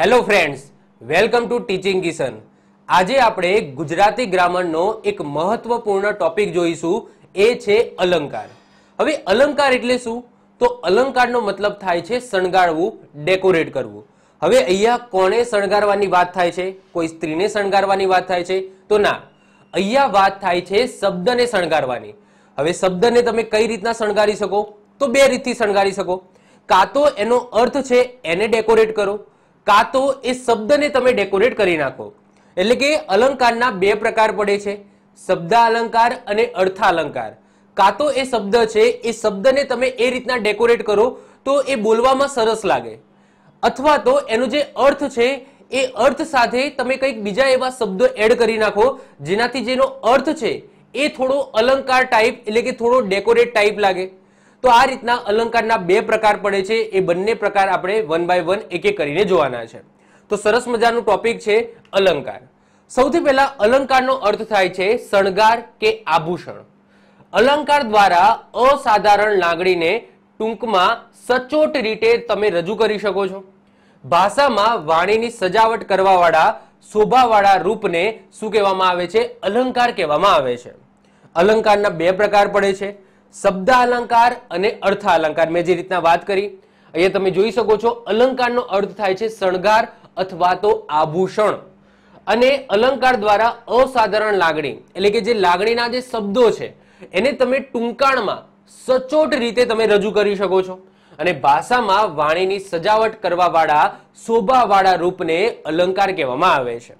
hello friends welcome to teaching Kishan આજે આપણે ગુજરાતી ગ્રામરનો એક મહત્વપૂર્ણ ટોપિક જોઈશું એ છે અલંકાર હવે અલંકાર એટલે શું તો અલંકારનો મતલબ થાય છે શણગારવું ડેકોરેટ કરવું હવે અહીંયા કોને શણગારવાની વાત થાય છે કોઈ સ્ત્રીને શણગારવાની વાત થાય છે તો ના અહીંયા વાત થાય છે શબ્દને શણગારવાની હવે શબ્દને તમે કઈ રીતના શણગારી શકો તો બે રીતથી શણગારી શકો કાં તો એનો અર્થ છે એને ડેકોરેટ કરો કાં તો એ શબ્દને તમે ડેકોરેટ કરી નાખો એટલે કે અલંકારના બે પ્રકાર પડે છે શબ્દ અલંકાર અને અર્થાલંકાર કાં તો એ શબ્દ છે એ શબ્દને તમે એ રીતના ડેકોરેટ કરો તો એ બોલવામાં સરસ લાગે અથવા તો એનો જે અર્થ છે એ અર્થ સાથે તમે કંઈક બીજા એવા શબ્દો એડ કરી નાખો જેનાથી જેનો અર્થ છે એ થોડો અલંકાર ટાઈપ એટલે કે થોડો ડેકોરેટ ટાઈપ લાગે તો આ રીતના અલંકારના બે પ્રકાર પડે છે એ બંને પ્રકાર આપણે વન બાય વન એક એક કરીને જોવાના છે તો સરસ મજાનું ટોપિક છે અલંકાર સૌથી પહેલા અલંકારનો અર્થ થાય છે શણગાર કે આભૂષણ અલંકાર દ્વારા અસાધારણ લાગણીને ટૂંકમાં સચોટ રીતે તમે રજૂ કરી શકો છો ભાષામાં વાણીની સજાવટ કરવાવાળા શોભાવાળા રૂપને શું કહેવામાં આવે છે અલંકાર કહેવામાં આવે છે અલંકારના બે પ્રકાર પડે છે શબ્દ અલંકાર અને અર્થ અલંકાર મેં જે રીતના વાત કરી અહીંયા તમે જોઈ શકો છો અલંકારનો અર્થ થાય છે શણગાર અથવા તો આભૂષણ અને અલંકાર દ્વારા અસાધારણ લાગણી એટલે કે જે લાગણીના જે શબ્દો છે એને તમે ટૂંકાણમાં સચોટ રીતે તમે રજૂ કરી શકો છો અને ભાષામાં વાણીની સજાવટ કરવાવાળા શોભાવાળા રૂપને અલંકાર કહેવામાં આવે છે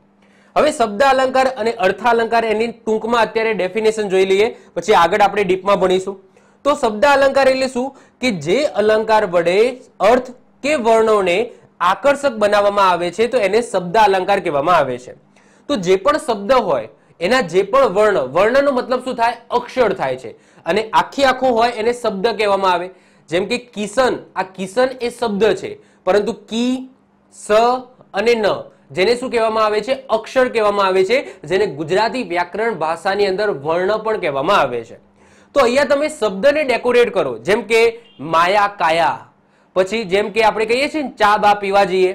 હવે શબ્દ અલંકાર અને અર્થાલંકાર એની ટૂંકમાં અત્યારે ડેફિનેશન જોઈ લઈએ પછી આગળ આપણે ડીપમાં ભણીશું તો શબ્દ અલંકાર એટલે શું કે જે અલંકાર વડે અર્થ કે વર્ણોને આકર્ષક બનાવવામાં આવે છે તો એને શબ્દ અલંકાર કહેવામાં આવે છે તો જે પણ શબ્દ હોય એના જે પણ વર્ણ વર્ણનો મતલબ શું થાય અક્ષર થાય છે અને આખી આખું હોય એને શબ્દ કહેવામાં આવે જેમ કે કિસન આ કિસન એ શબ્દ છે પરંતુ કી સ અને ન જેને શું કહેવામાં આવે છે અક્ષર કહેવામાં આવે છે જેને ગુજરાતી વ્યાકરણ ભાષાની અંદર વર્ણ પણ કહેવામાં આવે છે તો અહીંયા તમે શબ્દને ડેકોરેટ કરો જેમ કે માયા કાયા પછી જેમ કે આપણે કહીએ છીએ ચા બા પીવા જઈએ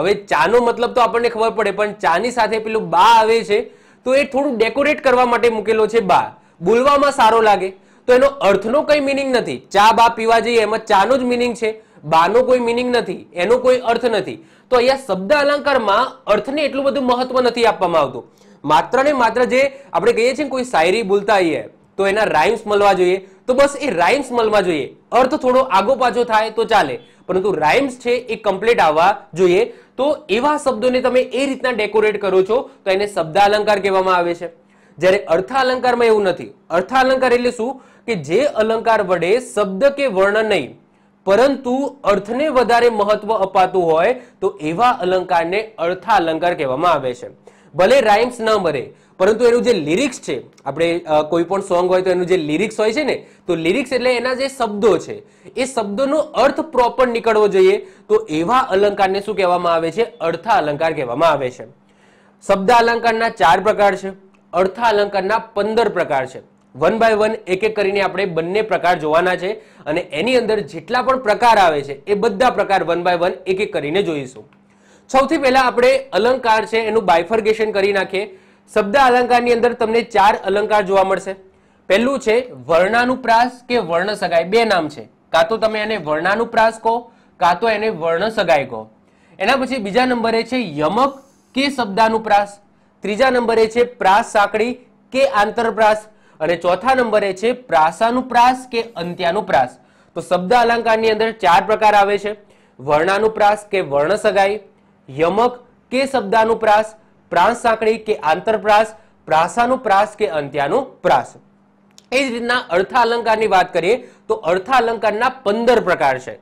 હવે ચાનો મતલબ તો આપણને ખબર પડે પણ ચાની સાથે પેલું બા આવે છે તો એ થોડું ડેકોરેટ કરવા માટે મૂકેલો છે બા બોલવામાં સારો લાગે તો એનો અર્થનો કંઈ મિનિંગ નથી ચા બા પીવા જઈએ એમાં ચાનો જ મિનિંગ છે બાનો કોઈ મિનિંગ નથી એનો કોઈ અર્થ નથી તો અહીંયા શબ્દ અલંકારમાં અર્થને એટલું બધું મહત્વ નથી આપવામાં આવતું માત્ર ને માત્ર જે આપણે કહીએ છીએ કોઈ શાયરી બોલતા અહીંયા તો એના રાઇમ્સ મળવા જોઈએ તો બસ એ રાઇમ્સ મળવા જોઈએ અર્થ થોડો આગો પાછો થાય તો ચાલે પરંતુ રાઇમ્સ છે એ કમ્પ્લીટ આવવા જોઈએ તો એવા શબ્દોને તમે એ રીતના ડેકોરેટ કરો છો તો એને શબ્દ અલંકાર કહેવામાં આવે છે જ્યારે અર્થાલંકારમાં એવું નથી અર્થાલંકાર એટલે શું કે જે અલંકાર વડે શબ્દ કે વર્ણન નહીં પરંતુ અર્થને વધારે મહત્વ અપાતું હોય તો એવા અલંકારને અર્થાલંકાર કહેવામાં આવે છે ભલે રાઇમ્સ ન મરે પરંતુ એનું જે લિરિક્સ છે આપણે કોઈ પણ સોંગ હોય તો એનું જે લિરિક્સ હોય છે ને તો લિરિક્સ એટલે એના જે શબ્દો છે એ શબ્દોનો અર્થ પ્રોપર નીકળવો જોઈએ તો એવા અલંકારને શું કહેવામાં આવે છે અર્થા અલંકાર કહેવામાં આવે છે શબ્દ અલંકારના ચાર પ્રકાર છે અર્થા અલંકારના પંદર પ્રકાર છે વન બાય વન એક એક કરીને આપણે બંને પ્રકાર જોવાના છે અને એની અંદર જેટલા પણ પ્રકાર આવે છે એ બધા પ્રકાર વન બાય વન એક એક કરીને જોઈશું સૌથી પહેલા આપણે અલંકાર છે એનું બાયફર્ગેશન કરી નાખીએ શબ્દ અલંકારની અંદર તમને ચાર અલંકાર જોવા મળશે પહેલું છે વર્ણાનુપ્રાસ કે વર્ણ સગાઈ બે નામ છે કાં તો તમે એને વર્ણાનુપ્રાસ કહો કાં તો એને વર્ણ સગાઈ કહો એના પછી બીજા નંબરે છે યમક કે શબ્દાનુપ્રાસ ત્રીજા નંબરે છે પ્રાસ સાંકળી કે આંતરપ્રાસ અને ચોથા નંબરે છે પ્રાસાનુપ્રાસ કે અંત્યાનુપ્રાસ તો શબ્દ અલંકારની અંદર ચાર પ્રકાર આવે છે વર્ણાનુપ્રાસ કે વર્ણ સગાઈ યમક કે શબ્દાનુપ્રાસ પ્રાંસ સાંકળી કે આંતરપ્રાસ પ્રાસાનું પ્રાસ કે અંત્યાનું પ્રાસ એ જ રીતના અર્થાલંકારની વાત કરીએ તો અર્થાલંકારના પંદર પ્રકાર છે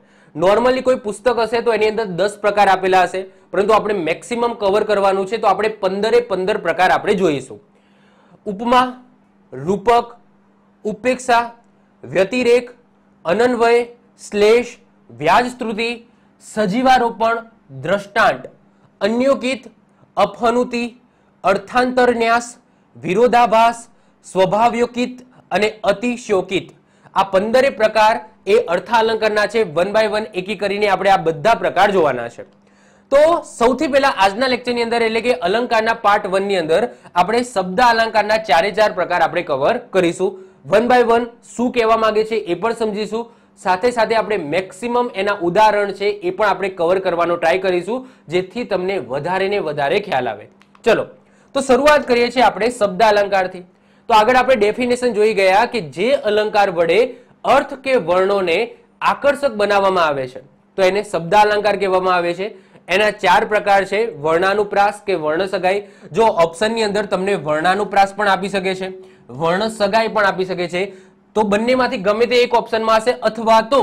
નોર્મલી કોઈ પુસ્તક હશે તો એની અંદર દસ પ્રકાર આપેલા હશે પરંતુ આપણે મેક્સિમમ કવર કરવાનું છે તો આપણે પંદરે પંદર પ્રકાર આપણે જોઈશું ઉપમા રૂપક ઉપેક્ષા વ્યતિરેક અનન્વય શ્લેષ સ્તૃતિ સજીવારોપણ દ્રષ્ટાંત અન્યોકિત અપહનુતિ અર્થાંતરન્યાસ વિરોધાભાસ સ્વભાવ્યોકિત અને અતિશયોકિત આ પંદરે પ્રકાર એ અર્થાલંકારના છે વન બાય વન એકી કરીને આપણે આ બધા પ્રકાર જોવાના છે તો સૌથી પહેલા આજના લેક્ચરની અંદર એટલે કે અલંકારના પાર્ટ વનની અંદર આપણે શબ્દ અલંકારના ચારે ચાર પ્રકાર આપણે કવર કરીશું વન બાય વન શું કહેવા માંગે છે એ પણ સમજીશું સાથે સાથે આપણે મેક્સિમમ એના ઉદાહરણ છે એ પણ આપણે કવર કરવાનો ટ્રાય કરીશું જેથી તમને વધારે ને વધારે ખ્યાલ આવે ચલો તો શરૂઆત કરીએ છીએ આપણે શબ્દ અલંકારથી તો આગળ આપણે ડેફિનેશન જોઈ ગયા કે જે અલંકાર વડે અર્થ કે વર્ણોને આકર્ષક બનાવવામાં આવે છે તો એને શબ્દ અલંકાર કહેવામાં આવે છે એના ચાર પ્રકાર છે વર્ણાનુપ્રાસ કે વર્ણ સગાઈ જો ઓપ્શનની અંદર તમને વર્ણાનુપ્રાસ પણ આપી શકે છે વર્ણ સગાઈ પણ આપી શકે છે તો બંનેમાંથી ગમે તે એક ઓપ્શનમાં હશે અથવા તો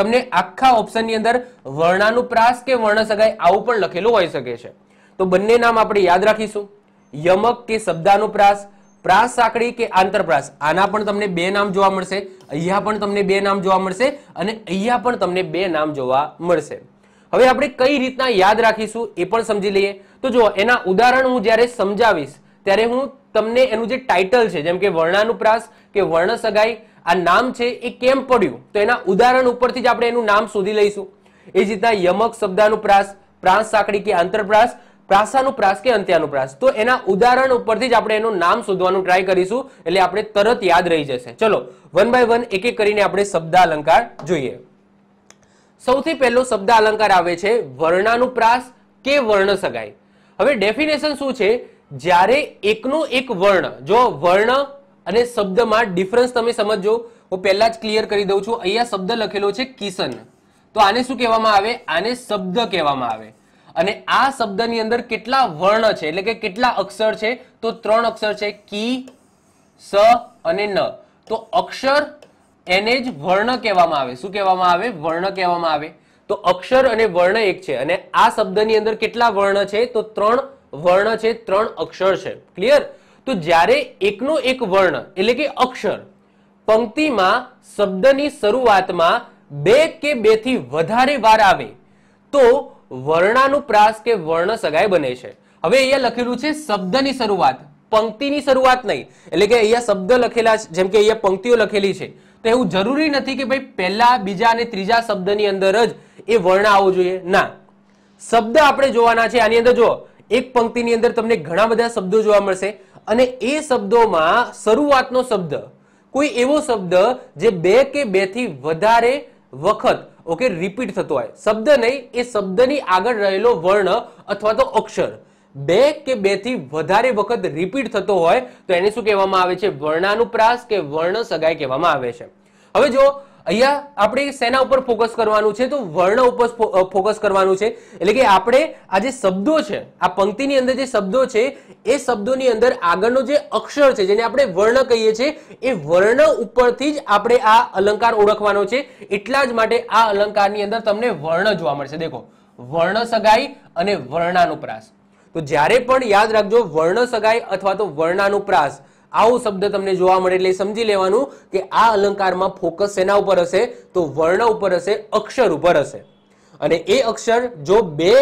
તમને આખા ઓપ્શનની અંદર વર્ણાનુપ્રાસ કે વર્ણસગાય આવું પણ લખેલું હોઈ શકે છે તો બંને નામ આપણે યાદ રાખીશું યમક કે શબ્દાનુપ્રાસ પ્રાસ સાંકળી કે આંતરપ્રાસ આના પણ તમને બે નામ જોવા મળશે અહીંયા પણ તમને બે નામ જોવા મળશે અને અહીંયા પણ તમને બે નામ જોવા મળશે હવે આપણે કઈ રીતના યાદ રાખીશું એ પણ સમજી લઈએ તો જુઓ એના ઉદાહરણ હું જ્યારે સમજાવીશ ત્યારે હું તમને એનું જે ટાઇટલ છે જેમ કે વર્ણાનુપ્રાસ કે વર્ણસગાઈ આ નામ છે એ કેમ પડ્યું તો એના ઉદાહરણ ઉપરથી જ આપણે એનું નામ શોધી લઈશું એ જ રીતના યમક શબ્દાનુપ્રાસ પ્રાસ સાંકડી કે આંતરપ્રાસ પ્રાસાનુપ્રાસ કે અંત્યાનુપ્રાસ તો એના ઉદાહરણ ઉપરથી જ આપણે એનું નામ શોધવાનું ટ્રાય કરીશું એટલે આપણે તરત યાદ રહી જશે ચલો વન બાય વન એક એક કરીને આપણે અલંકાર જોઈએ સૌથી પહેલો શબ્દ અલંકાર આવે છે વર્ણાનુપ્રાસ કે વર્ણ સગાઈ હવે ડેફિનેશન શું છે જ્યારે એકનું એક વર્ણ જો વર્ણ અને શબ્દમાં ડિફરન્સ તમે સમજો હું પહેલા જ ક્લિયર કરી દઉં છું અહીંયા શબ્દ લખેલો છે કિસન તો આને શું કહેવામાં આવે આને શબ્દ કહેવામાં આવે અને આ શબ્દની અંદર કેટલા વર્ણ છે એટલે કે કેટલા અક્ષર છે તો ત્રણ અક્ષર છે કી સ અને ન તો અક્ષર એને જ વર્ણ કહેવામાં આવે શું કહેવામાં આવે વર્ણ કહેવામાં આવે તો અક્ષર અને વર્ણ એક છે અને આ શબ્દની અંદર કેટલા વર્ણ છે તો ત્રણ વર્ણ છે ત્રણ અક્ષર છે ક્લિયર તો જ્યારે એકનો એક વર્ણ એટલે કે અક્ષર પંક્તિમાં શબ્દની શરૂઆતમાં બે કે બેથી વધારે વાર આવે તો વર્ણાનુપ્રાસ કે વર્ણ સગાય બને છે હવે અહીંયા લખેલું છે શબ્દની શરૂઆત પંક્તિની શરૂઆત નહીં એટલે કે અહીંયા શબ્દ લખેલા જેમ કે અહીંયા પંક્તિઓ લખેલી છે તો એવું જરૂરી નથી કે ભાઈ પહેલા બીજા અને ત્રીજા શબ્દની અંદર જ એ વર્ણ આવવો જોઈએ ના શબ્દ આપણે જોવાના છે આની અંદર જો એક પંક્તિની અંદર તમને ઘણા બધા શબ્દો જોવા મળશે અને એ શબ્દોમાં શરૂઆતનો શબ્દ કોઈ એવો શબ્દ જે બે કે બેથી વધારે વખત ઓકે રિપીટ થતો હોય શબ્દ નહીં એ શબ્દની આગળ રહેલો વર્ણ અથવા તો અક્ષર બે કે બે થી વધારે વખત રિપીટ થતો હોય તો એને શું કહેવામાં આવે છે વર્ણાનુપ્રાસ કે વર્ણ સગાઈ કહેવામાં આવે છે હવે જો અહીંયા આપણે સેના ઉપર ફોકસ કરવાનું છે તો વર્ણ ઉપર ફોકસ કરવાનું છે એટલે કે આપણે આ જે શબ્દો છે આ પંક્તિની અંદર જે શબ્દો છે એ શબ્દોની અંદર આગળનો જે અક્ષર છે જેને આપણે વર્ણ કહીએ છીએ એ વર્ણ ઉપરથી જ આપણે આ અલંકાર ઓળખવાનો છે એટલા જ માટે આ અલંકારની અંદર તમને વર્ણ જોવા મળશે દેખો વર્ણ સગાઈ અને વર્ણાનુપ્રાસ તો જ્યારે પણ યાદ રાખજો વર્ણ સગાઈ અથવા તો વર્ણાનુપ્રાસ આવો શબ્દ તમને જોવા મળે એટલે સમજી લેવાનું કે આ અલંકારમાં ફોકસ શેના ઉપર હશે તો વર્ણ ઉપર હશે અક્ષર ઉપર હશે અને એ અક્ષર જો બે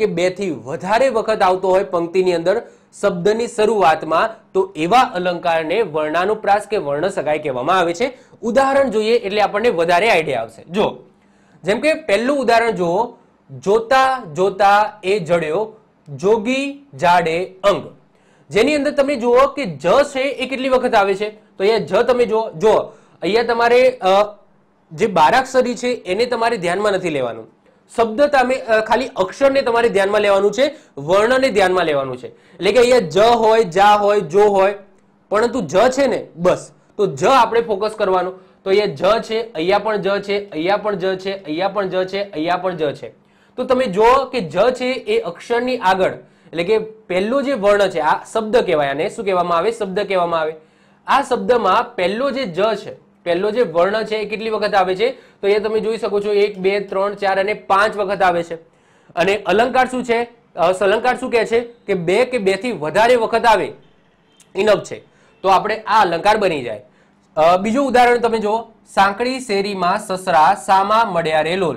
કે બેથી વધારે વખત આવતો હોય પંક્તિની અંદર શબ્દની શરૂઆતમાં તો એવા અલંકારને વર્ણાનુપ્રાસ કે વર્ણ સગાઈ કહેવામાં આવે છે ઉદાહરણ જોઈએ એટલે આપણને વધારે આઈડિયા આવશે જો જેમ કે પહેલું ઉદાહરણ જુઓ જોતા જોતા એ જડ્યો જોગી જાડે અંગ જેની અંદર તમે જુઓ કે જ છે એ કેટલી વખત આવે છે તો અહીંયા જ તમે જુઓ જુઓ અહીંયા તમારે જે બારાક્ષરી છે એને તમારે ધ્યાનમાં નથી લેવાનું શબ્દ તમે ખાલી અક્ષરને તમારે ધ્યાનમાં લેવાનું છે વર્ણને ધ્યાનમાં લેવાનું છે એટલે કે અહીંયા જ હોય જા હોય જો હોય પરંતુ જ છે ને બસ તો જ આપણે ફોકસ કરવાનું તો અહીંયા જ છે અહીંયા પણ જ છે અહીંયા પણ જ છે અહીંયા પણ જ છે અહીંયા પણ જ છે તો તમે જુઓ કે જ છે એ અક્ષરની આગળ એટલે કે પહેલો જે વર્ણ છે આ શબ્દ કહેવાય આને શું કહેવામાં આવે શબ્દ કહેવામાં આવે આ શબ્દમાં પહેલો જે જ છે પહેલો જે વર્ણ છે એ કેટલી વખત આવે છે તો એ તમે જોઈ શકો છો એક બે ત્રણ ચાર અને પાંચ વખત આવે છે અને અલંકાર શું છે અલંકાર શું કહે છે કે બે કે બે થી વધારે વખત આવે ઇનફ છે તો આપણે આ અલંકાર બની જાય બીજું ઉદાહરણ તમે જુઓ સાંકળી શેરીમાં સસરા સામા મળ્યા રે લોલ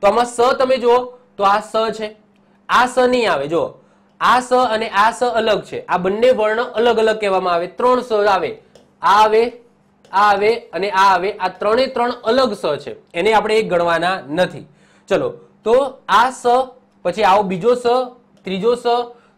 તો આમાં સ તમે જુઓ તો આ સ છે આ સ નહીં આવે જો આ સ અને આ સ અલગ છે આ બંને વર્ણ અલગ અલગ કહેવામાં આવે ત્રણ સ આવે આ આવે આ આવે અને આ આવે આ ત્રણે ત્રણ અલગ સ છે એને આપણે એક ગણવાના નથી ચલો તો આ સ પછી આવો બીજો સ ત્રીજો સ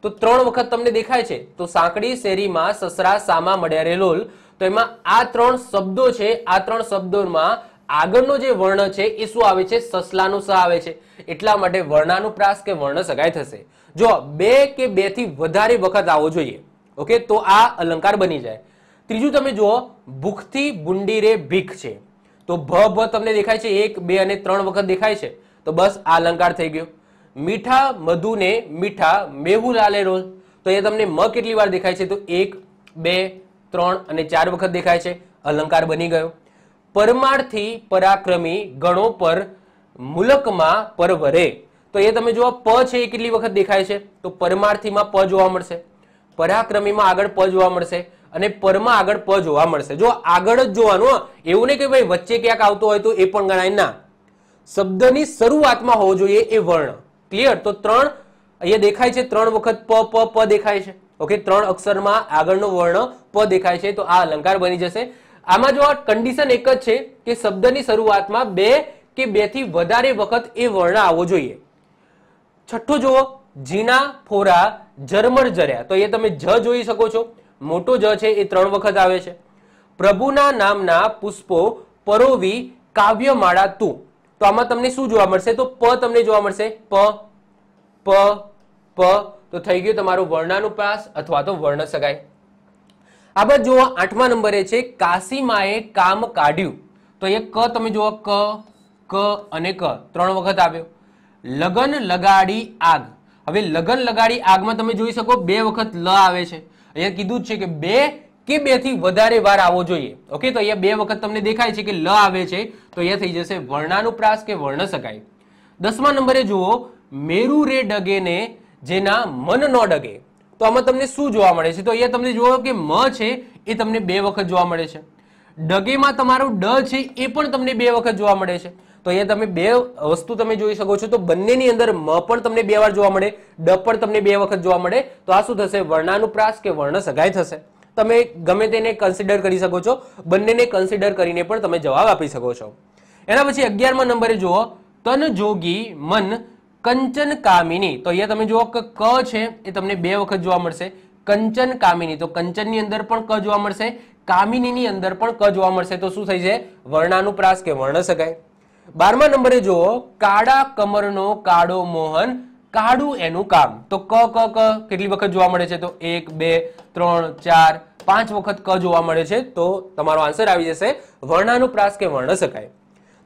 તો ત્રણ વખત તમને દેખાય છે તો સાંકડી શેરીમાં સસરા સામા મળ્યા લોલ તો એમાં આ ત્રણ શબ્દો છે આ ત્રણ શબ્દોમાં આગળનો જે વર્ણ છે એ શું આવે છે સસલાનું સ આવે છે એટલા માટે વર્ણાનુપ્રાસ કે વર્ણ સગાઈ થશે જો બે કે બે થી વધારે વખત આવો જોઈએ ઓકે તો આ અલંકાર બની જાય ત્રીજું તમે જુઓ ભૂખથી બુંડી રે ભીખ છે તો ભ ભ તમને દેખાય છે એક બે અને ત્રણ વખત દેખાય છે તો બસ આ અલંકાર થઈ ગયો મીઠા મધુને મીઠા મેહુ લાલે રોલ તો એ તમને મ કેટલી વાર દેખાય છે તો એક બે ત્રણ અને ચાર વખત દેખાય છે અલંકાર બની ગયો પરમાર્થી પરાક્રમી ગણો પર મુલકમાં પરવરે તો એ તમે જુઓ પ છે એ કેટલી વખત દેખાય છે તો પરમાર્થીમાં પ જોવા મળશે પરાક્રમીમાં આગળ પ જોવા મળશે અને પરમાં આગળ પ જોવા મળશે જો આગળ જ જોવાનું એવું નહીં કે ભાઈ વચ્ચે ક્યાંક આવતો હોય તો એ પણ ગણાય ના શબ્દની શરૂઆતમાં હોવો જોઈએ એ વર્ણ ક્લિયર તો ત્રણ અહીંયા દેખાય છે ત્રણ વખત પ પ પ દેખાય છે ઓકે ત્રણ અક્ષરમાં આગળનો વર્ણ પ દેખાય છે તો આ અલંકાર બની જશે આમાં જો આ કન્ડિશન એક જ છે કે શબ્દની શરૂઆતમાં બે કે બે થી વધારે વખત એ વર્ણ આવવો જોઈએ છઠ્ઠું જુઓ જીના ફોરા જરમર જર્યા તો એ તમે જ જોઈ શકો છો મોટો જ છે એ ત્રણ વખત આવે છે પ્રભુના નામના પુષ્પો પરોવી કાવ્યમાળા તું તો આમાં તમને શું જોવા મળશે તો પ તમને જોવા મળશે પ પ પ તો થઈ ગયું તમારું વર્ણાનુપાસ અથવા તો વર્ણ સગાય આ બાદ જુઓ આઠમા નંબરે છે કાશીમાએ કામ કાઢ્યું તો અહીંયા ક તમે જુઓ ક ક અને ક ત્રણ વખત આવ્યો લગન લગાડી આગ હવે લગન લગાડી આગમાં તમે જોઈ શકો બે વખત લ આવે છે અહીંયા કીધું જ છે કે બે કે બે થી વધારે વાર આવવો જોઈએ ઓકે તો અહીંયા બે વખત તમને દેખાય છે કે લ આવે છે તો અહીંયા થઈ જશે વર્ણાનુપ્રાસ કે વર્ણ શકાય દસમા નંબરે જુઓ મેરુ રે ડગે ને જેના મન નો ડગે તો આમાં તમને શું જોવા મળે છે તો અહીંયા તમને જુઓ કે મ છે એ તમને બે વખત જોવા મળે છે ડગેમાં તમારો ડ છે એ પણ તમને બે વખત જોવા મળે છે તો અહીંયા તમે બે વસ્તુ તમે જોઈ શકો છો તો બંનેની અંદર મ પણ તમને બે વાર જોવા મળે ડ પણ તમને બે વખત જોવા મળે તો આ શું થશે વર્ણાનુપ્રાસ કે વર્ણ સગાઈ થશે તમે ગમે તેને કન્સિડર કરી શકો છો બંનેને કન્સિડર કરીને પણ તમે જવાબ આપી શકો છો એના પછી અગિયારમાં નંબરે જુઓ તન જોગી મન કંચન કામિની તો અહીંયા તમે જુઓ કે ક છે એ તમને બે વખત જોવા મળશે કંચન કામિની તો કંચનની અંદર પણ ક જોવા મળશે કામિનીની અંદર પણ ક જોવા મળશે તો શું થઈ છે વર્ણાનુપ્રાસ કે વર્ણ સગાઈ બારમા નંબરે જુઓ કાળા કમરનો કાળો મોહન કાળું એનું કામ તો ક ક ક કેટલી વખત જોવા મળે છે તો એક બે ત્રણ ચાર પાંચ વખત ક જોવા મળે છે તો તમારો આન્સર આવી જશે વર્ણાનુપ્રાસ કે વર્ણ શકાય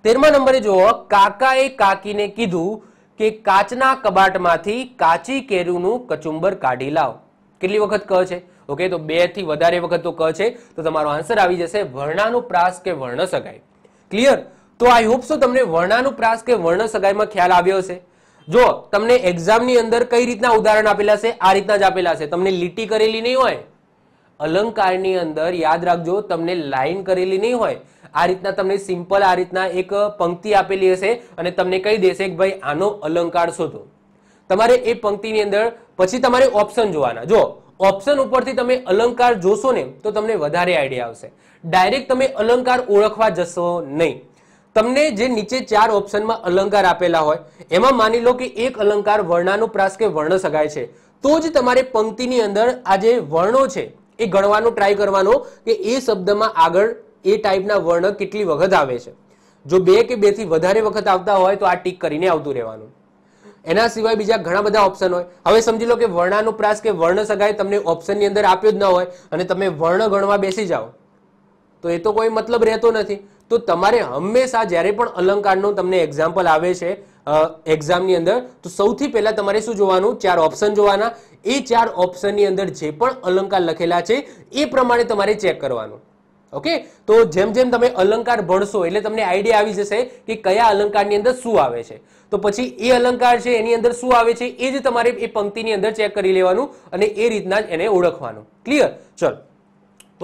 તેરમા નંબરે જુઓ કાકાએ કાકીને કીધું કે કાચના કબાટમાંથી કાચી કેરીનું કચુંબર કાઢી લાવ કેટલી વખત ક છે ઓકે તો બે થી વધારે વખત તો ક છે તો તમારો આન્સર આવી જશે વર્ણાનુપ્રાસ કે વર્ણ શકાય ક્લિયર તો આઈ હોપ સો તમને વર્ણાનુપ્રાસ કે વર્ણ સગાઈમાં ખ્યાલ આવ્યો હશે જો તમને એક્ઝામની અંદર કઈ રીતના ઉદાહરણ આપેલા છે આ રીતના જ આપેલા છે તમને લીટી કરેલી નહીં હોય અલંકારની અંદર યાદ રાખજો તમને લાઈન કરેલી નહીં હોય આ રીતના તમને સિમ્પલ આ રીતના એક પંક્તિ આપેલી હશે અને તમને કહી દેશે કે ભાઈ આનો અલંકાર શોધો તમારે એ પંક્તિની અંદર પછી તમારે ઓપ્શન જોવાના જો ઓપ્શન ઉપરથી તમે અલંકાર જોશો ને તો તમને વધારે આઈડિયા આવશે ડાયરેક્ટ તમે અલંકાર ઓળખવા જશો નહીં તમને જે નીચે ચાર ઓપ્શનમાં અલંકાર આપેલા હોય એમાં માની લો કે એક અલંકાર વર્ણાનુપ્રાસ કે વર્ણ સગાય છે તો જ તમારે પંક્તિની અંદર આ જે વર્ણો છે એ ગણવાનો ટ્રાય કરવાનો કે એ શબ્દમાં આગળ એ ટાઈપના વર્ણ કેટલી વખત આવે છે જો બે કે બેથી વધારે વખત આવતા હોય તો આ ટીક કરીને આવતું રહેવાનું એના સિવાય બીજા ઘણા બધા ઓપ્શન હોય હવે સમજી લો કે વર્ણાનુપ્રાસ કે વર્ણ સગાય તમને ઓપ્શનની અંદર આપ્યો જ ન હોય અને તમે વર્ણ ગણવા બેસી જાઓ તો એ તો કોઈ મતલબ રહેતો નથી તો તમારે હંમેશા જ્યારે પણ અલંકારનો તમને એક્ઝામ્પલ આવે છે એક્ઝામની અંદર તો સૌથી પહેલાં તમારે શું જોવાનું ચાર ઓપ્શન જોવાના એ ચાર ઓપ્શનની અંદર જે પણ અલંકાર લખેલા છે એ પ્રમાણે તમારે ચેક કરવાનું ઓકે તો જેમ જેમ તમે અલંકાર ભણશો એટલે તમને આઈડિયા આવી જશે કે કયા અલંકારની અંદર શું આવે છે તો પછી એ અલંકાર છે એની અંદર શું આવે છે એ જ તમારે એ પંક્તિની અંદર ચેક કરી લેવાનું અને એ રીતના જ એને ઓળખવાનું ક્લિયર ચલો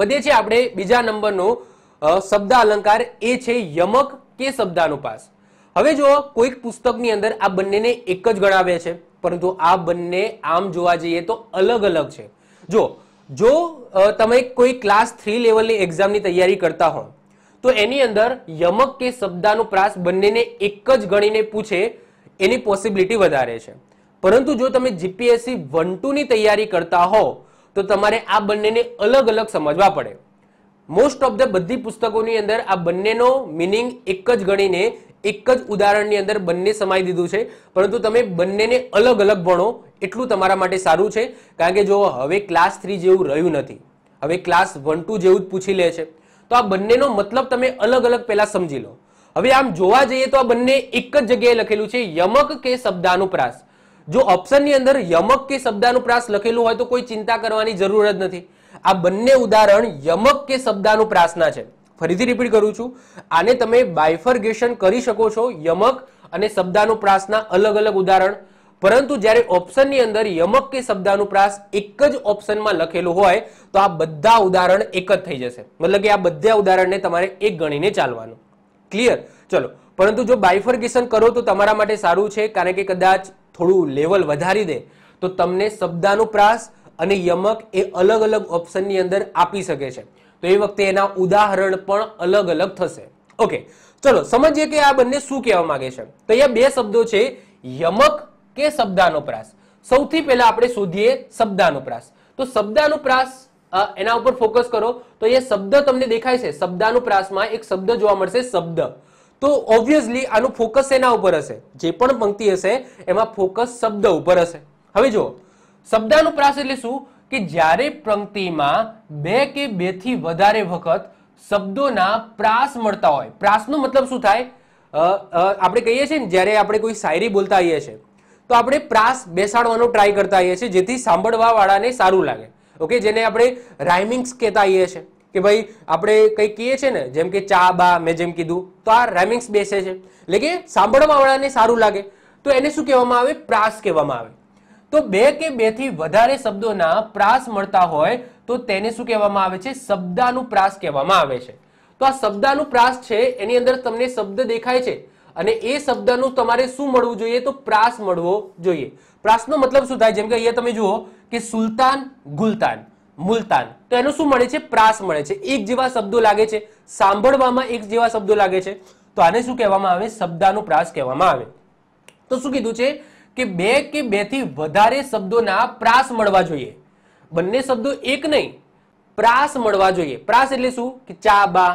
વધે છે આપણે બીજા નંબરનું શબ્દ અલંકાર એ છે યમક કે શબ્દાનુપાસ હવે જો કોઈક પુસ્તકની અંદર આ બંનેને એક જ ગણાવે છે પરંતુ આ બંને આમ જોવા જઈએ તો અલગ અલગ છે જો જો તમે કોઈ ક્લાસ થ્રી લેવલની એક્ઝામની તૈયારી કરતા હો તો એની અંદર યમક કે શબ્દાનુપ્રાસ બંનેને એક જ ગણીને પૂછે એની પોસિબિલિટી વધારે છે પરંતુ જો તમે જીપીએસસી વન ટુની તૈયારી કરતા હો તો તમારે આ બંનેને અલગ અલગ સમજવા પડે મોસ્ટ ઓફ ધ બધી પુસ્તકોની અંદર આ બંનેનો મિનિંગ એક જ ગણીને એક જ ઉદાહરણની અંદર બંને સમાઈ દીધું છે પરંતુ તમે બંનેને અલગ અલગ ભણો એટલું તમારા માટે સારું છે કારણ કે જો હવે ક્લાસ થ્રી જેવું રહ્યું નથી હવે ક્લાસ વન ટુ જેવું જ પૂછી લે છે તો આ બંનેનો મતલબ તમે અલગ અલગ પહેલા સમજી લો હવે આમ જોવા જઈએ તો આ બંને એક જ જગ્યાએ લખેલું છે યમક કે શબ્દાનુપ્રાસ જો ઓપ્શનની અંદર યમક કે શબ્દાનુપ્રાસ લખેલું હોય તો કોઈ ચિંતા કરવાની જરૂર જ નથી આ બંને ઉદાહરણ યમક કે શબ્દાનું પ્રાસના છે ફરીથી રિપીટ કરું છું આને તમે બાયફર્ગેશન કરી શકો છો યમક અને શબ્દાનું પ્રાસના અલગ અલગ ઉદાહરણ પરંતુ જ્યારે ઓપ્શનની અંદર યમક કે શબ્દાનું પ્રાસ એક જ ઓપ્શનમાં લખેલું હોય તો આ બધા ઉદાહરણ એક જ થઈ જશે મતલબ કે આ બધા ઉદાહરણને તમારે એક ગણીને ચાલવાનું ક્લિયર ચલો પરંતુ જો બાયફર્ગેશન કરો તો તમારા માટે સારું છે કારણ કે કદાચ થોડું લેવલ વધારી દે તો તમને શબ્દાનુપ્રાસ પ્રાસ અને યમક એ અલગ અલગ ઓપ્શનની અંદર આપી શકે છે તો એ વખતે એના ઉદાહરણ પણ અલગ અલગ થશે ઓકે ચલો સમજીએ કે આ બંને શું કહેવા માંગે છે તો અહીંયા બે શબ્દો છે યમક કે શબ્દાનુપ્રાસ સૌથી પહેલા આપણે શોધીએ શબ્દાનુપ્રાસ તો શબ્દાનુપ્રાસ એના ઉપર ફોકસ કરો તો અહીંયા શબ્દ તમને દેખાય છે શબ્દાનુપ્રાસમાં એક શબ્દ જોવા મળશે શબ્દ તો ઓબ્વિયસલી આનું ફોકસ એના ઉપર હશે જે પણ પંક્તિ હશે એમાં ફોકસ શબ્દ ઉપર હશે હવે જુઓ શબ્દાનુપ્રાસ એટલે શું કે જ્યારે પંક્તિમાં બે કે બેથી વધારે વખત શબ્દોના પ્રાસ મળતા હોય પ્રાસનો મતલબ શું થાય આપણે કહીએ છીએ ને જ્યારે આપણે કોઈ શાયરી બોલતા આવીએ છીએ તો આપણે પ્રાસ બેસાડવાનો ટ્રાય કરતા આવીએ છીએ જેથી સાંભળવા વાળાને સારું લાગે ઓકે જેને આપણે રાઇમિંગ્સ કહેતા આવીએ છીએ કે ભાઈ આપણે કંઈ કહીએ છીએ ને જેમ કે ચા બા મેં જેમ કીધું તો આ રાઇમિંગ્સ બેસે છે એટલે કે સાંભળવા વાળાને સારું લાગે તો એને શું કહેવામાં આવે પ્રાસ કહેવામાં આવે તો બે કે બેથી વધારે શબ્દોના પ્રાસ મળતા હોય તો તેને શું કહેવામાં આવે છે શબ્દાનુપ્રાસ કહેવામાં આવે છે તો આ શબ્દાનુપ્રાસ છે એની અંદર તમને શબ્દ દેખાય છે અને એ શબ્દનું તમારે શું મળવું જોઈએ તો પ્રાસ મળવો જોઈએ પ્રાસનો મતલબ શું થાય જેમ કે અહીંયા તમે જુઓ કે સુલતાન ગુલતાન મુલતાન તો એનું શું મળે છે પ્રાસ મળે છે એક જેવા શબ્દો લાગે છે સાંભળવામાં એક જેવા શબ્દો લાગે છે તો આને શું કહેવામાં આવે શબ્દાનુપ્રાસ કહેવામાં આવે તો શું કીધું છે કે બે કે બેથી વધારે શબ્દોના પ્રાસ મળવા જોઈએ બંને શબ્દો એક નહીં પ્રાસ મળવા જોઈએ પ્રાસ એટલે શું કે ચા બા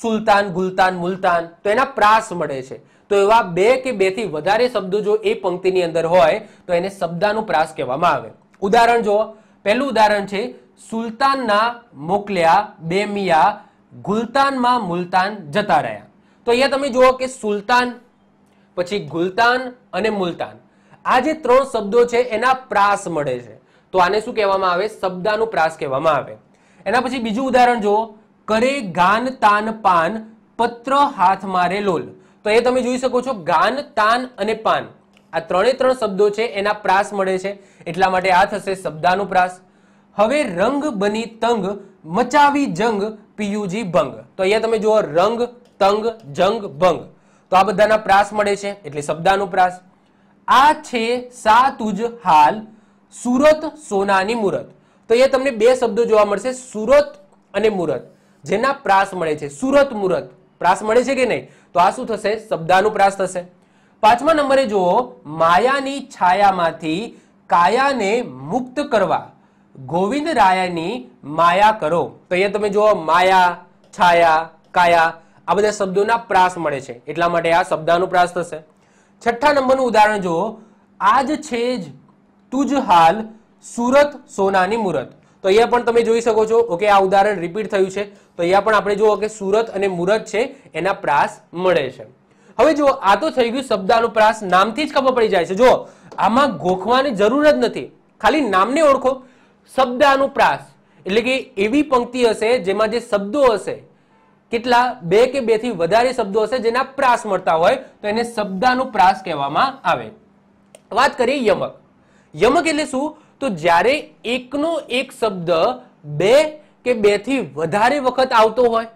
સુલતાન ગુલતાન મુલતાન તો એના પ્રાસ મળે છે તો એવા બે કે બેથી વધારે શબ્દો જો એ પંક્તિની અંદર હોય તો એને શબ્દાનું પ્રાસ કહેવામાં આવે ઉદાહરણ જો પહેલું ઉદાહરણ છે સુલતાનના મોકલ્યા બે મિયા ગુલતાનમાં મુલતાન જતા રહ્યા તો અહીંયા તમે જુઓ કે સુલતાન પછી ગુલતાન અને મુલતાન આ જે ત્રણ શબ્દો છે એના પ્રાસ મળે છે તો આને શું કહેવામાં આવે શબ્દાનું પ્રાસ કહેવામાં આવે એના પછી બીજું ઉદાહરણ જુઓ કરે ગાન તાન પાન પત્ર હાથ મારે લોલ તો એ તમે જોઈ શકો છો ગાન તાન અને પાન આ ત્રણે ત્રણ શબ્દો છે એના પ્રાસ મળે છે એટલા માટે આ થશે શબ્દાનું પ્રાસ હવે રંગ બની તંગ મચાવી જંગ પીયુજી ભંગ તો અહીંયા તમે જુઓ રંગ તંગ જંગ ભંગ તો આ બધાના પ્રાસ મળે છે એટલે શબ્દાનુપ્રાસ આ છે સાતુજ હાલ સુરત સોનાની મુરત તો અહીંયા તમને બે શબ્દો જોવા મળશે સુરત અને મુરત જેના પ્રાસ મળે છે સુરત મુરત પ્રાસ મળે છે કે નહીં તો આ શું થશે શબ્દાનુપ્રાસ થશે પાંચમા નંબરે જુઓ માયાની છાયામાંથી કાયાને મુક્ત કરવા ગોવિંદ રાયાની માયા કરો તો અહીંયા તમે જુઓ માયા છાયા કાયા આ બધા શબ્દોના પ્રાસ મળે છે એટલા માટે આ શબ્દાનું પ્રાસ થશે છઠ્ઠા નંબરનું ઉદાહરણ જુઓ આજ છે જ તુજ હાલ સુરત સોનાની મુરત તો અહીંયા પણ તમે જોઈ શકો છો ઓકે આ ઉદાહરણ રિપીટ થયું છે તો અહીંયા પણ આપણે જુઓ કે સુરત અને મુરત છે એના પ્રાસ મળે છે હવે જો આ તો થઈ ગયું શબ્દાનુપ્રાસ નામથી જ ખબર પડી જાય છે જો આમાં ગોખવાની જરૂર જ નથી ખાલી નામને ઓળખો શબ્દાનુપ્રાસ એટલે કે એવી પંક્તિ હશે જેમાં જે શબ્દો હશે કેટલા બે કે બે થી વધારે શબ્દો હશે જેના પ્રાસ મળતા હોય તો એને પ્રાસ કહેવામાં આવે વાત કરીએ યમક યમક એટલે શું તો જ્યારે એકનો એક શબ્દ બે કે બે થી વધારે વખત આવતો હોય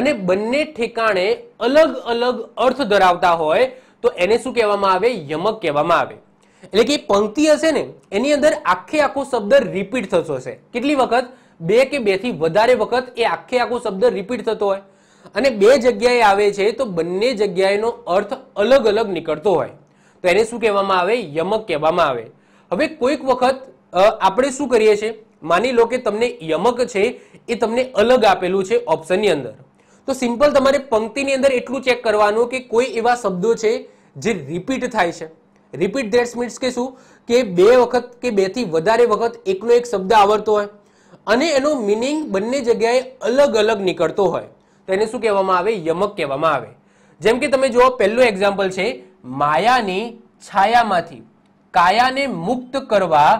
અને બંને ઠેકાણે અલગ અલગ અર્થ ધરાવતા હોય તો એને શું કહેવામાં આવે યમક કહેવામાં આવે એટલે કે પંક્તિ હશે ને એની અંદર આખે આખો શબ્દ રિપીટ થતો હશે કેટલી વખત બે કે બેથી વધારે વખત એ આખે આખો શબ્દ રિપીટ થતો હોય અને બે જગ્યાએ આવે છે તો બંને જગ્યાએનો અર્થ અલગ અલગ નીકળતો હોય તો એને શું કહેવામાં આવે યમક કહેવામાં આવે હવે કોઈક વખત આપણે શું કરીએ છીએ માની લો કે તમને યમક છે એ તમને અલગ આપેલું છે ઓપ્શનની અંદર તો સિમ્પલ તમારે પંક્તિની અંદર એટલું ચેક કરવાનું કે કોઈ એવા શબ્દો છે જે રિપીટ થાય છે રિપીટ ધેટ્સ મીન્સ કે શું કે બે વખત કે બેથી વધારે વખત એકનો એક શબ્દ આવડતો હોય અને એનો મિનિંગ બંને જગ્યાએ અલગ અલગ નીકળતો હોય તો એને શું કહેવામાં આવે યમક કહેવામાં આવે જેમ કે તમે જુઓ પહેલું એક્ઝામ્પલ છે માયાની છાયામાંથી કાયાને મુક્ત કરવા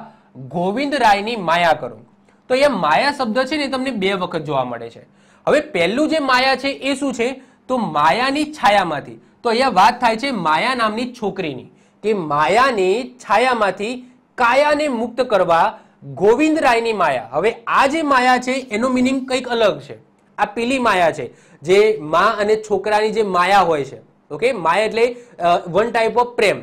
ગોવિંદ રાયની માયા કરો તો અહીંયા માયા શબ્દ છે ને તમને બે વખત જોવા મળે છે હવે પહેલું જે માયા છે એ શું છે તો માયાની છાયામાંથી તો અહીંયા વાત થાય છે માયા નામની છોકરીની કે માયાની છાયામાંથી કાયાને મુક્ત કરવા ગોવિંદ રાયની માયા હવે આ જે માયા છે એનો મિનિંગ કંઈક અલગ છે આ પેલી માયા છે જે મા અને છોકરાની જે માયા હોય છે ઓકે માયા એટલે વન ટાઈપ ઓફ પ્રેમ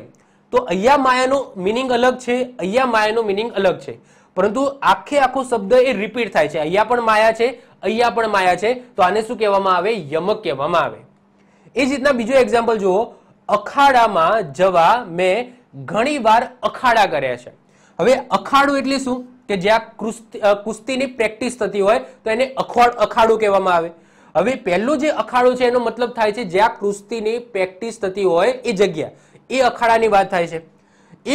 તો અહીંયા માયાનો મિનિંગ અલગ છે અહીંયા માયાનો મિનિંગ અલગ છે પરંતુ આખે આખો શબ્દ એ રિપીટ થાય છે અહીંયા પણ માયા છે અહીંયા પણ માયા છે તો આને શું કહેવામાં આવે યમક કહેવામાં આવે એ જ રીતના બીજો એક્ઝામ્પલ જુઓ અખાડામાં જવા મેં ઘણી વાર અખાડા કર્યા છે હવે અખાડું એટલે શું કે જ્યાં કુસ્તીની પ્રેક્ટિસ થતી હોય તો એને અખવાડ અખાડું કહેવામાં આવે હવે પહેલું જે અખાડું છે એનો મતલબ થાય છે જ્યાં કુસ્તીની પ્રેક્ટિસ થતી હોય એ જગ્યા એ અખાડાની વાત થાય છે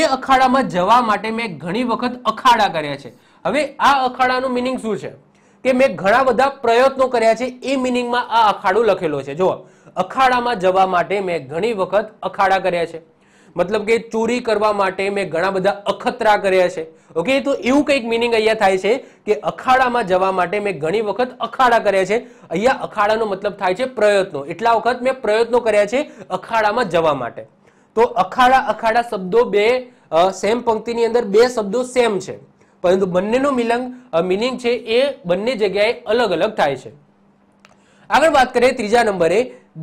એ અખાડામાં જવા માટે મેં ઘણી વખત અખાડા કર્યા છે હવે આ અખાડાનું મિનિંગ શું છે કે મેં ઘણા બધા પ્રયત્નો કર્યા છે એ મિનિંગમાં આ અખાડું લખેલો છે જુઓ અખાડામાં જવા માટે મેં ઘણી વખત અખાડા કર્યા છે મતલબ કે ચોરી કરવા માટે મેં ઘણા બધા અખતરા કર્યા છે ઓકે તો એવું કંઈક મિનિંગ અહીંયા થાય છે કે અખાડામાં જવા માટે મેં ઘણી વખત અખાડા કર્યા છે અહીંયા અખાડાનો મતલબ થાય છે પ્રયત્નો એટલા વખત મેં પ્રયત્નો કર્યા છે અખાડામાં જવા માટે તો અખાડા અખાડા શબ્દો બે સેમ પંક્તિની અંદર બે શબ્દો સેમ છે પરંતુ બંનેનો મિલંગ મિનિંગ છે એ બંને જગ્યાએ અલગ અલગ થાય છે આગળ વાત કરીએ ત્રીજા નંબરે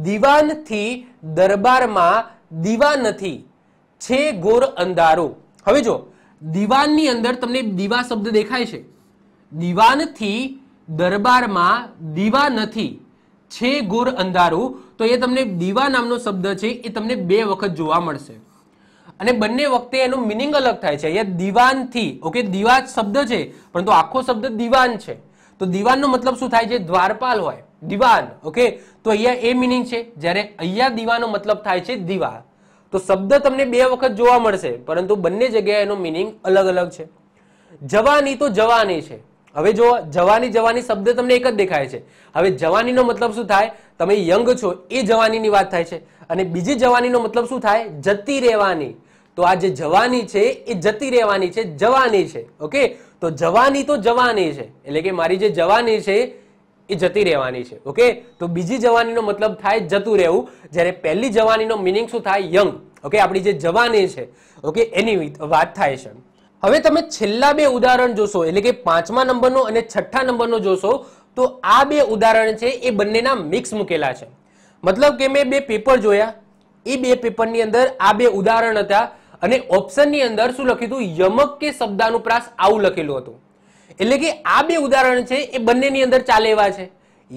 દીવાનથી દરબારમાં દીવા નથી છે ગોર અંધારો હવે જો દીવાનની અંદર તમને દીવા શબ્દ દેખાય છે દીવાનથી દરબારમાં દીવા નથી છે ગોર અંધારો તો એ તમને દીવા નામનો શબ્દ છે એ તમને બે વખત જોવા મળશે અને બંને વખતે એનું મિનિંગ અલગ થાય છે અહીંયા દિવાનથી ઓકે દીવા શબ્દ છે પરંતુ આખો શબ્દ દીવાન છે તો દીવાનનો મતલબ શું થાય છે દ્વારપાલ હોય દીવાન ઓકે તો અહીંયા એ મિનિંગ છે જ્યારે અહીંયા દીવાનો મતલબ થાય છે દીવા તો શબ્દ તમને બે વખત જોવા મળશે પરંતુ બંને જગ્યાએ એનો મિનિંગ અલગ અલગ છે જવાની તો જવાની છે હવે જો જવાની જવાની શબ્દ તમને એક જ દેખાય છે હવે જવાનીનો મતલબ શું થાય તમે યંગ છો એ જવાનીની વાત થાય છે અને બીજી જવાનીનો મતલબ શું થાય જતી રહેવાની તો આ જે જવાની છે એ જતી રહેવાની છે જવાની છે ઓકે તો જવાની તો જવાની છે એટલે કે મારી જે જવાની છે એ જતી રહેવાની છે ઓકે તો બીજી જવાનીનો મતલબ થાય જતું રહેવું જ્યારે પહેલી જવાનીનો મિનિંગ શું થાય યંગ ઓકે આપણી જે જવાની છે ઓકે એની વાત થાય છે હવે તમે છેલ્લા બે ઉદાહરણ જોશો એટલે કે પાંચમા નંબરનો અને છઠ્ઠા નંબરનો જોશો તો આ બે ઉદાહરણ છે એ બંનેના મિક્સ મૂકેલા છે મતલબ કે મેં બે પેપર જોયા એ બે પેપરની અંદર આ બે ઉદાહરણ હતા અને ઓપ્શનની અંદર શું લખ્યું હતું યમક કે શબ્દાનુપ્રાસ આવું લખેલું હતું એટલે કે આ બે ઉદાહરણ છે એ બંનેની અંદર ચાલે એવા છે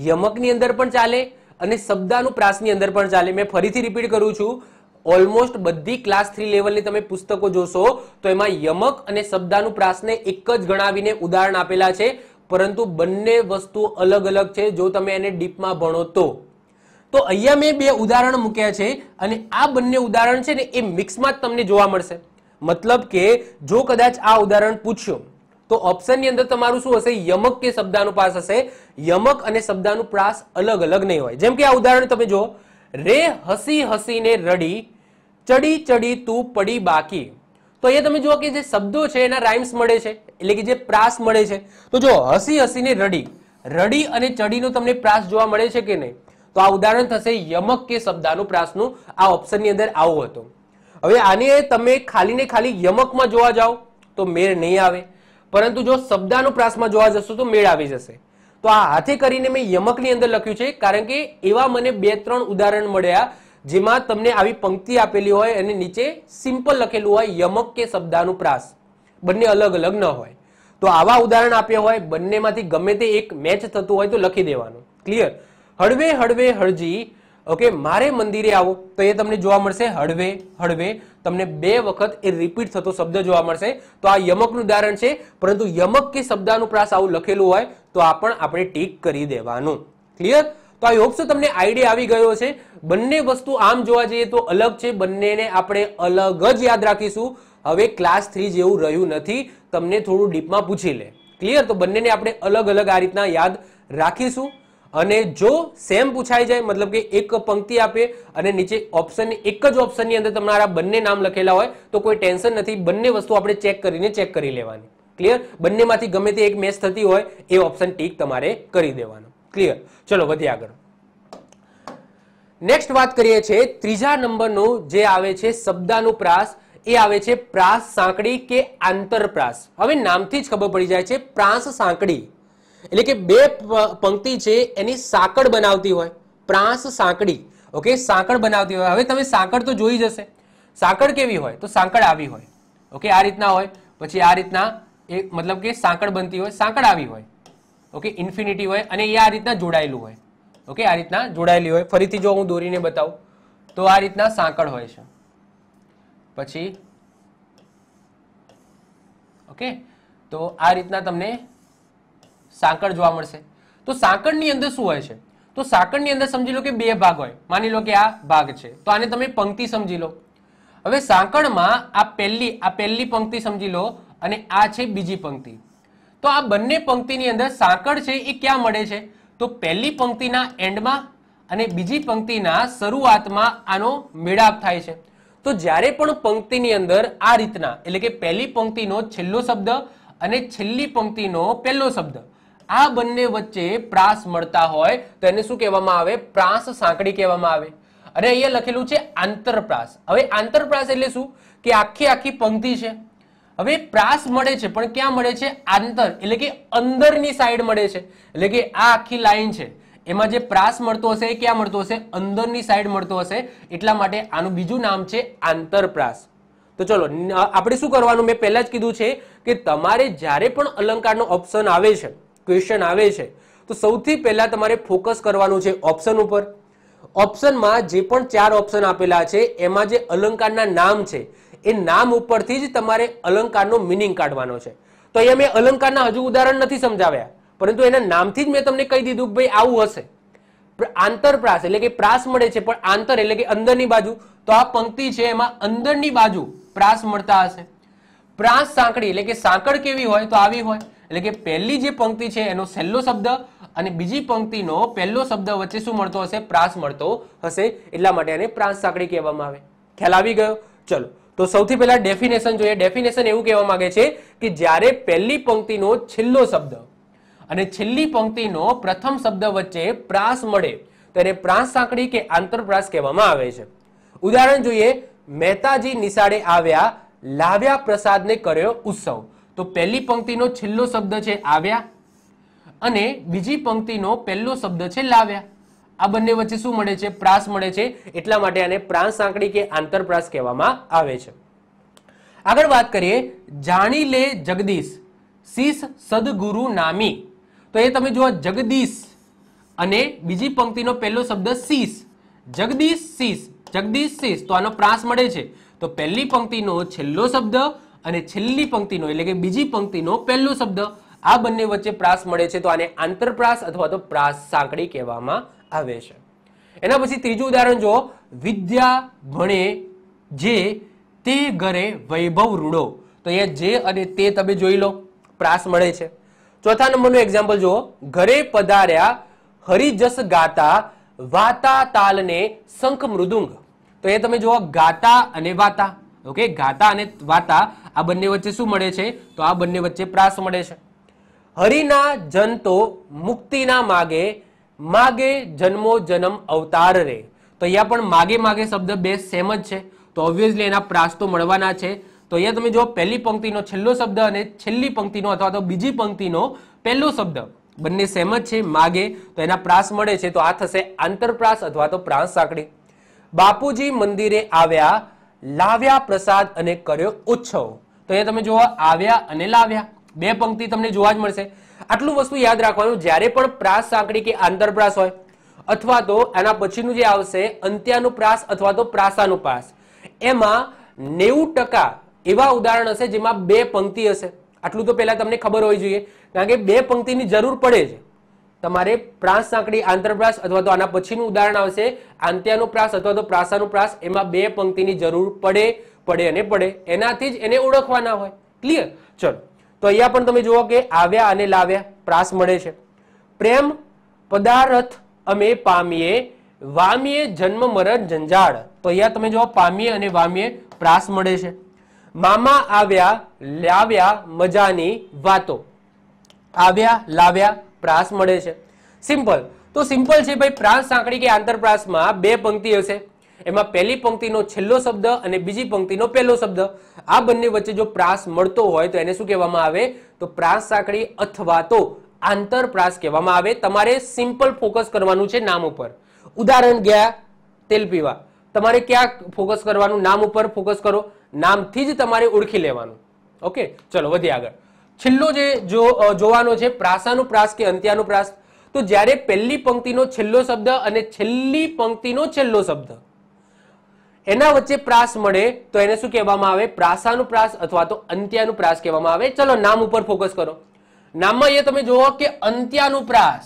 યમકની અંદર પણ ચાલે અને શબ્દાનું પ્રાસની અંદર પણ ચાલે મેં ફરીથી રિપીટ કરું છું ઓલમોસ્ટ બધી ક્લાસ થ્રી લેવલની તમે પુસ્તકો જોશો તો એમાં યમક અને શબ્દાનું પ્રાસને એક જ ગણાવીને ઉદાહરણ આપેલા છે પરંતુ બંને વસ્તુ અલગ અલગ છે જો તમે એને ડીપમાં ભણો તો તો અહીંયા મેં બે ઉદાહરણ મૂક્યા છે અને આ બંને ઉદાહરણ છે ને એ મિક્સમાં જ તમને જોવા મળશે મતલબ કે જો કદાચ આ ઉદાહરણ પૂછ્યો તો ઓપ્શનની અંદર તમારું શું હશે યમક કે શબ્દાનુપ્રાસ હશે યમક અને શબ્દાનુપ્રાસ અલગ અલગ નહીં હોય જેમ કે આ ઉદાહરણ તમે જો રે હસી હસીને રડી ચડી ચડી તું પડી બાકી તો અહીંયા તમે જુઓ કે જે શબ્દો છે એના રાઇમ્સ મળે છે એટલે કે જે પ્રાસ મળે છે તો જો હસી હસીને રડી રડી અને ચડીનો તમને પ્રાસ જોવા મળે છે કે નહીં તો આ ઉદાહરણ થશે યમક કે શબ્દાનું પ્રાસનું આ ઓપ્શનની અંદર આવું હતું હવે આને તમે ખાલીને ખાલી યમકમાં જોવા જાઓ તો મેળ નહીં આવે પરંતુ જો શબ્દાનુપ્રાસમાં જોવા જશો તો મેળ આવી જશે તો આ હાથે કરીને મેં યમકની અંદર લખ્યું છે કારણ કે એવા મને બે ત્રણ ઉદાહરણ મળ્યા જેમાં તમને આવી પંક્તિ આપેલી હોય અને નીચે સિમ્પલ લખેલું હોય યમક કે શબ્દાનુપ્રાસ બંને અલગ અલગ ન હોય તો આવા ઉદાહરણ આપ્યા હોય બંનેમાંથી ગમે તે એક મેચ થતું હોય તો લખી દેવાનું ક્લિયર હળવે હળવે હળજી ઓકે મારે મંદિરે આવો તો એ તમને જોવા મળશે હળવે હળવે તમને બે વખત એ રિપીટ થતો શબ્દ જોવા મળશે તો આ યમકનું ઉદાહરણ છે પરંતુ યમક કે શબ્દાનુપ્રાસ આવું લખેલું હોય તો આ પણ આપણે ટીક કરી દેવાનું ક્લિયર તો આઈ હોપ સો તમને આઈડિયા આવી ગયો છે બંને વસ્તુ આમ જોવા જઈએ તો અલગ છે બંનેને આપણે અલગ જ યાદ રાખીશું હવે ક્લાસ થ્રી જેવું રહ્યું નથી તમને થોડું ડીપમાં પૂછી લે ક્લિયર તો બંનેને આપણે અલગ અલગ આ રીતના યાદ રાખીશું અને જો સેમ પૂછાઈ જાય મતલબ કે એક પંક્તિ આપે અને નીચે ઓપ્શન એક જ ઓપ્શનની અંદર તમારા બંને નામ લખેલા હોય તો કોઈ ટેન્શન નથી બંને વસ્તુ આપણે ચેક કરીને ચેક કરી લેવાની ક્લિયર બંનેમાંથી ગમે તે એક મેચ થતી હોય એ ઓપ્શન ટીક તમારે કરી દેવાનો ક્લિયર ચલો વધીએ આગળ નેક્સ્ટ વાત કરીએ છીએ ત્રીજા નંબરનો જે આવે છે શબ્દાનુપ્રાસ એ આવે છે પ્રાસ સાંકડી કે આંતરપ્રાસ હવે નામથી જ ખબર પડી જાય છે પ્રાસ સાંકડી એટલે કે બે પંક્તિ છે એની સાંકળ બનાવતી હોય પ્રાંસ સાંકડી ઓકે સાંકળ બનાવતી હોય હવે તમે સાંકળ તો જોઈ જશે સાંકળ કેવી હોય તો સાંકળ આવી હોય ઓકે આ રીતના હોય પછી આ રીતના એક મતલબ કે સાંકળ બનતી હોય સાંકળ આવી હોય ઓકે ઇન્ફિનિટી હોય અને એ આ રીતના જોડાયેલું હોય ઓકે આ રીતના જોડાયેલી હોય ફરીથી જો હું દોરીને બતાવું તો આ રીતના સાંકળ હોય છે પછી ઓકે તો આ રીતના તમને સાંકળ જોવા મળશે તો સાંકળની અંદર શું હોય છે તો સાંકળની અંદર સમજી લો કે બે ભાગ હોય માની લો કે આ ભાગ છે તો આને તમે પંક્તિ સમજી લો હવે સાંકળમાં આ પહેલી આ પહેલી પંક્તિ સમજી લો અને આ છે બીજી પંક્તિ તો આ બંને પંક્તિની અંદર સાંકળ છે એ ક્યાં મળે છે તો પહેલી પંક્તિના એન્ડમાં અને બીજી પંક્તિના શરૂઆતમાં આનો મેળાપ થાય છે તો જ્યારે પણ પંક્તિની અંદર આ રીતના એટલે કે પહેલી પંક્તિનો છેલ્લો શબ્દ અને છેલ્લી પંક્તિનો પહેલો શબ્દ આ બંને વચ્ચે પ્રાસ મળતા હોય તો એને શું કહેવામાં આવે પ્રાસ સાંકડી કહેવામાં આવે અને અહીંયા લખેલું છે આંતરપ્રાસ હવે આંતરપ્રાસ એટલે શું કે આખી આખી પંક્તિ છે હવે પ્રાસ મળે છે પણ ક્યાં મળે છે આંતર એટલે કે અંદરની સાઈડ મળે છે એટલે કે આ આખી લાઈન છે એમાં જે પ્રાસ મળતો હશે એ ક્યાં મળતો હશે અંદરની સાઈડ મળતો હશે એટલા માટે આનું બીજું નામ છે આંતરપ્રાસ તો ચલો આપણે શું કરવાનું મેં પહેલા જ કીધું છે કે તમારે જ્યારે પણ અલંકારનો ઓપ્શન આવે છે ક્વેશ્ચન આવે છે તો સૌથી પહેલા તમારે ફોકસ કરવાનું છે ઓપ્શન ઉપર ઓપ્શનમાં જે પણ ચાર ઓપ્શન આપેલા છે એમાં જે અલંકારના નામ છે એ નામ ઉપરથી જ તમારે અલંકારનો મિનિંગ કાઢવાનો છે તો અહીંયા મેં અલંકારના હજુ ઉદાહરણ નથી સમજાવ્યા પરંતુ એના નામથી જ મેં તમને કહી દીધું કે ભાઈ આવું હશે આંતરપ્રાસ એટલે કે પ્રાસ મળે છે પણ આંતર એટલે કે અંદરની બાજુ તો આ પંક્તિ છે એમાં અંદરની બાજુ પ્રાસ મળતા હશે પ્રાસ સાંકડી એટલે કે સાંકળ કેવી હોય તો આવી હોય એટલે કે પહેલી જે પંક્તિ છે એનો છેલ્લો શબ્દ અને બીજી પંક્તિનો પહેલો શબ્દ વચ્ચે શું મળતો હશે પ્રાસ મળતો હશે એટલા માટે એને પ્રાસ સાંકળી કહેવામાં આવે ખ્યાલ આવી ગયો ચલો તો સૌથી પહેલા ડેફિનેશન જોઈએ ડેફિનેશન એવું કહેવા માંગે છે કે જ્યારે પહેલી પંક્તિનો છેલ્લો શબ્દ અને છેલ્લી પંક્તિનો પ્રથમ શબ્દ વચ્ચે પ્રાસ મળે તો એને પ્રાસ સાંકળી કે આંતરપ્રાસ કહેવામાં આવે છે ઉદાહરણ જોઈએ મહેતાજી નિશાળે આવ્યા લાવ્યા પ્રસાદને કર્યો ઉત્સવ તો પહેલી પંક્તિનો છેલ્લો શબ્દ છે આવ્યા અને બીજી પંક્તિનો પહેલો શબ્દ છે લાવ્યા આ બંને વચ્ચે શું મળે છે પ્રાસ મળે છે એટલા માટે આને પ્રાસ આંકડી કે આંતરપ્રાસ કહેવામાં આવે છે આગળ વાત કરીએ જાણી લે જગદીશ શીશ સદગુરુ નામી તો એ તમે જુઓ જગદીશ અને બીજી પંક્તિનો પહેલો શબ્દ શીશ જગદીશ શીશ જગદીશ શીશ તો આનો પ્રાસ મળે છે તો પહેલી પંક્તિનો છેલ્લો શબ્દ અને છેલ્લી પંક્તિનો એટલે કે બીજી પંક્તિનો પહેલો શબ્દ આ બંને વચ્ચે પ્રાસ મળે છે તો આને આંતરપ્રાસ અથવા તો પ્રાસ સાંકળી કહેવામાં આવે છે એના પછી ત્રીજું ઉદાહરણ જો વિદ્યા ભણે જે તે ઘરે વૈભવ રૂડો તો અહીંયા જે અને તે તમે જોઈ લો પ્રાસ મળે છે ચોથા નંબરનું એક્ઝામ્પલ જુઓ ઘરે પધાર્યા હરિજસ ગાતા વાતા તાલને શંખ મૃદુંગ તો એ તમે જુઓ ગાતા અને વાતા ઓકે ગાતા અને વાતા આ બંને વચ્ચે શું મળે છે તો આ બંને વચ્ચે પ્રાસ મળે છે હરિના જન તો મુક્તિના માગે માગે જન્મો જન્મ અવતાર રે તો અહીંયા પણ માગે માગે શબ્દ બે સેમ જ છે તો ઓબ્વિયસલી એના પ્રાસ તો મળવાના છે તો અહીંયા તમે જો પહેલી પંક્તિનો છેલ્લો શબ્દ અને છેલ્લી પંક્તિનો અથવા તો બીજી પંક્તિનો પહેલો શબ્દ બંને સેમ જ છે માગે તો એના પ્રાસ મળે છે તો આ થશે આંતરપ્રાસ અથવા તો પ્રાસ સાંકડી બાપુજી મંદિરે આવ્યા લાવ્યા પ્રસાદ અને કર્યો ઉત્સવ તો એ તમે જોવા આવ્યા અને લાવ્યા બે પંક્તિ તમને જોવા જ મળશે આટલું વસ્તુ યાદ રાખવાનું જ્યારે પણ પ્રાસ સાંકડી કે આંતરપ્રાસ હોય અથવા તો એના પછીનું જે આવશે અંત્યાનું પ્રાસ અથવા તો પ્રાસાનું પ્રાસ એમાં નેવું એવા ઉદાહરણ હશે જેમાં બે પંક્તિ હશે આટલું તો પહેલા તમને ખબર હોવી જોઈએ કારણ કે બે પંક્તિની જરૂર પડે છે તમારે પ્રાસ સાંકડી આંતરપ્રાસ અથવા તો આના પછીનું ઉદાહરણ આવશે આંત્યાનું પ્રાસ અથવા તો પ્રાસાનું પ્રાસ એમાં બે પંક્તિની જરૂર પડે પડે અને પડે એનાથી જ એને ઓળખવાના હોય ક્લિયર ચલો તો અહીંયા પણ તમે જુઓ કે આવ્યા અને લાવ્યા પ્રાસ મળે છે પ્રેમ પદાર્થ અમે પામીએ વામીએ જન્મ મરણ જંજાળ તો અહીંયા તમે જુઓ પામીએ અને વામીએ પ્રાસ મળે છે મામા આવ્યા લાવ્યા મજાની વાતો આવ્યા લાવ્યા પ્રાસ મળે છે સિમ્પલ તો સિમ્પલ છે ભાઈ પ્રાસ સાંકળી કે આંતરપ્રાસમાં બે પંક્તિ હશે એમાં પહેલી પંક્તિનો છેલ્લો શબ્દ અને બીજી પંક્તિનો પહેલો શબ્દ આ બંને વચ્ચે જો પ્રાસ મળતો હોય તો એને શું કહેવામાં આવે તો પ્રાસ સાંકળી અથવા તો આંતરપ્રાસ કહેવામાં આવે તમારે સિમ્પલ ફોકસ કરવાનું છે નામ ઉપર ઉદાહરણ ગયા તેલ પીવા તમારે ક્યાં ફોકસ કરવાનું નામ ઉપર ફોકસ કરો નામથી જ તમારે ઓળખી લેવાનું ઓકે ચલો વધીએ આગળ છેલ્લો જે જોવાનો છે પ્રાસાનું પ્રાસ કે અંત્યાનું પ્રાસ તો જ્યારે પહેલી પંક્તિનો છેલ્લો શબ્દ અને છેલ્લી પંક્તિનો છેલ્લો શબ્દ એના વચ્ચે પ્રાસ મળે તો એને શું કહેવામાં આવે પ્રાસાનુપ્રાસ અથવા તો અંત્યાનુપ્રાસ કહેવામાં આવે ચલો નામ ઉપર ફોકસ કરો નામમાં એ તમે જુઓ કે અંત્યાનુપ્રાસ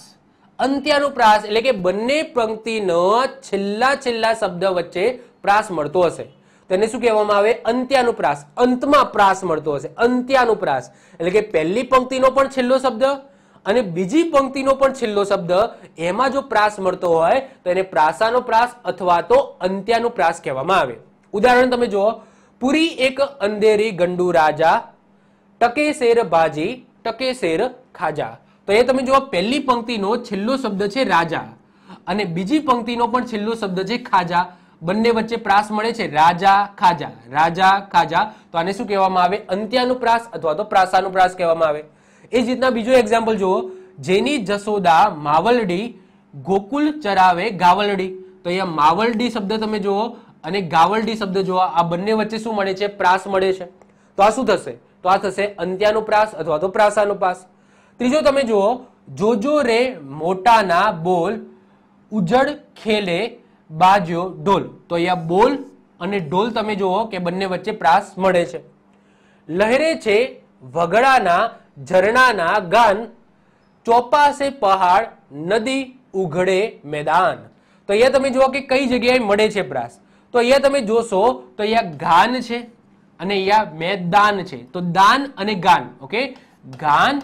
અંત્યાનુપ્રાસ એટલે કે બંને પંક્તિનો છેલ્લા છેલ્લા શબ્દ વચ્ચે પ્રાસ મળતો હશે તેને શું કહેવામાં આવે અંત્યાનુપ્રાસ અંતમાં પ્રાસ મળતો હશે અંત્યાનુપ્રાસ એટલે કે પહેલી પંક્તિનો પણ છેલ્લો શબ્દ અને બીજી પંક્તિનો પણ છેલ્લો શબ્દ એમાં જો પ્રાસ મળતો હોય તો એને પ્રાસાનો પ્રાસ અથવા તો અંત્યાનો પ્રાસ કહેવામાં આવે ઉદાહરણ તમે જુઓ પુરી એક અંધેરી ગંડુ રાજા ટકે શેર ભાજી ટકે શેર ખાજા તો એ તમે જુઓ પહેલી પંક્તિનો છેલ્લો શબ્દ છે રાજા અને બીજી પંક્તિનો પણ છેલ્લો શબ્દ છે ખાજા બંને વચ્ચે પ્રાસ મળે છે રાજા ખાજા રાજા ખાજા તો આને શું કહેવામાં આવે અંત્યાનુપ્રાસ અથવા તો પ્રાસાનુપ્રાસ કહેવામાં આવે એ જ રીતના બીજું એક્ઝામ્પલ જુઓ જેની જસોદા માવલડી ગોકુલ ચરાવે ગાવલડી તો અહીંયા માવલડી શબ્દ તમે જુઓ અને ગાવલડી શબ્દ જુઓ આ બંને વચ્ચે શું મળે છે પ્રાસ મળે છે તો આ શું થશે તો આ થશે અંત્યાનો પ્રાસ અથવા તો પ્રાસાનો પાસ ત્રીજો તમે જુઓ જોજો રે મોટાના બોલ ઉજળ ખેલે બાજો ઢોલ તો અહીંયા બોલ અને ઢોલ તમે જુઓ કે બંને વચ્ચે પ્રાસ મળે છે લહેરે છે વગડાના ઝરણાના ગાન ચોપાસે પહાડ નદી ઉઘડે મેદાન તો અહીંયા તમે જુઓ કે કઈ જગ્યાએ મળે છે પ્રાસ તો અહીંયા તમે જોશો તો અહીંયા ગાન છે અને અહીંયા મેદાન છે તો દાન અને ગાન ઓકે ગાન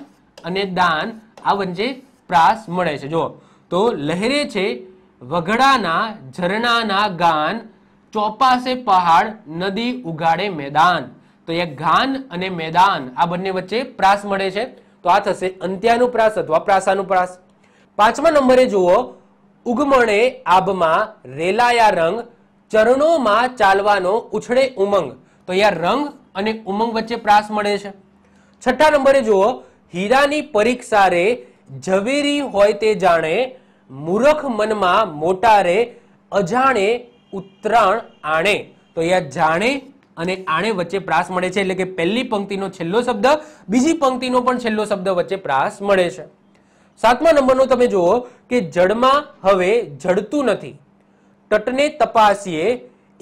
અને દાન આ વચ્ચે પ્રાસ મળે છે જુઓ તો લહેરે છે વઘડાના ઝરણાના ગાન ચોપાસે પહાડ નદી ઉગાડે મેદાન તો અહીંયા ઘાન અને મેદાન આ બંને વચ્ચે પ્રાસ મળે છે તો આ થશે અંત્યાનુપ્રાસ અથવા પ્રાસાનુપ્રાસ પાંચમા નંબરે જુઓ ઉગમણે આબમાં રેલાયા રંગ ચરણોમાં ચાલવાનો ઉછળે ઉમંગ તો અહીંયા રંગ અને ઉમંગ વચ્ચે પ્રાસ મળે છે છઠ્ઠા નંબરે જુઓ હીરાની પરીક્ષા રે ઝવેરી હોય તે જાણે મૂરખ મનમાં મોટા રે અજાણે ઉત્તરાણ આણે તો અહીંયા જાણે અને આણે વચ્ચે પ્રાસ મળે છે એટલે કે પહેલી પંક્તિનો છેલ્લો શબ્દ બીજી પંક્તિનો પણ છેલ્લો શબ્દ વચ્ચે પ્રાસ મળે છે સાતમા નંબરનો તમે જુઓ કે જળમાં હવે જળતું નથી તટને તપાસીએ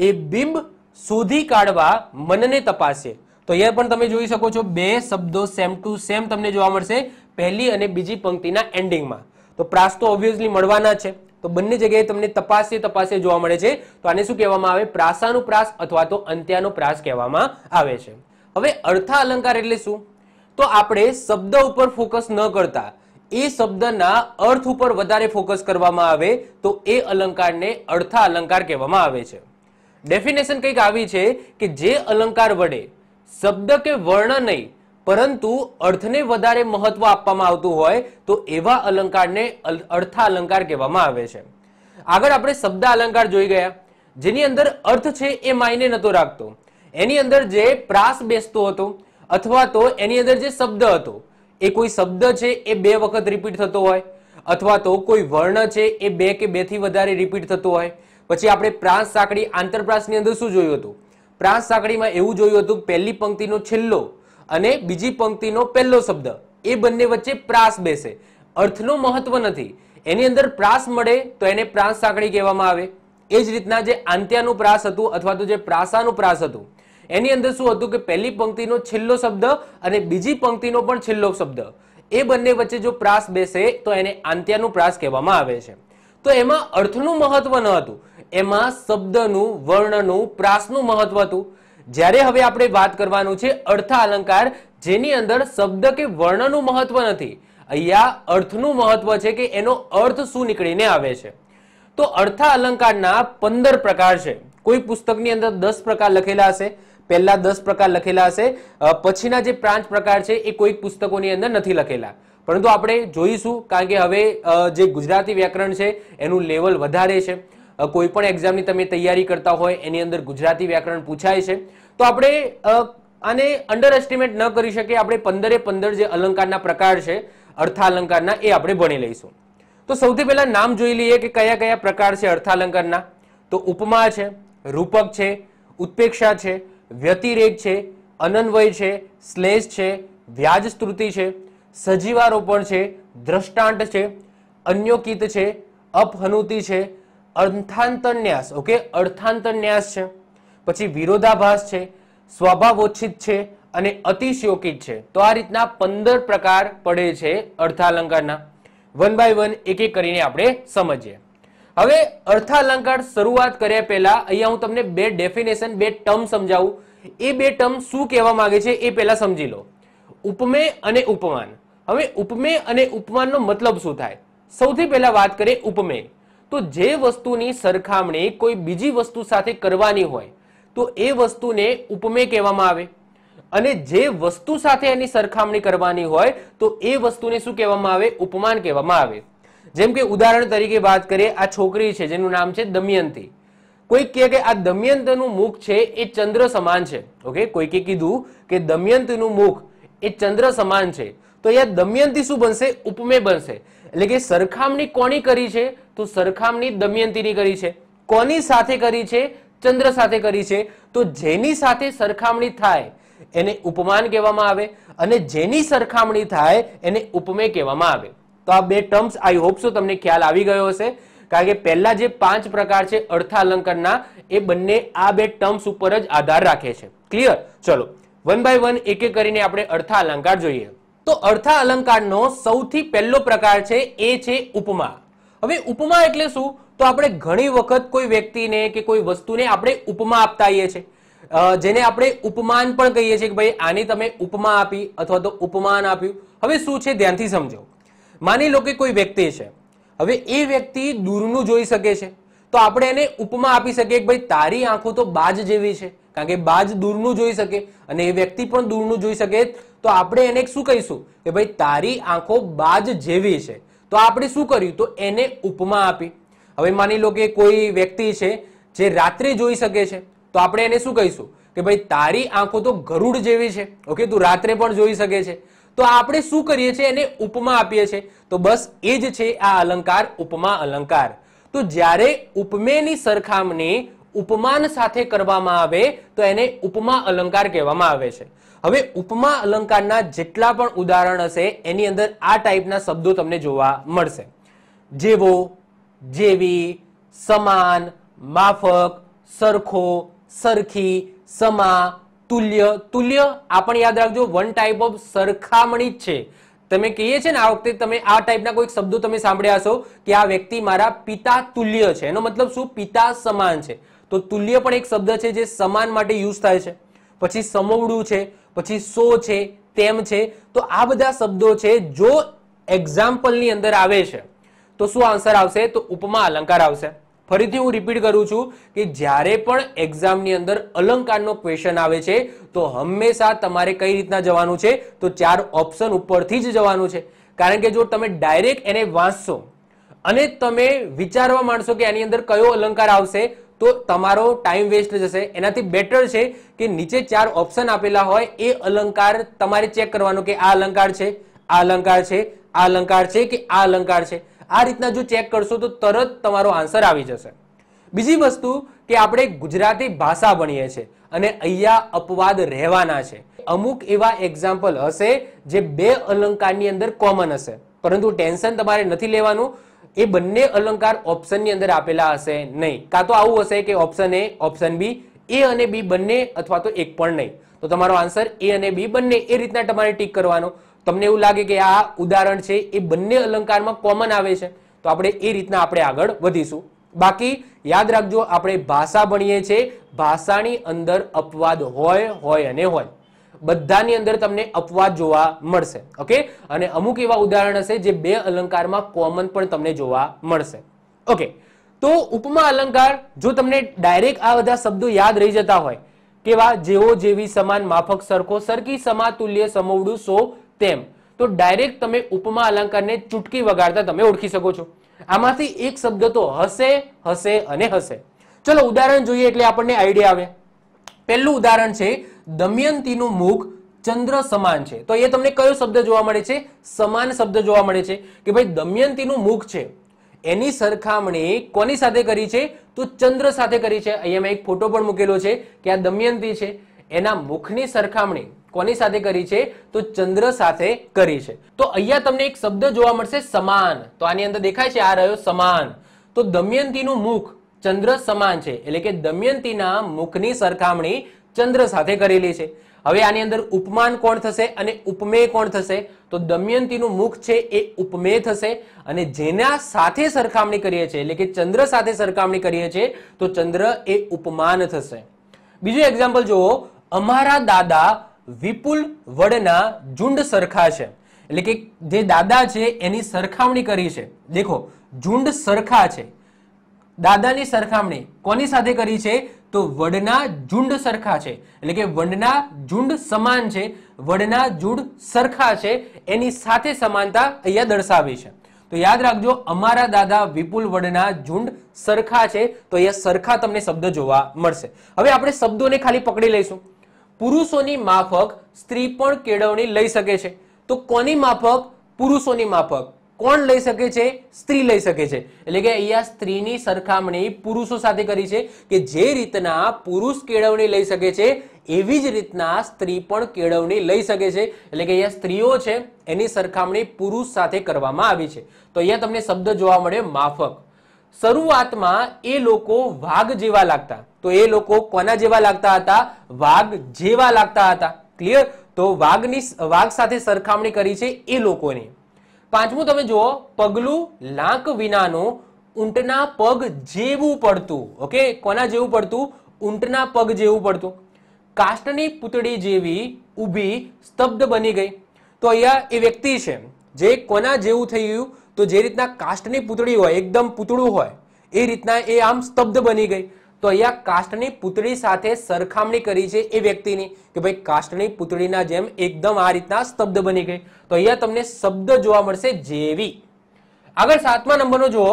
એ બિંબ શોધી કાઢવા મનને તપાસીએ તો અહીંયા પણ તમે જોઈ શકો છો બે શબ્દો સેમ ટુ સેમ તમને જોવા મળશે પહેલી અને બીજી પંક્તિના એન્ડિંગમાં તો પ્રાસ તો ઓબ્વિયસલી મળવાના છે તો બંને જગ્યાએ તમને તપાસે તપાસે જોવા મળે છે તો આને શું કહેવામાં આવે પ્રાસાનુપ્રાસ અથવા તો અંત્યાનુપ્રાસ કહેવામાં આવે છે હવે અર્થા અલંકાર એટલે શું તો આપણે શબ્દ ઉપર ફોકસ ન કરતા એ શબ્દના અર્થ ઉપર વધારે ફોકસ કરવામાં આવે તો એ અલંકારને અર્થા અલંકાર કહેવામાં આવે છે ડેફિનેશન કંઈક આવી છે કે જે અલંકાર વડે શબ્દ કે વર્ણ નહીં પરંતુ અર્થને વધારે મહત્વ આપવામાં આવતું હોય તો એવા અલંકારને અર્થા અલંકાર કહેવામાં આવે છે આગળ આપણે શબ્દ અલંકાર જોઈ ગયા જેની અંદર અર્થ છે એ માયને નતો રાખતો એની અંદર જે પ્રાસ બેસતો હતો અથવા તો એની અંદર જે શબ્દ હતો એ કોઈ શબ્દ છે એ બે વખત રિપીટ થતો હોય અથવા તો કોઈ વર્ણ છે એ બે કે બેથી વધારે રિપીટ થતો હોય પછી આપણે પ્રાસ સાંકડી આંતરપ્રાસની અંદર શું જોયું હતું પ્રાસ સાંકડીમાં એવું જોયું હતું પહેલી પંક્તિનો છેલ્લો અને બીજી પંક્તિનો પહેલો શબ્દ એ બંને વચ્ચે પ્રાસ બેસે અર્થનો મહત્વ નથી એની અંદર પ્રાસ મળે તો એને પ્રાસ સાંકળી કહેવામાં આવે એ જ રીતના જે આંત્યાનું પ્રાસ હતું અથવા તો જે પ્રાસાનું પ્રાસ હતું એની અંદર શું હતું કે પહેલી પંક્તિનો છેલ્લો શબ્દ અને બીજી પંક્તિનો પણ છેલ્લો શબ્દ એ બંને વચ્ચે જો પ્રાસ બેસે તો એને આંત્યાનું પ્રાસ કહેવામાં આવે છે તો એમાં અર્થનું મહત્વ ન હતું એમાં શબ્દનું વર્ણનું પ્રાસનું મહત્વ હતું જ્યારે હવે આપણે વાત કરવાનું છે અર્થ અલંકાર જેની અંદર શબ્દ કે વર્ણનું મહત્વ નથી અહીંયા અર્થનું મહત્વ છે કે એનો અર્થ શું નીકળીને આવે છે તો અર્થ અલંકારના પંદર પ્રકાર છે કોઈ પુસ્તકની અંદર દસ પ્રકાર લખેલા હશે પહેલા દસ પ્રકાર લખેલા હશે પછીના જે પાંચ પ્રકાર છે એ કોઈક પુસ્તકોની અંદર નથી લખેલા પરંતુ આપણે જોઈશું કારણ કે હવે જે ગુજરાતી વ્યાકરણ છે એનું લેવલ વધારે છે કોઈ પણ એક્ઝામની તમે તૈયારી કરતા હોય એની અંદર ગુજરાતી વ્યાકરણ પૂછાય છે તો આપણે આને અંડર એસ્ટિમેટ ન કરી શકીએ આપણે પંદરે પંદર જે અલંકારના પ્રકાર છે અર્થાલંકારના એ આપણે ભણી લઈશું તો સૌથી પહેલા નામ જોઈ લઈએ કે કયા કયા પ્રકાર છે અર્થાલંકારના તો ઉપમા છે રૂપક છે ઉત્પેક્ષા છે વ્યતિરેક છે અનન્વય છે શ્લેષ છે વ્યાજ સ્તુતિ છે સજીવારોપણ છે દ્રષ્ટાંત છે અન્યોકિત છે અપહનુતિ છે અર્થાંતર ન્યાસ ઓકે અર્થાંતર ન્યાસ છે પછી વિરોધાભાસ છે સ્વભાવોચિત છે અને અતિશયોકિત છે તો આ રીતના પંદર પ્રકાર પડે છે અર્થાલંકારના વન બાય વન એક એક કરીને આપણે સમજીએ હવે અર્થાલંકાર શરૂઆત કર્યા પહેલા અહીંયા હું તમને બે ડેફિનેશન બે ટર્મ સમજાવું એ બે ટર્મ શું કહેવા માંગે છે એ પહેલા સમજી લો ઉપમેય અને ઉપમાન હવે ઉપમે અને ઉપમાનનો મતલબ શું થાય સૌથી પહેલા વાત કરીએ ઉપમેય તો જે વસ્તુની સરખામણી કોઈ બીજી વસ્તુ સાથે કરવાની હોય તો એ વસ્તુને ઉપમે કહેવામાં આવે અને જે વસ્તુ સાથે એની સરખામણી કરવાની હોય તો એ વસ્તુને શું કહેવામાં આવે ઉપમાન કહેવામાં આવે જેમ કે ઉદાહરણ તરીકે વાત કરીએ આ છોકરી છે જેનું નામ છે દમયંતી કોઈ કહે કે આ દમયંતનું મુખ છે એ ચંદ્ર સમાન છે ઓકે કોઈકે કીધું કે દમયંતનું મુખ એ ચંદ્ર સમાન છે તો અહીંયા દમયંતી શું બનશે ઉપમે બનશે એટલે કે સરખામણી કોની કરી છે તો સરખામણી દમયંતીની કરી છે કોની સાથે કરી છે ચંદ્ર સાથે કરી છે તો જેની સાથે સરખામણી થાય એને ઉપમાન કહેવામાં આવે અને જેની સરખામણી થાય એને ઉપમેય કહેવામાં આવે તો આ બે ટર્મ્સ આઈ હોપ સો તમને ખ્યાલ આવી ગયો હશે કારણ કે પહેલા જે પાંચ પ્રકાર છે અર્થાલંકનના એ બંને આ બે ટર્મ્સ ઉપર જ આધાર રાખે છે ક્લિયર ચલો વન બાય વન એક એક કરીને આપણે અર્થાલંકાર જોઈએ તો અર્થાલંકારનો સૌથી પહેલો પ્રકાર છે એ છે ઉપમા હવે ઉપમા એટલે શું તો આપણે ઘણી વખત કોઈ વ્યક્તિને કે કોઈ વસ્તુને આપણે ઉપમા આપતા આવીએ છીએ જેને આપણે ઉપમાન પણ કહીએ છીએ કે ભાઈ આની તમે ઉપમા આપી અથવા તો ઉપમાન આપ્યું હવે શું છે ધ્યાનથી સમજો માની લો કે કોઈ વ્યક્તિ છે હવે એ વ્યક્તિ દૂરનું જોઈ શકે છે તો આપણે એને ઉપમા આપી શકીએ કે ભાઈ તારી આંખો તો બાજ જેવી છે કારણ કે બાજ દૂરનું જોઈ શકે અને એ વ્યક્તિ પણ દૂરનું જોઈ શકે તો આપણે એને શું કહીશું કે ભાઈ તારી આંખો બાજ જેવી છે તો આપણે શું કર્યું તો એને ઉપમા આપી હવે માની લો કે કોઈ વ્યક્તિ છે જે રાત્રે જોઈ શકે છે તો આપણે એને શું કહીશું કે ભાઈ તારી આંખો તો ગરુડ જેવી છે ઓકે તું રાત્રે પણ જોઈ શકે છે તો આપણે શું કરીએ છીએ એને ઉપમા આપીએ છીએ તો બસ એ જ છે આ અલંકાર ઉપમા અલંકાર તો જ્યારે ઉપમેની સરખામણી ઉપમાન સાથે કરવામાં આવે તો એને ઉપમા અલંકાર કહેવામાં આવે છે હવે ઉપમા અલંકારના જેટલા પણ ઉદાહરણ હશે એની અંદર આ ટાઈપના શબ્દો તમને જોવા મળશે જેવો જેવી સમાન માફક સરખો સરખી સમા તુલ્ય તુલ્ય આ પણ યાદ રાખજો વન ટાઈપ ઓફ સરખામણી જ છે તમે કહીએ છે ને આ વખતે તમે આ ટાઈપના કોઈક શબ્દો તમે સાંભળ્યા હશો કે આ વ્યક્તિ મારા પિતા તુલ્ય છે એનો મતલબ શું પિતા સમાન છે તો તુલ્ય પણ એક શબ્દ છે જે સમાન માટે યુઝ થાય છે પછી સમોવડું છે પછી સો છે તેમ છે તો આ બધા શબ્દો છે જો એક્ઝામ્પલની અંદર આવે છે તો શું આન્સર આવશે તો ઉપમા અલંકાર આવશે ફરીથી હું રિપીટ કરું છું કે જ્યારે પણ એક્ઝામની અંદર અલંકારનો ક્વેશ્ચન આવે છે તો હંમેશા તમારે કઈ રીતના જવાનું છે તો ચાર ઓપ્શન ઉપરથી જ જવાનું છે કારણ કે જો તમે ડાયરેક્ટ એને વાંચશો અને તમે વિચારવા માંડશો કે આની અંદર કયો અલંકાર આવશે તો તમારો ટાઈમ વેસ્ટ જશે એનાથી બેટર છે કે નીચે ચાર ઓપ્શન આપેલા હોય એ અલંકાર તમારે ચેક કરવાનો કે આ અલંકાર છે આ અલંકાર છે આ અલંકાર છે કે આ અલંકાર છે આ રીતના જો ચેક કરશો તો તરત તમારો આન્સર આવી જશે બીજી વસ્તુ કે આપણે ગુજરાતી ભાષા ભણીએ છીએ અને અહીંયા અપવાદ રહેવાના છે અમુક એવા એક્ઝામ્પલ હશે જે બે અલંકારની અંદર કોમન હશે પરંતુ ટેન્શન તમારે નથી લેવાનું એ બંને અલંકાર ઓપ્શનની અંદર આપેલા હશે નહીં કાં તો આવું હશે કે ઓપ્શન એ ઓપ્શન બી એ અને બી બંને અથવા તો એક પણ નહીં તો તમારો આન્સર એ અને બી બંને એ રીતના તમારે ટીક કરવાનો તમને એવું લાગે કે આ ઉદાહરણ છે એ બંને અલંકારમાં કોમન આવે છે તો આપણે એ રીતના આપણે આગળ વધીશું બાકી યાદ રાખજો આપણે ભાષા ભણીએ છીએ ભાષાની અંદર અપવાદ હોય હોય અને હોય બધાની અંદર તમને અપવાદ જોવા મળશે ઓકે અને અમુક એવા ઉદાહરણ હશે જે બે અલંકારમાં કોમન પણ તમને જોવા મળશે ઓકે તો ઉપમા અલંકાર જો તમને ડાયરેક્ટ આ બધા શબ્દો યાદ રહી જતા હોય કેવા જેવો જેવી સમાન માફક સરખો સરખી સમાતુલ્ય સમવડું સો તેમ તો ડાયરેક્ટ તમે ઉપમા અલંકારને ચૂટકી વગાડતા તમે ઓળખી શકો છો આમાંથી એક શબ્દ તો હશે હશે અને હશે ચલો ઉદાહરણ જોઈએ એટલે આપણને આઈડિયા આવે પહેલું ઉદાહરણ છે દમયંતીનું મુખ ચંદ્ર સમાન છે તો એ તમને કયો શબ્દ જોવા મળે છે સમાન શબ્દ જોવા મળે છે કે ભાઈ દમયંતીનું મુખ છે એની સરખામણી કોની સાથે કરી છે તો ચંદ્ર સાથે કરી છે અહીંયા મેં એક ફોટો પણ મૂકેલો છે કે આ દમયંતી છે એના મુખની સરખામણી કોની સાથે કરી છે તો ચંદ્ર સાથે કરી છે તો અહીંયા તમને એક શબ્દ જોવા મળશે સમાન તો આની અંદર દેખાય છે આ રહ્યો સમાન તો દમયંતીનું મુખ ચંદ્ર સમાન છે એટલે કે દમયંતીના મુખની સરખામણી ચંદ્ર સાથે કરેલી છે હવે આની અંદર ઉપમાન કોણ થશે અને ઉપમેય કોણ થશે તો દમયંતીનું મુખ છે એ ઉપમેય થશે અને જેના સાથે સરખામણી કરીએ છીએ એટલે કે ચંદ્ર સાથે સરખામણી કરીએ છીએ તો ચંદ્ર એ ઉપમાન થશે બીજું એક્ઝામ્પલ જુઓ અમારા દાદા વિપુલ વડના ઝુંડ સરખા છે એટલે કે જે દાદા છે એની સરખામણી કરી છે દેખો ઝુંડ સરખા છે દાદાની સરખામણી કોની સાથે કરી છે તો વડના ઝુંડ સરખા છે એટલે કે વડના ઝુંડ સમાન છે વડના ઝુંડ સરખા છે એની સાથે સમાનતા અહીંયા દર્શાવી છે તો યાદ રાખજો અમારા દાદા વિપુલ વડના ઝુંડ સરખા છે તો અહીંયા સરખા તમને શબ્દ જોવા મળશે હવે આપણે શબ્દોને ખાલી પકડી લઈશું પુરુષોની માફક સ્ત્રી પણ કેળવણી લઈ શકે છે તો કોની માફક પુરુષોની માફક કોણ લઈ શકે છે સ્ત્રી લઈ શકે છે એટલે કે અહીંયા સ્ત્રીની સરખામણી પુરુષો સાથે કરી છે કે જે રીતના પુરુષ કેળવણી લઈ શકે છે એવી જ રીતના સ્ત્રી પણ કેળવણી લઈ શકે છે એટલે કે અહીંયા સ્ત્રીઓ છે એની સરખામણી પુરુષ સાથે કરવામાં આવી છે તો અહીંયા તમને શબ્દ જોવા મળે માફક શરૂઆતમાં એ લોકો વાઘ જેવા લાગતા તો એ લોકો કોના જેવા લાગતા હતા વાઘ જેવા લાગતા હતા ક્લિયર તો વાઘની વાઘ સાથે સરખામણી કરી છે એ લોકોની પાંચમું તમે જુઓ પગલું લાંક વિનાનું ઊંટના પગ જેવું પડતું ઓકે કોના જેવું પડતું ઊંટના પગ જેવું પડતું કાસ્ટની પૂતળી જેવી ઊભી સ્તબ્ધ બની ગઈ તો અહીંયા એ વ્યક્તિ છે જે કોના જેવું થઈ ગયું તો જે રીતના કાસ્ટની પૂતળી હોય એકદમ પૂતળું હોય એ રીતના એ આમ સ્તબ્ધ બની ગઈ તો અહીંયા કાસ્ટની પુતળી સાથે સરખામણી કરી છે એ વ્યક્તિની કે ભાઈ કાસ્ટની પુતળીના જેમ એકદમ આ રીતના શબ્દ બની ગઈ તો અહીંયા તમને શબ્દ જોવા મળશે જેવી આગળ સાતમા નંબરનો જુઓ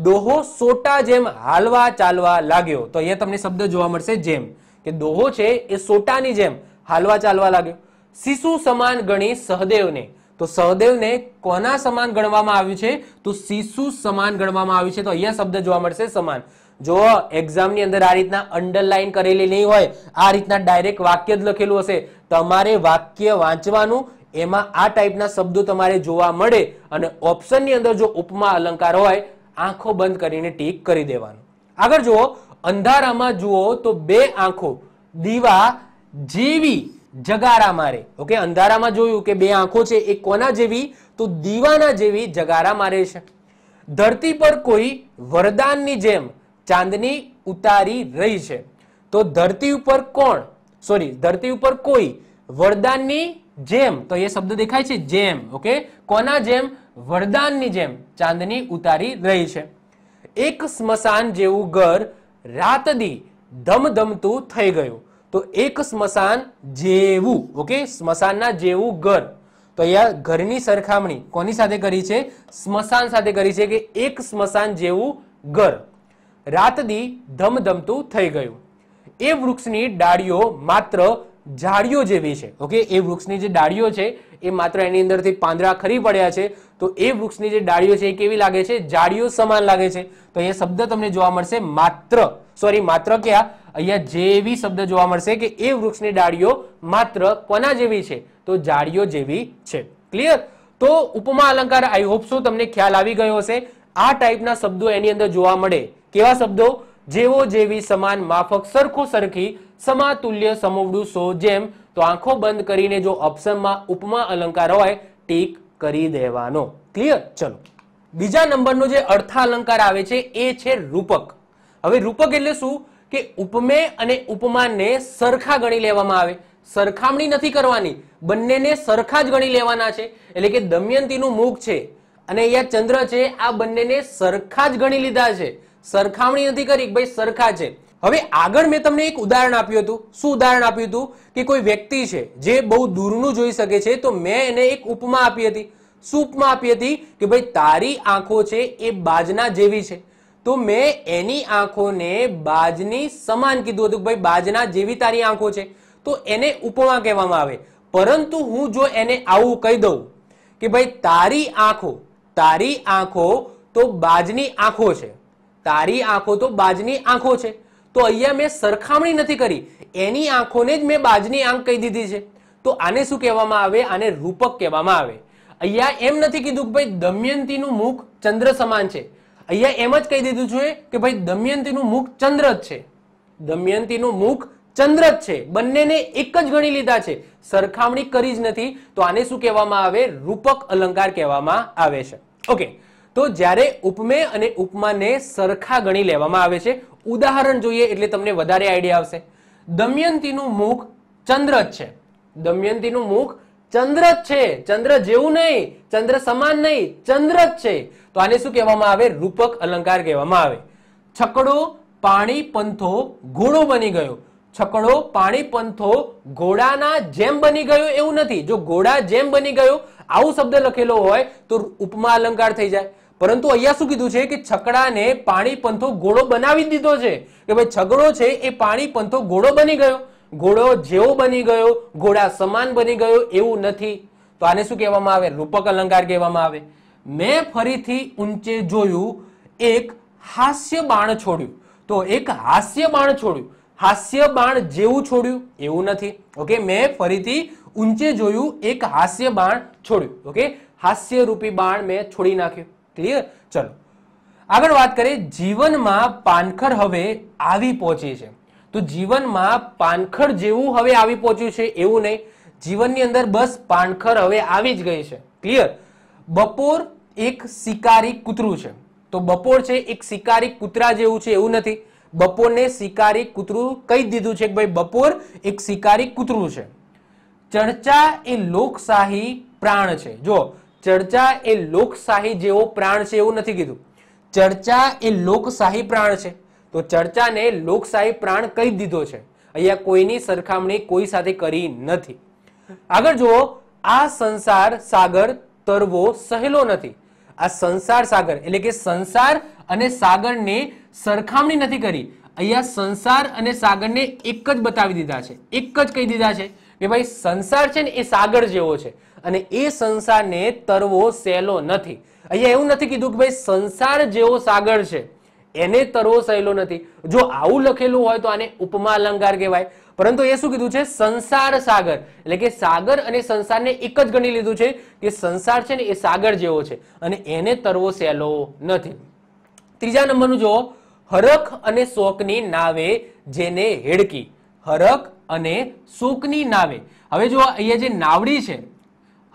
ડોહો સોટા જેમ હાલવા ચાલવા લાગ્યો તો અહીંયા તમને શબ્દ જોવા મળશે જેમ કે ડોહો છે એ સોટાની જેમ હાલવા ચાલવા લાગ્યો શિશુ સમાન ગણી સહદેવને તો સહદેવને કોના સમાન ગણવામાં આવ્યું છે તો શિશુ સમાન ગણવામાં આવ્યું છે તો અહીંયા શબ્દ જોવા મળશે સમાન જો એક્ઝામની અંદર આ રીતના અંડરલાઈન કરેલી નહીં હોય આ રીતના ડાયરેક્ટ વાક્ય જ લખેલું હશે તમારે વાક્ય વાંચવાનું એમાં આ ટાઈપના શબ્દો તમારે જોવા મળે અને ઓપ્શનની અંદર જો ઉપમા અલંકાર હોય આંખો બંધ કરીને ટીક કરી દેવાનું આગળ જુઓ અંધારામાં જુઓ તો બે આંખો દીવા જેવી જગારા મારે ઓકે અંધારામાં જોયું કે બે આંખો છે એ કોના જેવી તો દીવાના જેવી જગારા મારે છે ધરતી પર કોઈ વરદાનની જેમ ચાંદની ઉતારી રહી છે તો ધરતી ઉપર કોણ સોરી ધરતી ઉપર કોઈ વરદાનની જેમ તો એ શબ્દ દેખાય છે જેમ ઓકે કોના જેમ વરદાનની જેમ ચાંદની ઉતારી રહી છે એક સ્મશાન જેવું ઘર રાત રાતદી ધમધમતું થઈ ગયું તો એક સ્મશાન જેવું ઓકે સ્મશાનના જેવું ઘર તો અહીંયા ઘરની સરખામણી કોની સાથે કરી છે સ્મશાન સાથે કરી છે કે એક સ્મશાન જેવું ઘર રાતદી ધમધમતું થઈ ગયું એ વૃક્ષની ડાળીઓ માત્ર ઝાડીઓ જેવી છે ઓકે એ વૃક્ષની જે ડાળીઓ છે એ માત્ર એની અંદરથી પાંદડા ખરી પડ્યા છે તો એ વૃક્ષની જે ડાળીઓ છે એ કેવી લાગે છે ઝાડીઓ સમાન લાગે છે તો અહીંયા શબ્દ તમને જોવા મળશે માત્ર સોરી માત્ર ક્યાં અહીંયા જેવી શબ્દ જોવા મળશે કે એ વૃક્ષની ડાળીઓ માત્ર કોના જેવી છે તો ઝાડીઓ જેવી છે ક્લિયર તો ઉપમા અલંકાર આઈ હોપ સો તમને ખ્યાલ આવી ગયો હશે આ ટાઈપના શબ્દો એની અંદર જોવા મળે કેવા શબ્દો જેવો જેવી સમાન માફક સરખો સરખી સમાતુલ્ય સમવડું સો જેમ તો આંખો બંધ કરીને જો ઓપ્શનમાં ઉપમા અલંકાર હોય ટીક કરી દેવાનો ક્લિયર ચલો બીજા નંબરનો જે અર્થા અલંકાર આવે છે એ છે રૂપક હવે રૂપક એટલે શું કે ઉપમે અને ઉપમાનને સરખા ગણી લેવામાં આવે સરખામણી નથી કરવાની બંનેને સરખા જ ગણી લેવાના છે એટલે કે દમયંતીનું મુખ છે અને અહીંયા ચંદ્ર છે આ બંનેને સરખા જ ગણી લીધા છે સરખામણી નથી કરી ભાઈ સરખા છે હવે આગળ મેં તમને એક ઉદાહરણ આપ્યું હતું શું ઉદાહરણ આપ્યું હતું કે કોઈ વ્યક્તિ છે જે બહુ દૂરનું જોઈ શકે છે તો મેં એને એક ઉપમા આપી હતી શું ઉપમા આપી હતી કે ભાઈ તારી આંખો છે એ બાજના જેવી છે તો મેં એની આંખોને બાજની સમાન કીધું હતું ભાઈ બાજના જેવી તારી આંખો છે તો એને ઉપમા કહેવામાં આવે પરંતુ હું જો એને આવું કહી દઉં કે ભાઈ તારી આંખો તારી આંખો તો બાજની આંખો છે તારી આંખો તો બાજની આંખો છે તો અહીંયા મેં સરખામણી નથી કરી એની આંખોને જ મેં બાજની આંખ કહી દીધી છે તો આને શું કહેવામાં આવે આને રૂપક કહેવામાં આવે અહીંયા એમ નથી કીધું કે ભાઈ દમયંતીનું મુખ ચંદ્ર સમાન છે અહીંયા એમ જ કહી દીધું છે કે ભાઈ દમયંતીનું મુખ ચંદ્ર જ છે દમયંતીનું મુખ ચંદ્ર જ છે બંનેને એક જ ગણી લીધા છે સરખામણી કરી જ નથી તો આને શું કહેવામાં આવે રૂપક અલંકાર કહેવામાં આવે છે ઓકે તો જ્યારે ઉપમેય અને ઉપમાને સરખા ગણી લેવામાં આવે છે ઉદાહરણ જોઈએ એટલે તમને વધારે આઈડિયા આવશે દમયંતીનું મુખ ચંદ્ર જ છે દમયંતીનું મુખ ચંદ્ર જ છે ચંદ્ર જેવું નહીં ચંદ્ર સમાન નહીં ચંદ્ર જ છે તો આને શું કહેવામાં આવે રૂપક અલંકાર કહેવામાં આવે છકડો પાણી પંથો ઘોડો બની ગયો છકડો પાણી પંથો ઘોડાના જેમ બની ગયો એવું નથી જો ઘોડા જેમ બની ગયો આવું શબ્દ લખેલો હોય તો ઉપમા અલંકાર થઈ જાય પરંતુ અહીંયા શું કીધું છે કે છકડાને પાણી પંથો ઘોડો બનાવી દીધો છે કે ભાઈ છગડો છે એ પાણી પંથો ઘોડો બની ગયો ઘોડો જેવો બની ગયો ઘોડા સમાન બની ગયો એવું નથી તો આને શું કહેવામાં આવે રૂપક અલંકાર કહેવામાં આવે મેં ફરીથી ઊંચે જોયું એક હાસ્ય બાણ છોડ્યું તો એક હાસ્ય બાણ છોડ્યું હાસ્ય બાણ જેવું છોડ્યું એવું નથી ઓકે મેં ફરીથી ઊંચે જોયું એક હાસ્ય બાણ છોડ્યું ઓકે હાસ્ય રૂપી બાણ મેં છોડી નાખ્યું ક્લિયર ચલો આગળ વાત કરીએ જીવનમાં પાનખર હવે આવી પહોંચી છે તો જીવનમાં પાનખર જેવું હવે આવી પહોંચ્યું છે એવું નહીં જીવનની અંદર બસ પાનખર હવે આવી જ ગઈ છે ક્લિયર બપોર એક શિકારી કૂતરું છે તો બપોર છે એક શિકારી કૂતરા જેવું છે એવું નથી બપોરને શિકારી કૂતરું કહી દીધું છે કે ભાઈ બપોર એક શિકારી કૂતરું છે ચર્ચા એ લોકશાહી પ્રાણ છે જો ચર્ચા એ લોકશાહી જેવો પ્રાણ છે એવું નથી કીધું ચર્ચા એ લોકશાહી પ્રાણ છે તો ચર્ચાને લોકશાહી પ્રાણ કહી દીધો છે અહીંયા કોઈની સરખામણી કોઈ સાથે કરી નથી આગળ જુઓ આ સંસાર સાગર તરવો સહેલો નથી આ સંસાર સાગર એટલે કે સંસાર અને સાગરને સરખામણી નથી કરી અહીંયા સંસાર અને સાગરને એક જ બતાવી દીધા છે એક જ કહી દીધા છે કે ભાઈ સંસાર છે ને એ સાગર જેવો છે અને એ સંસારને તરવો સહેલો નથી અહીંયા એવું નથી કીધું કે ભાઈ સંસાર જેવો સાગર છે એને તરવો સહેલો નથી જો આવું લખેલું હોય તો આને ઉપમા અલંકાર કહેવાય પરંતુ એ શું કીધું છે સંસાર સાગર એટલે કે સાગર અને સંસારને એક જ ગણી લીધું છે કે સંસાર છે ને એ સાગર જેવો છે અને એને તરવો સહેલો નથી ત્રીજા નંબરનું જુઓ હરખ અને શોકની નાવે જેને હેડકી હરખ અને શોકની નાવે હવે જો અહીંયા જે નાવડી છે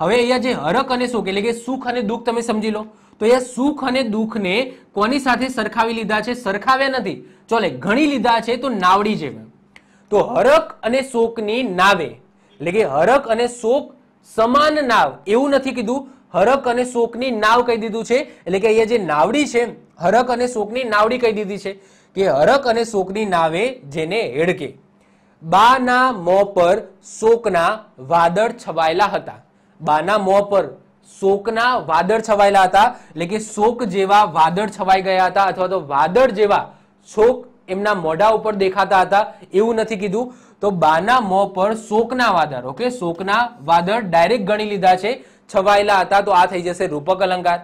હવે અહીંયા જે હરક અને શોક એટલે કે સુખ અને દુઃખ તમે સમજી લો તો અહીંયા સુખ અને દુઃખને કોની સાથે સરખાવી લીધા છે સરખાવ્યા નથી ચોલે ઘણી લીધા છે તો નાવડી છે તો હરક અને શોકની નાવે એટલે કે હરક અને શોક સમાન નાવ એવું નથી કીધું હરક અને શોકની નાવ કહી દીધું છે એટલે કે અહીંયા જે નાવડી છે હરક અને શોકની નાવડી કહી દીધી છે કે હરક અને શોકની નાવે જેને હેડકે બાના મોં પર શોકના વાદળ છવાયેલા હતા બાના મોં પર શોકના વાદળ છવાયેલા હતા એટલે કે શોક જેવા વાદળ છવાઈ ગયા હતા અથવા તો વાદળ જેવા શોક એમના મોઢા ઉપર દેખાતા હતા એવું નથી કીધું તો બાના મોં પર શોકના વાદળ ઓકે શોકના વાદળ ડાયરેક્ટ ગણી લીધા છે છવાયેલા હતા તો આ થઈ જશે રૂપક અલંકાર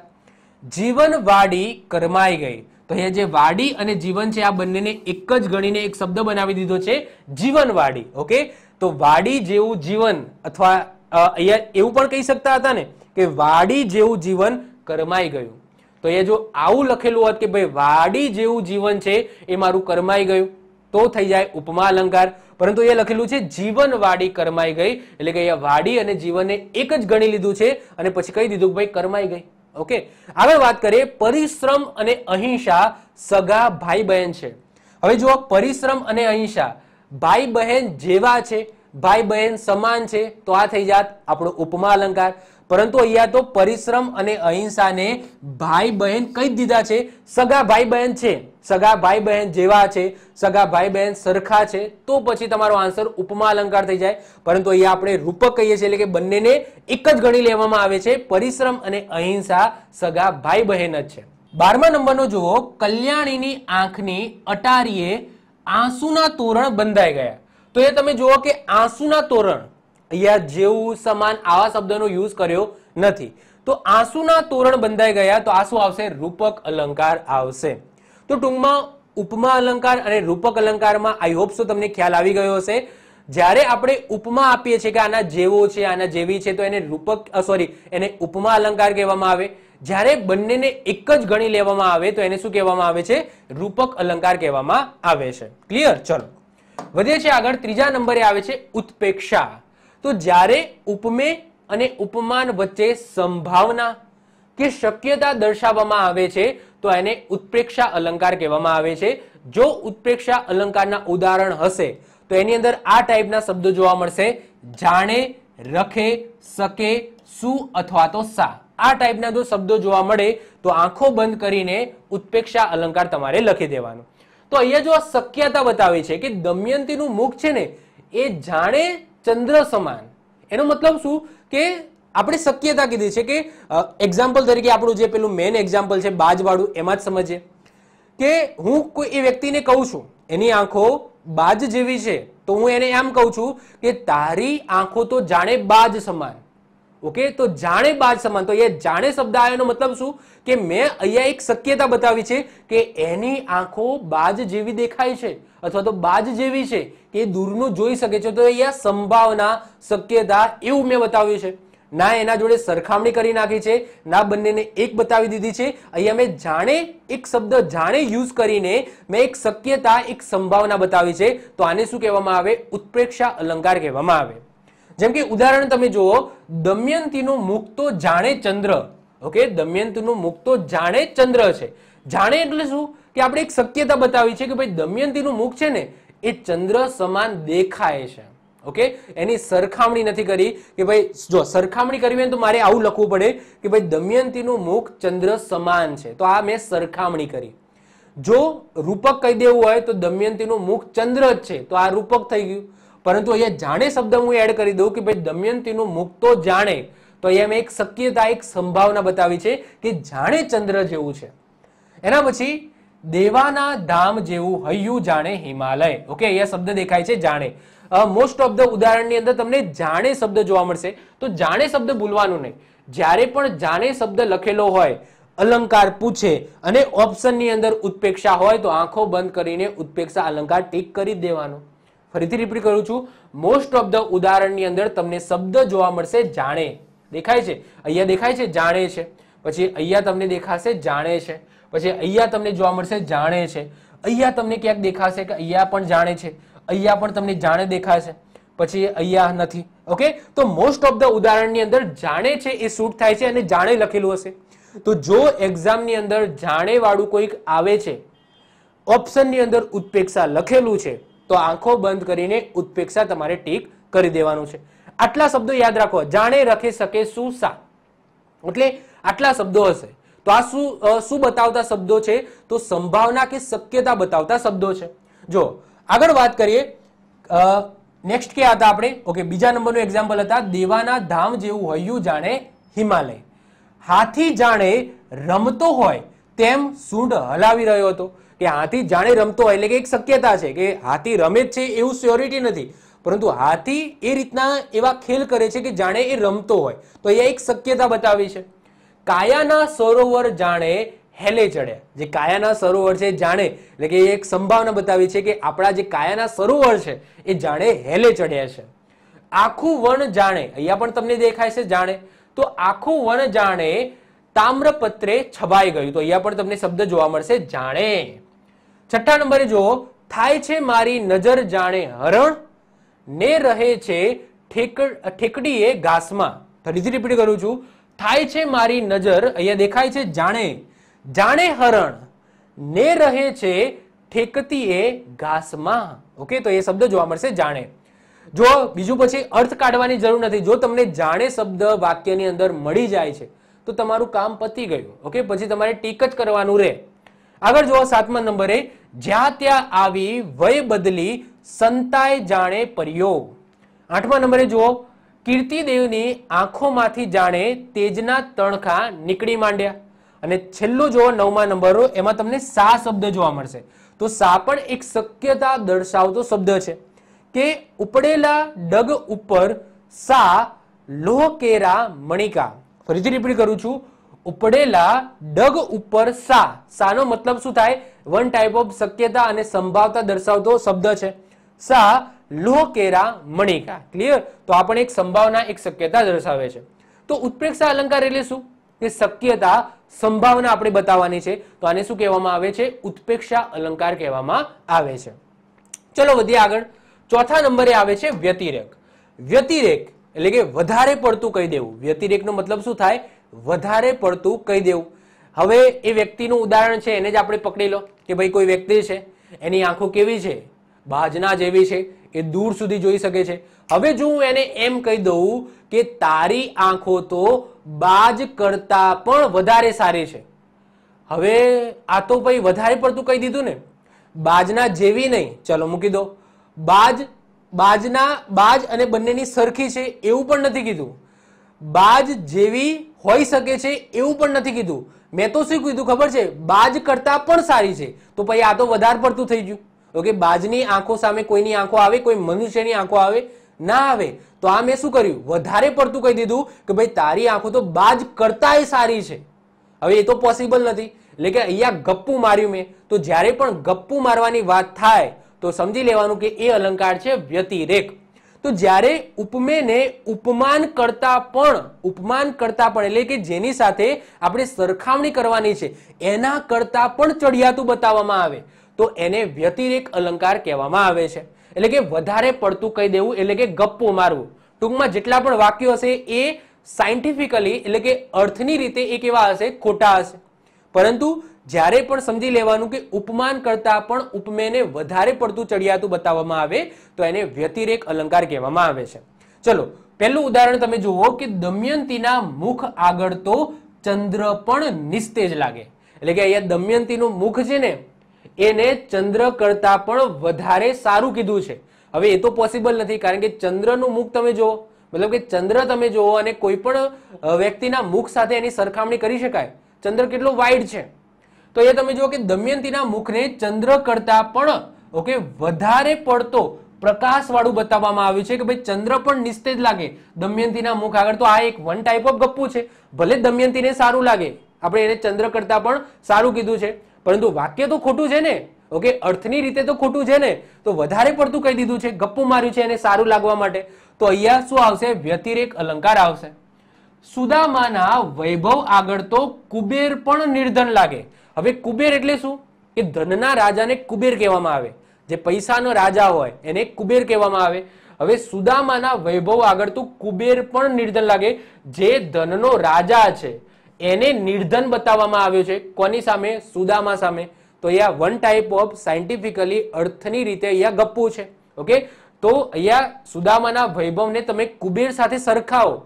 જીવન વાડી કરમાઈ ગઈ તો અહીંયા જે વાડી અને જીવન છે આ બંનેને એક જ ગણીને એક શબ્દ બનાવી દીધો છે જીવનવાડી ઓકે તો વાડી જેવું જીવન અથવા અહીંયા એવું પણ કહી શકતા હતા ને કે વાડી જેવું જીવન કરમાઈ ગયું તો અહીંયા જો આવું લખેલું હોત કે ભાઈ વાડી જેવું જીવન છે એ મારું કરમાઈ ગયું તો થઈ જાય ઉપમા અલંકાર પરંતુ એ લખેલું છે જીવન વાડી કરમાઈ ગઈ એટલે કે અહીંયા વાડી અને જીવનને એક જ ગણી લીધું છે અને પછી કહી દીધું ભાઈ કરમાઈ ગઈ ઓકે હવે વાત કરીએ પરિશ્રમ અને અહિંસા સગા ભાઈ બહેન છે હવે જુઓ પરિશ્રમ અને અહિંસા ભાઈ બહેન જેવા છે ભાઈ બહેન સમાન છે તો આ થઈ જાત આપણો ઉપમા અલંકાર પરંતુ અહીંયા તો પરિશ્રમ અને અહિંસાને ભાઈ બહેન કહી દીધા છે સગા ભાઈ બહેન છે સગા ભાઈ બહેન જેવા છે સગા ભાઈ બહેન સરખા છે તો પછી તમારો આન્સર ઉપમા અલંકાર થઈ જાય પરંતુ અહીંયા આપણે રૂપક કહીએ છીએ એટલે કે બંનેને એક જ ગણી લેવામાં આવે છે પરિશ્રમ અને અહિંસા સગા ભાઈ બહેન જ છે બારમા નંબરનો જુઓ કલ્યાણીની આંખની અટારીએ આંસુના તોરણ બંધાઈ ગયા તો એ તમે જુઓ કે આંસુના તોરણ અહીંયા જેવું સમાન આવા શબ્દનો યુઝ કર્યો નથી તો આંસુના તોરણ બંધાઈ ગયા તો આંસુ આવશે રૂપક અલંકાર આવશે તો ટૂંકમાં ઉપમા અલંકાર અને રૂપક અલંકારમાં આઈ હોપ સો તમને ખ્યાલ આવી ગયો હશે જ્યારે આપણે ઉપમા આપીએ છીએ કે આના જેવો છે આના જેવી છે તો એને રૂપક સોરી એને ઉપમા અલંકાર કહેવામાં આવે જ્યારે બંનેને એક જ ગણી લેવામાં આવે તો એને શું કહેવામાં આવે છે રૂપક અલંકાર કહેવામાં આવે છે ક્લિયર ચલો વધીએ છીએ આગળ ત્રીજા નંબરે આવે છે ઉત્પેક્ષા તો જ્યારે ઉપમે અને ઉપમાન વચ્ચે સંભાવના કે શક્યતા દર્શાવવામાં આવે છે તો એને ઉત્પ્રેક્ષા અલંકાર કહેવામાં આવે છે જો ઉત્પ્રેક્ષા અલંકારના ઉદાહરણ હશે તો એની અંદર આ ટાઈપના શબ્દો જોવા મળશે જાણે રખે શકે સુ અથવા તો સા આ ટાઈપના જો શબ્દો જોવા મળે તો આંખો બંધ કરીને ઉત્પેક્ષા અલંકાર તમારે લખી દેવાનો તો અહીંયા જો શક્યતા બતાવે છે કે દમયંતીનું મુખ છે ને એ જાણે ચંદ્ર સમાન એનો મતલબ શું કે આપણે શક્યતા કીધી છે કે એક્ઝામ્પલ તરીકે આપણું જે પેલું મેન એક્ઝામ્પલ છે બાજવાળું એમાં જ સમજે કે હું કોઈ એ વ્યક્તિને કહું છું એની આંખો બાજ જેવી છે તો હું એને એમ કહું છું કે તારી આંખો તો જાણે બાજ સમાન ઓકે તો જાણે બાદ સમાન તો અહીંયા જાણે શબ્દ આવ્યાનો મતલબ શું કે મેં અહીંયા એક શક્યતા બતાવી છે કે એની આંખો બાજ જેવી દેખાય છે અથવા તો બાજ જેવી છે કે દૂરનું જોઈ શકે છે તો અહીંયા સંભાવના શક્યતા એવું મેં બતાવ્યું છે ના એના જોડે સરખામણી કરી નાખી છે ના બંનેને એક બતાવી દીધી છે અહીંયા મેં જાણે એક શબ્દ જાણે યુઝ કરીને મેં એક શક્યતા એક સંભાવના બતાવી છે તો આને શું કહેવામાં આવે ઉત્પ્રેક્ષા અલંકાર કહેવામાં આવે જેમ કે ઉદાહરણ તમે જુઓ દમયંતીનો મુખ તો જાણે ચંદ્ર ઓકે દમયંતીનો મુખ તો જાણે ચંદ્ર છે જાણે એટલે શું કે આપણે એક શક્યતા બતાવી છે કે ભાઈ દમયંતીનું મુખ છે ને એ ચંદ્ર સમાન દેખાય છે ઓકે એની સરખામણી નથી કરી કે ભાઈ જો સરખામણી કરવી હોય તો મારે આવું લખવું પડે કે ભાઈ દમયંતીનું મુખ ચંદ્ર સમાન છે તો આ મેં સરખામણી કરી જો રૂપક કહી દેવું હોય તો દમયંતીનું મુખ ચંદ્ર જ છે તો આ રૂપક થઈ ગયું પરંતુ અહીંયા જાણે શબ્દ હું એડ કરી દઉં કે ભાઈ દમયંતીનું મુખ તો જાણે તો અહીંયા મેં એક શક્યતા એક સંભાવના બતાવી છે કે જાણે ચંદ્ર જેવું છે એના પછી દેવાના ધામ જેવું હૈયું જાણે હિમાલય ઓકે અહીંયા શબ્દ દેખાય છે જાણે મોસ્ટ ઓફ ધ ઉદાહરણની અંદર તમને જાણે શબ્દ જોવા મળશે તો જાણે શબ્દ ભૂલવાનું નહીં જ્યારે પણ જાણે શબ્દ લખેલો હોય અલંકાર પૂછે અને ઓપ્શનની અંદર ઉત્પેક્ષા હોય તો આંખો બંધ કરીને ઉત્પેક્ષા અલંકાર ટીક કરી દેવાનો ફરીથી રિપીટ કરું છું મોસ્ટ ઓફ ધ ઉદાહરણની અંદર તમને શબ્દ જોવા મળશે જાણે દેખાય છે અહીંયા દેખાય છે જાણે છે પછી અહીંયા તમને દેખાશે જાણે છે પછી અહીંયા તમને જોવા મળશે જાણે છે અહીંયા તમને ક્યાંક દેખાશે કે અહીંયા પણ જાણે છે અહીંયા પણ તમને જાણે દેખાશે પછી અહીંયા નથી ઓકે તો મોસ્ટ ઓફ ધ ઉદાહરણની અંદર જાણે છે એ શૂટ થાય છે અને જાણે લખેલું હશે તો જો એક્ઝામની અંદર જાણે વાળું કોઈક આવે છે ઓપ્શનની અંદર ઉત્પેક્ષા લખેલું છે તો આંખો બંધ કરીને ઉત્પેક્ષા તમારે ટીક કરી દેવાનું છે આટલા શબ્દો યાદ રાખો જાણે રખી શકે શું સા એટલે આટલા શબ્દો હશે તો આ શું શું બતાવતા શબ્દો છે તો સંભાવના કે શક્યતા બતાવતા શબ્દો છે જો આગળ વાત કરીએ નેક્સ્ટ કે હતા આપણે ઓકે બીજા નંબરનું એક્ઝામ્પલ હતા દેવાના ધામ જેવું હૈયું જાણે હિમાલય હાથી જાણે રમતો હોય તેમ સૂંઢ હલાવી રહ્યો હતો કે હાથી જાણે રમતો હોય એટલે કે એક શક્યતા છે કે હાથી રમે જ છે એવું સ્યોરિટી નથી પરંતુ હાથી એ રીતના એવા ખેલ કરે છે કે જાણે એ રમતો હોય તો અહીંયા એક શક્યતા બતાવી છે કાયાના સરોવર જાણે હેલે ચડે જે કાયાના સરોવર છે જાણે એટલે કે એક સંભાવના બતાવી છે કે આપણા જે કાયાના સરોવર છે એ જાણે હેલે ચડ્યા છે આખું વન જાણે અહીંયા પણ તમને દેખાય છે જાણે તો આખું વન જાણે તામ્રપત્રે છબાઈ ગયું તો અહીંયા પણ તમને શબ્દ જોવા મળશે જાણે છઠ્ઠા નંબરે જો થાય છે મારી નજર જાણે હરણ ને રહે છે ઠેકડી એ ઘાસમાં ફરીથી રિપીટ કરું છું થાય છે મારી નજર અહીંયા દેખાય છે જાણે જાણે હરણ ને રહે છે ઠેકતી એ ઘાસમાં ઓકે તો એ શબ્દ જોવા મળશે જાણે જો બીજું પછી અર્થ કાઢવાની જરૂર નથી જો તમને જાણે શબ્દ વાક્યની અંદર મળી જાય છે તો તમારું કામ પતી ગયું ઓકે પછી તમારે ટીક જ કરવાનું રહે આગળ જુઓ સાતમા નંબરે જ્યાં ત્યાં આવી વય બદલી સંતાય જાણે પર્યો આઠમા નંબરે જુઓ કીર્તિદેવની આંખોમાંથી જાણે તેજના તણખા નીકળી માંડ્યા અને છેલ્લું જુઓ નવમા નંબરો એમાં તમને સા શબ્દ જોવા મળશે તો સા પણ એક શક્યતા દર્શાવતો શબ્દ છે કે ઉપડેલા ડગ ઉપર સા લોહ કેરા મણિકા ફરીથી રીપીટ કરું છું ઉપડેલા ડગ ઉપર સા સાનો મતલબ શું થાય વન ટાઈપ ઓફ શક્યતા અને સંભાવતા દર્શાવતો શબ્દ છે સા લોહ કેરા મણિકા ક્લિયર તો આ પણ એક સંભાવના એક શક્યતા દર્શાવે છે તો ઉત્પ્રેક્ષા અલંકાર એટલે શું કે શક્યતા સંભાવના આપણે બતાવવાની છે તો આને શું કહેવામાં આવે છે ઉત્પ્રેક્ષા અલંકાર કહેવામાં આવે છે ચલો વધીએ આગળ ચોથા નંબરે આવે છે વ્યતિરેક વ્યતિરેક એટલે કે વધારે પડતું કહી દેવું વ્યતિરેકનો મતલબ શું થાય વધારે પડતું કહી દેવું હવે એ વ્યક્તિનું ઉદાહરણ છે એને જ આપણે પકડી લો કે ભાઈ કોઈ વ્યક્તિ છે એની આંખો કેવી છે બાજના જેવી છે એ દૂર સુધી જોઈ શકે છે હવે જો હું એને એમ કહી દઉં કે તારી આંખો તો બાજ કરતા પણ વધારે સારી છે હવે આ તો ભાઈ વધારે પડતું કહી દીધું ને બાજના જેવી નહીં ચલો મૂકી દો બાજ બાજના બાજ અને બંનેની સરખી છે એવું પણ નથી કીધું બાજ જેવી હોઈ શકે છે એવું પણ નથી કીધું મેં તો શું કીધું ખબર છે બાજ કરતાં પણ સારી છે તો પછી આ તો વધારે પડતું થઈ ગયું ઓકે બાજની આંખો સામે કોઈની આંખો આવે કોઈ મનુષ્યની આંખો આવે ના આવે તો આ મેં શું કર્યું વધારે પડતું કહી દીધું કે ભાઈ તારી આંખો તો બાજ કરતાં સારી છે હવે એ તો પોસિબલ નથી એટલે કે અહીંયા ગપ્પુ માર્યું મેં તો જ્યારે પણ ગપ્પુ મારવાની વાત થાય તો સમજી લેવાનું કે એ અલંકાર છે વ્યતિરેક તો જ્યારે ઉપમેને ઉપમાન કરતા પણ ઉપમાન કરતા પણ એટલે કે જેની સાથે આપણે સરખામણી કરવાની છે એના કરતા પણ ચડિયાતું બતાવવામાં આવે તો એને વ્યતિરેક અલંકાર કહેવામાં આવે છે એટલે કે વધારે પડતું કહી દેવું એટલે કે ગપ્પો મારવું ટૂંકમાં જેટલા પણ વાક્યો હશે એ સાયન્ટિફિકલી એટલે કે અર્થની રીતે એ કેવા હશે ખોટા હશે પરંતુ જ્યારે પણ સમજી લેવાનું કે ઉપમાન કરતાં પણ ઉપમેયને વધારે પડતું ચડિયાતું બતાવવામાં આવે તો એને વ્યતિરેક અલંકાર કહેવામાં આવે છે ચલો પહેલું ઉદાહરણ તમે જુઓ કે દમયંતીના મુખ આગળ તો ચંદ્ર પણ નિસ્તેજ લાગે એટલે કે અહીંયા દમયંતીનું મુખ છે ને એને ચંદ્ર કરતાં પણ વધારે સારું કીધું છે હવે એ તો પોસિબલ નથી કારણ કે ચંદ્રનું મુખ તમે જુઓ મતલબ કે ચંદ્ર તમે જુઓ અને કોઈ પણ વ્યક્તિના મુખ સાથે એની સરખામણી કરી શકાય ચંદ્ર કેટલો વાઇડ છે તો અહીંયા તમે જુઓ કે દમયંતીના મુખને ચંદ્ર કરતાં પણ ઓકે વધારે પડતો પ્રકાશવાળું બતાવવામાં આવ્યું છે કે ભાઈ ચંદ્ર પણ નિસ્તેજ લાગે દમયંતીના મુખ આગળ તો આ એક વન ટાઈપ ઓફ ગપ્પુ છે ભલે દમયંતીને સારું લાગે આપણે એને ચંદ્ર કરતાં પણ સારું કીધું છે પરંતુ વાક્ય તો ખોટું છે ને ઓકે અર્થની રીતે તો ખોટું છે ને તો વધારે પડતું કહી દીધું છે ગપ્પુ માર્યું છે એને સારું લાગવા માટે તો અહીંયા શું આવશે વ્યતિરેક અલંકાર આવશે સુદામાના વૈભવ આગળ તો કુબેર પણ નિર્ધન લાગે હવે કુબેર એટલે શું કે ધનના રાજાને કુબેર કહેવામાં આવે જે પૈસાનો રાજા હોય એને કુબેર કહેવામાં આવે હવે સુદામાના વૈભવ આગળ તો કુબેર પણ નિર્ધન લાગે જે ધનનો રાજા છે એને નિર્ધન બતાવવામાં આવ્યો છે કોની સામે સુદામા સામે તો અહીંયા વન ટાઈપ ઓફ સાયન્ટિફિકલી અર્થની રીતે અહીંયા ગપ્પુ છે ઓકે તો અહીંયા સુદામાના વૈભવને તમે કુબેર સાથે સરખાવો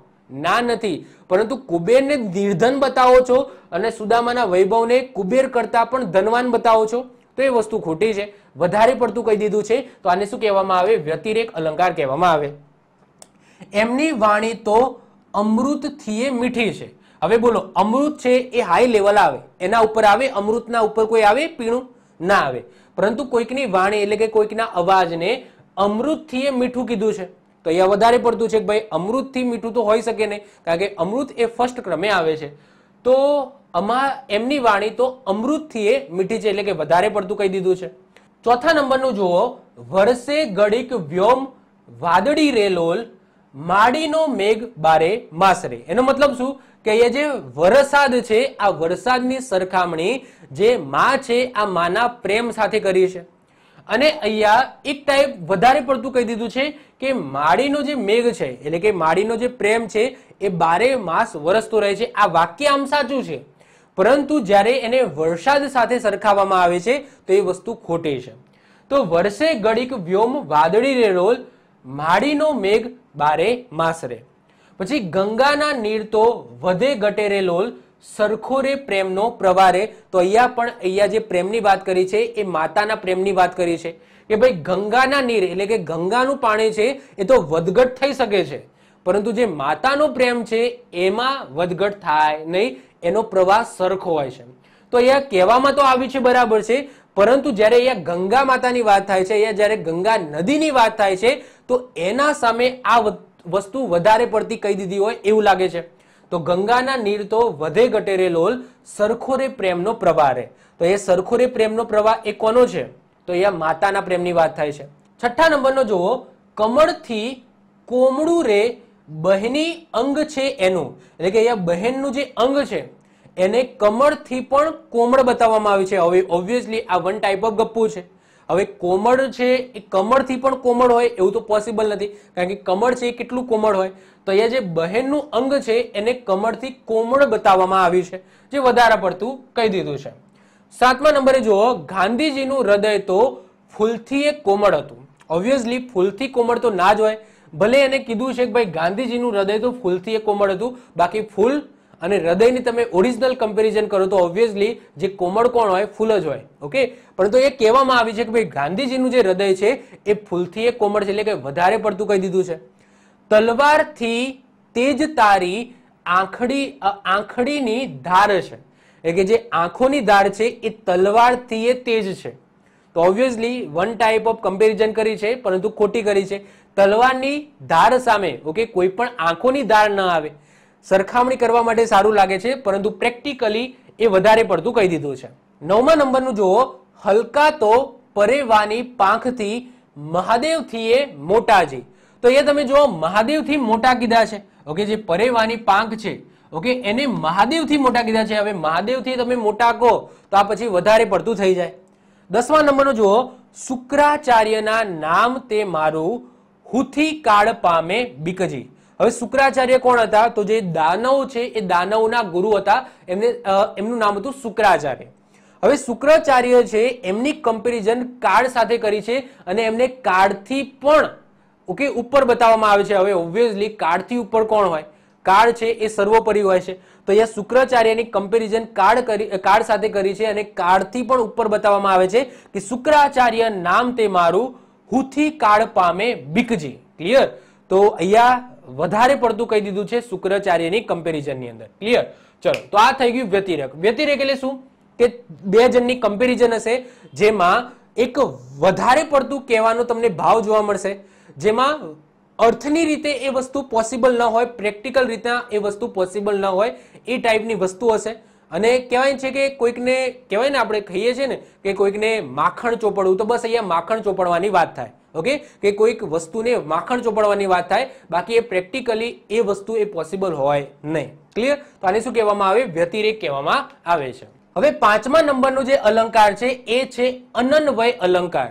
ના નથી પરંતુ કુબેરને નિર્ધન બતાવો છો અને સુદામાના વૈભવને કુબેર કરતાં પણ ધનવાન બતાવો છો તો એ વસ્તુ ખોટી છે વધારે પડતું કહી દીધું છે તો આને શું કહેવામાં આવે વ્યતિરેક અલંકાર કહેવામાં આવે એમની વાણી તો અમૃતથી એ મીઠી છે હવે બોલો અમૃત છે એ હાઈ લેવલ આવે એના ઉપર આવે અમૃતના ઉપર કોઈ આવે પીણું ના આવે પરંતુ કોઈકની વાણી એટલે કે કોઈકના અવાજને અમૃતથી એ મીઠું કીધું છે તો અહીંયા વધારે પડતું છે કે ભાઈ અમૃતથી મીઠું તો હોઈ શકે નહીં કારણ કે અમૃત એ ફર્સ્ટ ક્રમે આવે છે તો આમાં એમની વાણી તો અમૃતથી એ મીઠી છે એટલે કે વધારે પડતું કહી દીધું છે ચોથા નંબરનું જુઓ વર્ષે ગળિક વ્યોમ વાદળી રેલોલ માડીનો મેઘ બારે માસરે એનો મતલબ શું કે અહીંયા જે વરસાદ છે આ વરસાદની સરખામણી જે માં છે આ માના પ્રેમ સાથે કરી છે અને અહીંયા એક ટાઈપ વધારે પડતું કહી દીધું છે કે માળીનો જે મેઘ છે એટલે કે માળીનો જે પ્રેમ છે એ બારે માસ વરસતો રહે છે આ વાક્ય આમ સાચું છે પરંતુ જ્યારે એને વરસાદ સાથે સરખાવવામાં આવે છે તો એ વસ્તુ ખોટી છે તો વર્ષે ગળીક વ્યોમ વાદળી રે રોલ માળીનો મેઘ બારે માસ રે પછી ગંગાના નીર તો વધે ઘટે રે લોલ સરખો રે પ્રેમનો પ્રવારે તો અહીંયા પણ અહીંયા જે પ્રેમની વાત કરી છે એ માતાના પ્રેમની વાત કરી છે કે ભાઈ ગંગાના નીર એટલે કે ગંગાનું પાણી છે એ તો વધઘટ થઈ શકે છે પરંતુ જે માતાનો પ્રેમ છે એમાં વધઘટ થાય નહીં એનો પ્રવાહ સરખો હોય છે તો અહીંયા કહેવામાં તો આવ્યું છે બરાબર છે પરંતુ જ્યારે અહીંયા ગંગા માતાની વાત થાય છે અહીંયા જ્યારે ગંગા નદીની વાત થાય છે તો એના સામે આ વસ્તુ વધારે પડતી કહી દીધી હોય એવું લાગે છે તો ગંગાના નીર તો વધે ઘટેરે લોલ સરખો પ્રેમનો પ્રવાહ રે તો એ સરખોરે પ્રેમનો પ્રવાહ એ કોનો છે તો એ માતાના પ્રેમની વાત થાય છે છઠ્ઠા નંબરનો જુઓ કમળથી કોમળું રે બહેની અંગ છે એનું એટલે કે અહીંયા બહેનનું જે અંગ છે એને કમળથી પણ કોમળ બતાવવામાં આવી છે હવે ઓબ્વિયસલી આ વન ટાઈપ ઓફ ગપ્પુ છે હવે કોમળ છે એ કમળથી પણ કોમળ હોય એવું તો પોસિબલ નથી કારણ કે કમળ છે એ કેટલું કોમળ હોય તો અહીંયા જે બહેનનું અંગ છે એને કમળથી કોમળ બતાવવામાં આવ્યું છે જે વધારે પડતું કહી દીધું છે સાતમા નંબરે જુઓ ગાંધીજીનું હૃદય તો ફૂલથી એ કોમળ હતું ઓબ્વિયસલી ફૂલથી કોમળ તો ના જ હોય ભલે એને કીધું છે કે ભાઈ ગાંધીજીનું હૃદય તો ફૂલથી એ કોમળ હતું બાકી ફૂલ અને હૃદયની તમે ઓરિજિનલ કમ્પેરિઝન કરો તો ઓબ્વિયસલી જે કોમળ કોણ હોય ફૂલ જ હોય ઓકે પરંતુ એ કહેવામાં આવી છે કે ભાઈ ગાંધીજીનું જે હૃદય છે એ ફૂલથી એ કોમળ છે એટલે કે વધારે પડતું કહી દીધું છે તલવારથી તેજ તારી આંખડી આંખડીની ધાર છે એટલે કે જે આંખોની ધાર છે એ તલવારથી એ તેજ છે તો obviously one type of comparison કરી છે પરંતુ ખોટી કરી છે તલવારની ધાર સામે ઓકે કોઈ પણ આંખોની ધાર ન આવે સરખામણી કરવા માટે સારું લાગે છે પરંતુ પ્રેક્ટિકલી એ વધારે પડતું કહી દીધું છે નવમા નંબરનું જુઓ હલકા તો પરેવાની પાંખથી મહાદેવથી એ મોટાજી તો અહીંયા તમે જુઓ મહાદેવથી મોટા કીધા છે ઓકે જે પરેવાની પાંખ છે ઓકે એને મહાદેવથી મોટા કીધા છે હવે મહાદેવથી તમે મોટા કહો તો આ પછી વધારે પડતું થઈ જાય દસમા નંબરનો જુઓ શુક્રાચાર્યના નામ તે મારું હુથી કાળ પામે બીકજી હવે શુક્રાચાર્ય કોણ હતા તો જે દાનવ છે એ દાનવના ગુરુ હતા એમને એમનું નામ હતું શુક્રાચાર્ય હવે શુક્રાચાર્ય છે એમની કમ્પેરિઝન કાળ સાથે કરી છે અને એમને કાર્ડથી પણ ઓકે ઉપર બતાવવામાં આવે છે હવે ઓબ્વિયસલી કાર્ડથી ઉપર કોણ હોય કાર્ડ છે એ સર્વોપરી હોય છે તો અહીંયા શુક્રાચાર્યની કમ્પેરિઝન કાર્ડ કરી કાર્ડ સાથે કરી છે અને કાર્ડથી પણ ઉપર બતાવવામાં આવે છે કે શુક્રાચાર્ય નામ તે મારું હુથી કાળ પામે બિકજી ક્લિયર તો અહીંયા વધારે પડતું કહી દીધું છે શુક્રાચાર્યની કમ્પેરિઝનની અંદર ક્લિયર ચલો તો આ થઈ ગયું વ્યતિરેક વ્યતિરેક એટલે શું કે બે જણની કમ્પેરિઝન હશે જેમાં એક વધારે પડતું કહેવાનો તમને ભાવ જોવા મળશે જેમાં અર્થની રીતે એ વસ્તુ પોસિબલ ન હોય પ્રેક્ટિકલ રીતના એ વસ્તુ પોસિબલ ન હોય એ ટાઈપની વસ્તુ હશે અને કહેવાય છે કે કોઈકને કહેવાય ને આપણે કહીએ છીએ ને કે કોઈકને માખણ ચોપડવું તો બસ અહીંયા માખણ ચોપડવાની વાત થાય ઓકે કે કોઈક વસ્તુને માખણ ચોપડવાની વાત થાય બાકી એ પ્રેક્ટિકલી એ વસ્તુ એ પોસિબલ હોય નહીં ક્લિયર તો આને શું કહેવામાં આવે વ્યતિરેક કહેવામાં આવે છે હવે પાંચમા નંબરનો જે અલંકાર છે એ છે અનન્વય અલંકાર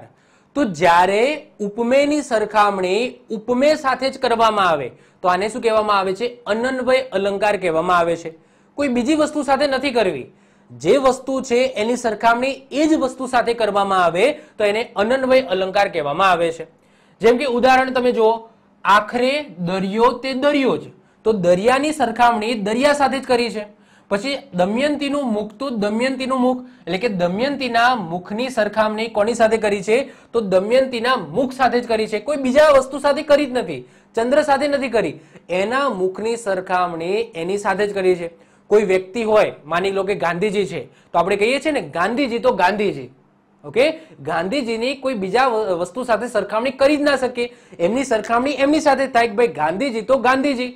તો જ્યારે ઉપમેયની સરખામણી ઉપમેય સાથે જ કરવામાં આવે તો આને શું કહેવામાં આવે છે અનન્વય અલંકાર કહેવામાં આવે છે કોઈ બીજી વસ્તુ સાથે નથી કરવી જે વસ્તુ છે એની સરખામણી એ જ વસ્તુ સાથે કરવામાં આવે તો એને અનન્વય અલંકાર કહેવામાં આવે છે જેમ કે ઉદાહરણ તમે જુઓ આખરે દરિયો તે દરિયો જ તો દરિયાની સરખામણી દરિયા સાથે જ કરી છે પછી દમયંતીનું મુખ તો દમયંતીનું મુખ એટલે કે દમયંતીના મુખની સરખામણી કોની સાથે કરી છે તો દમયંતીના મુખ સાથે જ કરી છે કોઈ બીજા વસ્તુ સાથે કરી જ નથી ચંદ્ર સાથે નથી કરી એના મુખની સરખામણી એની સાથે જ કરી છે કોઈ વ્યક્તિ હોય માની લો કે ગાંધીજી છે તો આપણે કહીએ છીએ ને ગાંધીજી તો ગાંધીજી ઓકે ગાંધીજીની કોઈ બીજા વસ્તુ સાથે સરખામણી કરી જ ના શકીએ એમની સરખામણી એમની સાથે થાય કે ભાઈ ગાંધીજી તો ગાંધીજી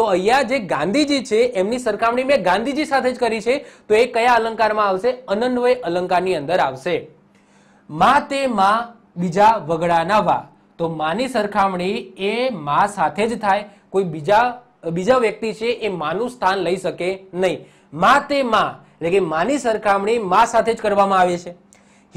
તો અહીંયા જે ગાંધીજી છે એમની સરખામણી મેં ગાંધીજી સાથે જ કરી છે તો એ કયા અલંકારમાં આવશે અનન્વય અલંકારની અંદર આવશે મા તે મા બીજા વગડાના વા તો માની સરખામણી એ મા સાથે જ થાય કોઈ બીજા બીજા વ્યક્તિ છે એ માનું સ્થાન લઈ શકે નહીં મા તે મા એટલે કે માની સરખામણી મા સાથે જ કરવામાં આવે છે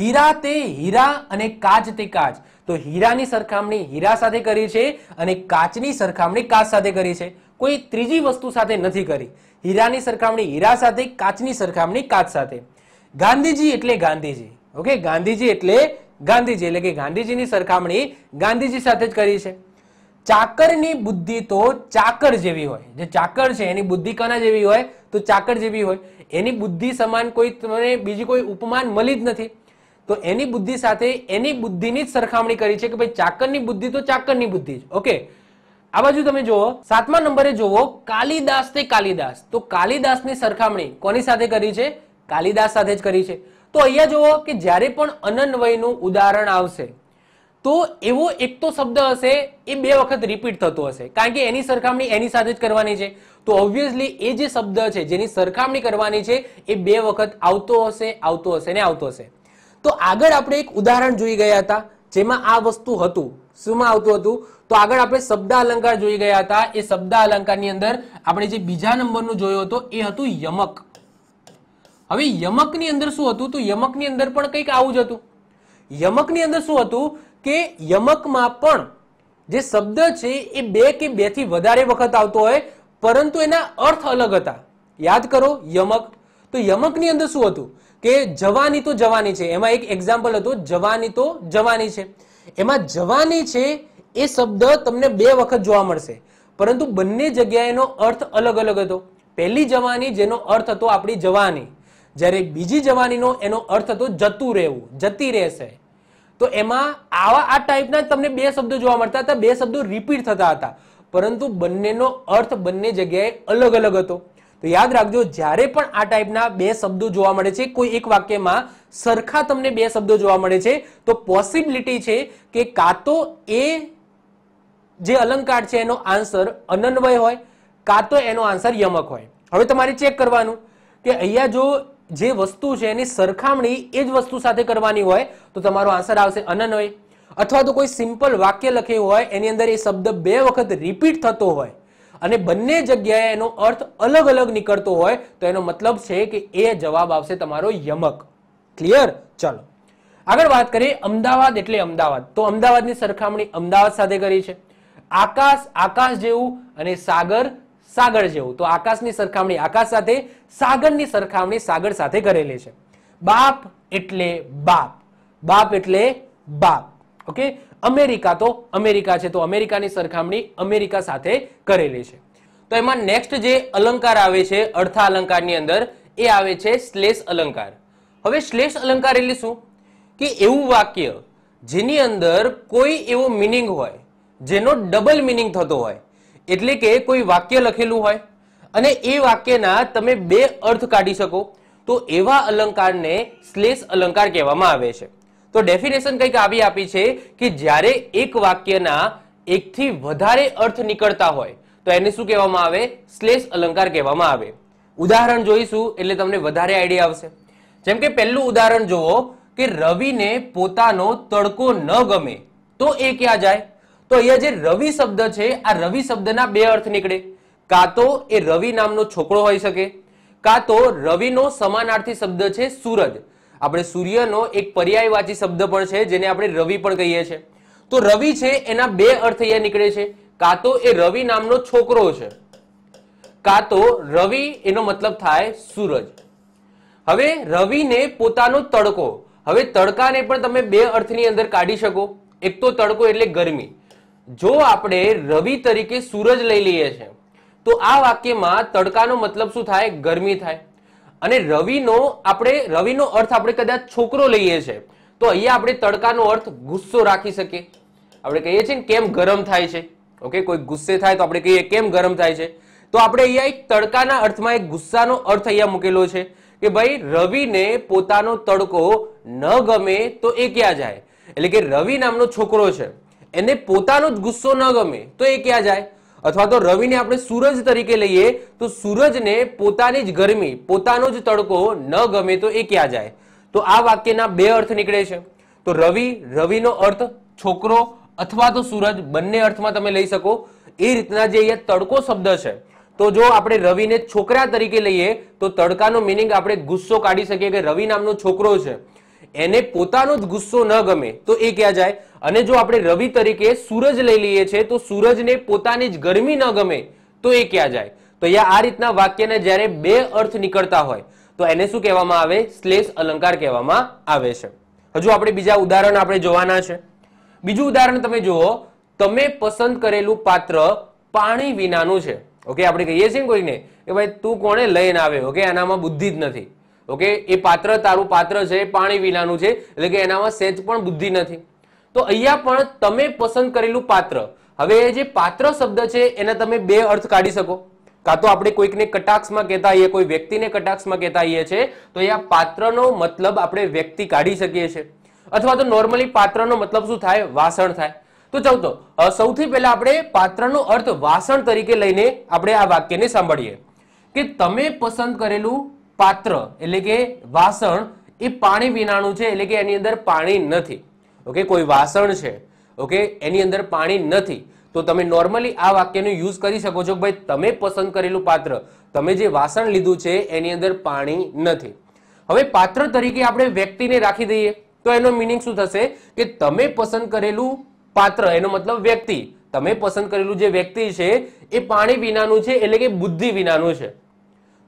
હીરા તે હીરા અને કાચ તે કાચ તો હીરાની સરખામણી હીરા સાથે કરી છે અને કાચની સરખામણી કાચ સાથે કરી છે કોઈ ત્રીજી વસ્તુ સાથે નથી કરી હીરાની સરખામણી હીરા સાથે કાચની સરખામણી કાચ સાથે ગાંધીજી એટલે ગાંધીજી ઓકે ગાંધીજી એટલે ગાંધીજી એટલે કે ગાંધીજીની સરખામણી ગાંધીજી સાથે જ કરી છે ચાકરની બુદ્ધિ તો ચાકર જેવી હોય જે ચાકર છે એની બુદ્ધિ કના જેવી હોય તો ચાકર જેવી હોય એની બુદ્ધિ સમાન કોઈ તમને બીજી કોઈ ઉપમાન મળી જ નથી તો એની બુદ્ધિ સાથે એની બુદ્ધિની જ સરખામણી કરી છે કે ભાઈ ચાકરની બુદ્ધિ તો ચાકરની બુદ્ધિ જ ઓકે આ બાજુ તમે જુઓ સાતમા નંબરે જુઓ કાલિદાસ તે કાલિદાસ તો કાલિદાસની સરખામણી કોની સાથે કરી છે કાલિદાસ સાથે જ કરી છે તો અહીંયા જુઓ કે જ્યારે પણ અનન્વયનું ઉદાહરણ આવશે તો એવો એક તો શબ્દ હશે એ બે વખત રિપીટ થતો હશે કારણ કે એની સરખામણી એની સાથે જ કરવાની છે તો ઓબ્વિયસલી એ જે શબ્દ છે જેની સરખામણી કરવાની છે એ બે વખત આવતો હશે આવતો હશે ને આવતો હશે તો આગળ આપણે એક ઉદાહરણ જોઈ ગયા હતા જેમાં આ વસ્તુ હતું શુંમાં આવતું હતું તો આગળ આપણે શબ્દ અલંકાર જોઈ ગયા હતા એ શબ્દ અલંકાર ની અંદર આપણે જે બીજા નંબરનું જોયો હતો એ હતું યમક હવે યમકની અંદર શું હતું તો યમકની અંદર પણ કંઈક આવું જ હતું યમકની અંદર શું હતું કે યમકમાં પણ જે શબ્દ છે એ બે કે બે થી વધારે વખત આવતો હોય પરંતુ એના અર્થ અલગ હતા યાદ કરો યમક તો યમકની અંદર શું હતું કે જવાની તો જવાની છે એમાં એક એક્ઝામ્પલ હતું જવાની તો જવાની છે એમાં જવાની છે એ શબ્દ તમને બે વખત જોવા મળશે પરંતુ બંને જગ્યાએ એનો અર્થ અલગ અલગ હતો પહેલી જવાની જેનો અર્થ હતો આપણી જવાની જ્યારે બીજી જવાનીનો એનો અર્થ હતો જતું રહેવું જતી રહેશે તો એમાં આવા આ ટાઈપના તમને બે શબ્દો જોવા મળતા હતા બે શબ્દો રિપીટ થતા હતા પરંતુ બંનેનો અર્થ બંને જગ્યાએ અલગ અલગ હતો તો યાદ રાખજો જ્યારે પણ આ ટાઈપના બે શબ્દો જોવા મળે છે કોઈ એક વાક્યમાં સરખા તમને બે શબ્દો જોવા મળે છે તો પોસિબિલિટી છે કે કાં તો એ જે અલંકાર છે એનો આન્સર અનન્વય હોય કાં તો એનો આન્સર યમક હોય હવે તમારે ચેક કરવાનું કે અહીંયા જો જે વસ્તુ છે એની સરખામણી એ જ વસ્તુ સાથે કરવાની હોય તો તમારો આન્સર આવશે અનન્વય અથવા તો કોઈ સિમ્પલ વાક્ય લખ્યું હોય એની અંદર એ શબ્દ બે વખત રિપીટ થતો હોય અને બંને જગ્યાએ એનો અર્થ અલગ અલગ નીકળતો હોય તો એનો મતલબ છે કે એ જવાબ આવશે તમારો યમક ક્લિયર ચલો આગળ વાત કરીએ અમદાવાદ એટલે અમદાવાદ તો અમદાવાદની સરખામણી અમદાવાદ સાથે કરી છે આકાશ આકાશ જેવું અને સાગર સાગર જેવું તો આકાશની સરખામણી આકાશ સાથે સાગરની સરખામણી સાગર સાથે કરેલી છે બાપ એટલે બાપ બાપ એટલે બાપ ઓકે અમેરિકા તો અમેરિકા છે તો અમેરિકાની સરખામણી અમેરિકા સાથે કરેલી છે તો એમાં નેક્સ્ટ જે અલંકાર આવે છે અર્થા અલંકારની અંદર એ આવે છે શ્લેષ અલંકાર હવે શ્લેષ અલંકાર એટલે શું કે એવું વાક્ય જેની અંદર કોઈ એવો મિનિંગ હોય જેનો ડબલ મિનિંગ થતો હોય એટલે કે કોઈ વાક્ય લખેલું હોય અને એ વાક્યના તમે બે અર્થ કાઢી શકો તો એવા અલંકારને શ્લેષ અલંકાર કહેવામાં આવે છે તો ડેફિનેશન કંઈક આવી આપી છે કે જ્યારે એક વાક્યના એકથી વધારે અર્થ નીકળતા હોય તો એને શું કહેવામાં આવે શ્લેષ અલંકાર કહેવામાં આવે ઉદાહરણ જોઈશું એટલે તમને વધારે આઈડિયા આવશે જેમ કે પહેલું ઉદાહરણ જુઓ કે રવિને પોતાનો તડકો ન ગમે તો એ ક્યાં જાય તો અહીંયા જે રવિ શબ્દ છે આ રવિ શબ્દના બે અર્થ નીકળે કાં તો એ રવિ નામનો છોકરો હોઈ શકે કાં તો રવિનો સમાનાર્થી શબ્દ છે સૂરજ આપણે સૂર્યનો એક પર્યાયવાચી શબ્દ પણ છે જેને આપણે રવિ પણ કહીએ છીએ તો રવિ છે એના બે અર્થ અહીંયા નીકળે છે કાં તો એ રવિ નામનો છોકરો છે કાં તો રવિ એનો મતલબ થાય સૂરજ હવે રવિને પોતાનો તડકો હવે તડકાને પણ તમે બે અર્થની અંદર કાઢી શકો એક તો તડકો એટલે ગરમી જો આપણે રવિ તરીકે સૂરજ લઈ લઈએ છીએ તો આ વાક્યમાં તડકાનો મતલબ શું થાય ગરમી થાય અને રવિનો આપણે રવિનો અર્થ આપણે કદાચ છોકરો લઈએ છીએ તો અહીંયા આપણે તડકાનો અર્થ ગુસ્સો રાખી શકીએ આપણે કહીએ છીએ ને કેમ ગરમ થાય છે ઓકે કોઈ ગુસ્સે થાય તો આપણે કહીએ કેમ ગરમ થાય છે તો આપણે અહીંયા એક તડકાના અર્થમાં એક ગુસ્સાનો અર્થ અહીંયા મૂકેલો છે કે ભાઈ રવિને પોતાનો તડકો ન ગમે તો એ ક્યાં જાય એટલે કે રવિ નામનો છોકરો છે એને પોતાનો જ ગુસ્સો ન ગમે તો એ ક્યાં જાય અથવા તો રવિને આપણે સૂરજ તરીકે લઈએ તો સૂરજને પોતાની જ ગરમી પોતાનો જ તડકો ન ગમે તો એ ક્યાં જાય તો આ વાક્યના બે અર્થ નીકળે છે તો રવિ રવિનો અર્થ છોકરો અથવા તો સૂરજ બંને અર્થમાં તમે લઈ શકો એ રીતના જે અહીંયા તડકો શબ્દ છે તો જો આપણે રવિને છોકરા તરીકે લઈએ તો તડકાનો મિનિંગ આપણે ગુસ્સો કાઢી શકીએ કે રવિ નામનો છોકરો છે એને પોતાનો જ ગુસ્સો ન ગમે તો એ ક્યાં જાય અને જો આપણે રવિ તરીકે સૂરજ લઈ લઈએ છીએ તો સૂરજને પોતાની જ ગરમી ન ગમે તો એ ક્યાં જાય તો અહીંયા આ રીતના વાક્યને જ્યારે બે અર્થ નીકળતા હોય તો એને શું કહેવામાં આવે શ્લેષ અલંકાર કહેવામાં આવે છે હજુ આપણે બીજા ઉદાહરણ આપણે જોવાના છે બીજું ઉદાહરણ તમે જુઓ તમે પસંદ કરેલું પાત્ર પાણી વિનાનું છે ઓકે આપણે કહીએ છીએ કોઈને કે ભાઈ તું કોણે લઈને આવે ઓકે એનામાં બુદ્ધિ જ નથી ઓકે એ પાત્ર તારું પાત્ર છે પાણી વિનાનું છે એટલે કે એનામાં સેજ પણ બુદ્ધિ નથી તો અહીંયા પણ તમે પસંદ કરેલું પાત્ર હવે જે પાત્ર શબ્દ છે એના તમે બે અર્થ કાઢી શકો કાં તો આપણે કોઈકને કટાક્ષમાં કહેતા હોઈએ કોઈ વ્યક્તિને કટાક્ષમાં કહેતા હોઈએ છે તો અહીંયા પાત્રનો મતલબ આપણે વ્યક્તિ કાઢી શકીએ છીએ અથવા તો નોર્મલી પાત્રનો મતલબ શું થાય વાસણ થાય તો ચૌદો સૌથી પહેલા આપણે પાત્રનો અર્થ વાસણ તરીકે લઈને આપણે આ વાક્યને સાંભળીએ કે તમે પસંદ કરેલું પાત્ર એટલે કે વાસણ એ પાણી વિનાનું છે એટલે કે એની અંદર પાણી નથી ઓકે કોઈ વાસણ છે ઓકે એની અંદર પાણી નથી તો તમે નોર્મલી આ વાક્યનો યુઝ કરી શકો છો ભાઈ તમે પસંદ કરેલું પાત્ર તમે જે વાસણ લીધું છે એની અંદર પાણી નથી હવે પાત્ર તરીકે આપણે વ્યક્તિને રાખી દઈએ તો એનો મિનિંગ શું થશે કે તમે પસંદ કરેલું પાત્ર એનો મતલબ વ્યક્તિ તમે પસંદ કરેલું જે વ્યક્તિ છે એ પાણી વિનાનું છે એટલે કે બુદ્ધિ વિનાનું છે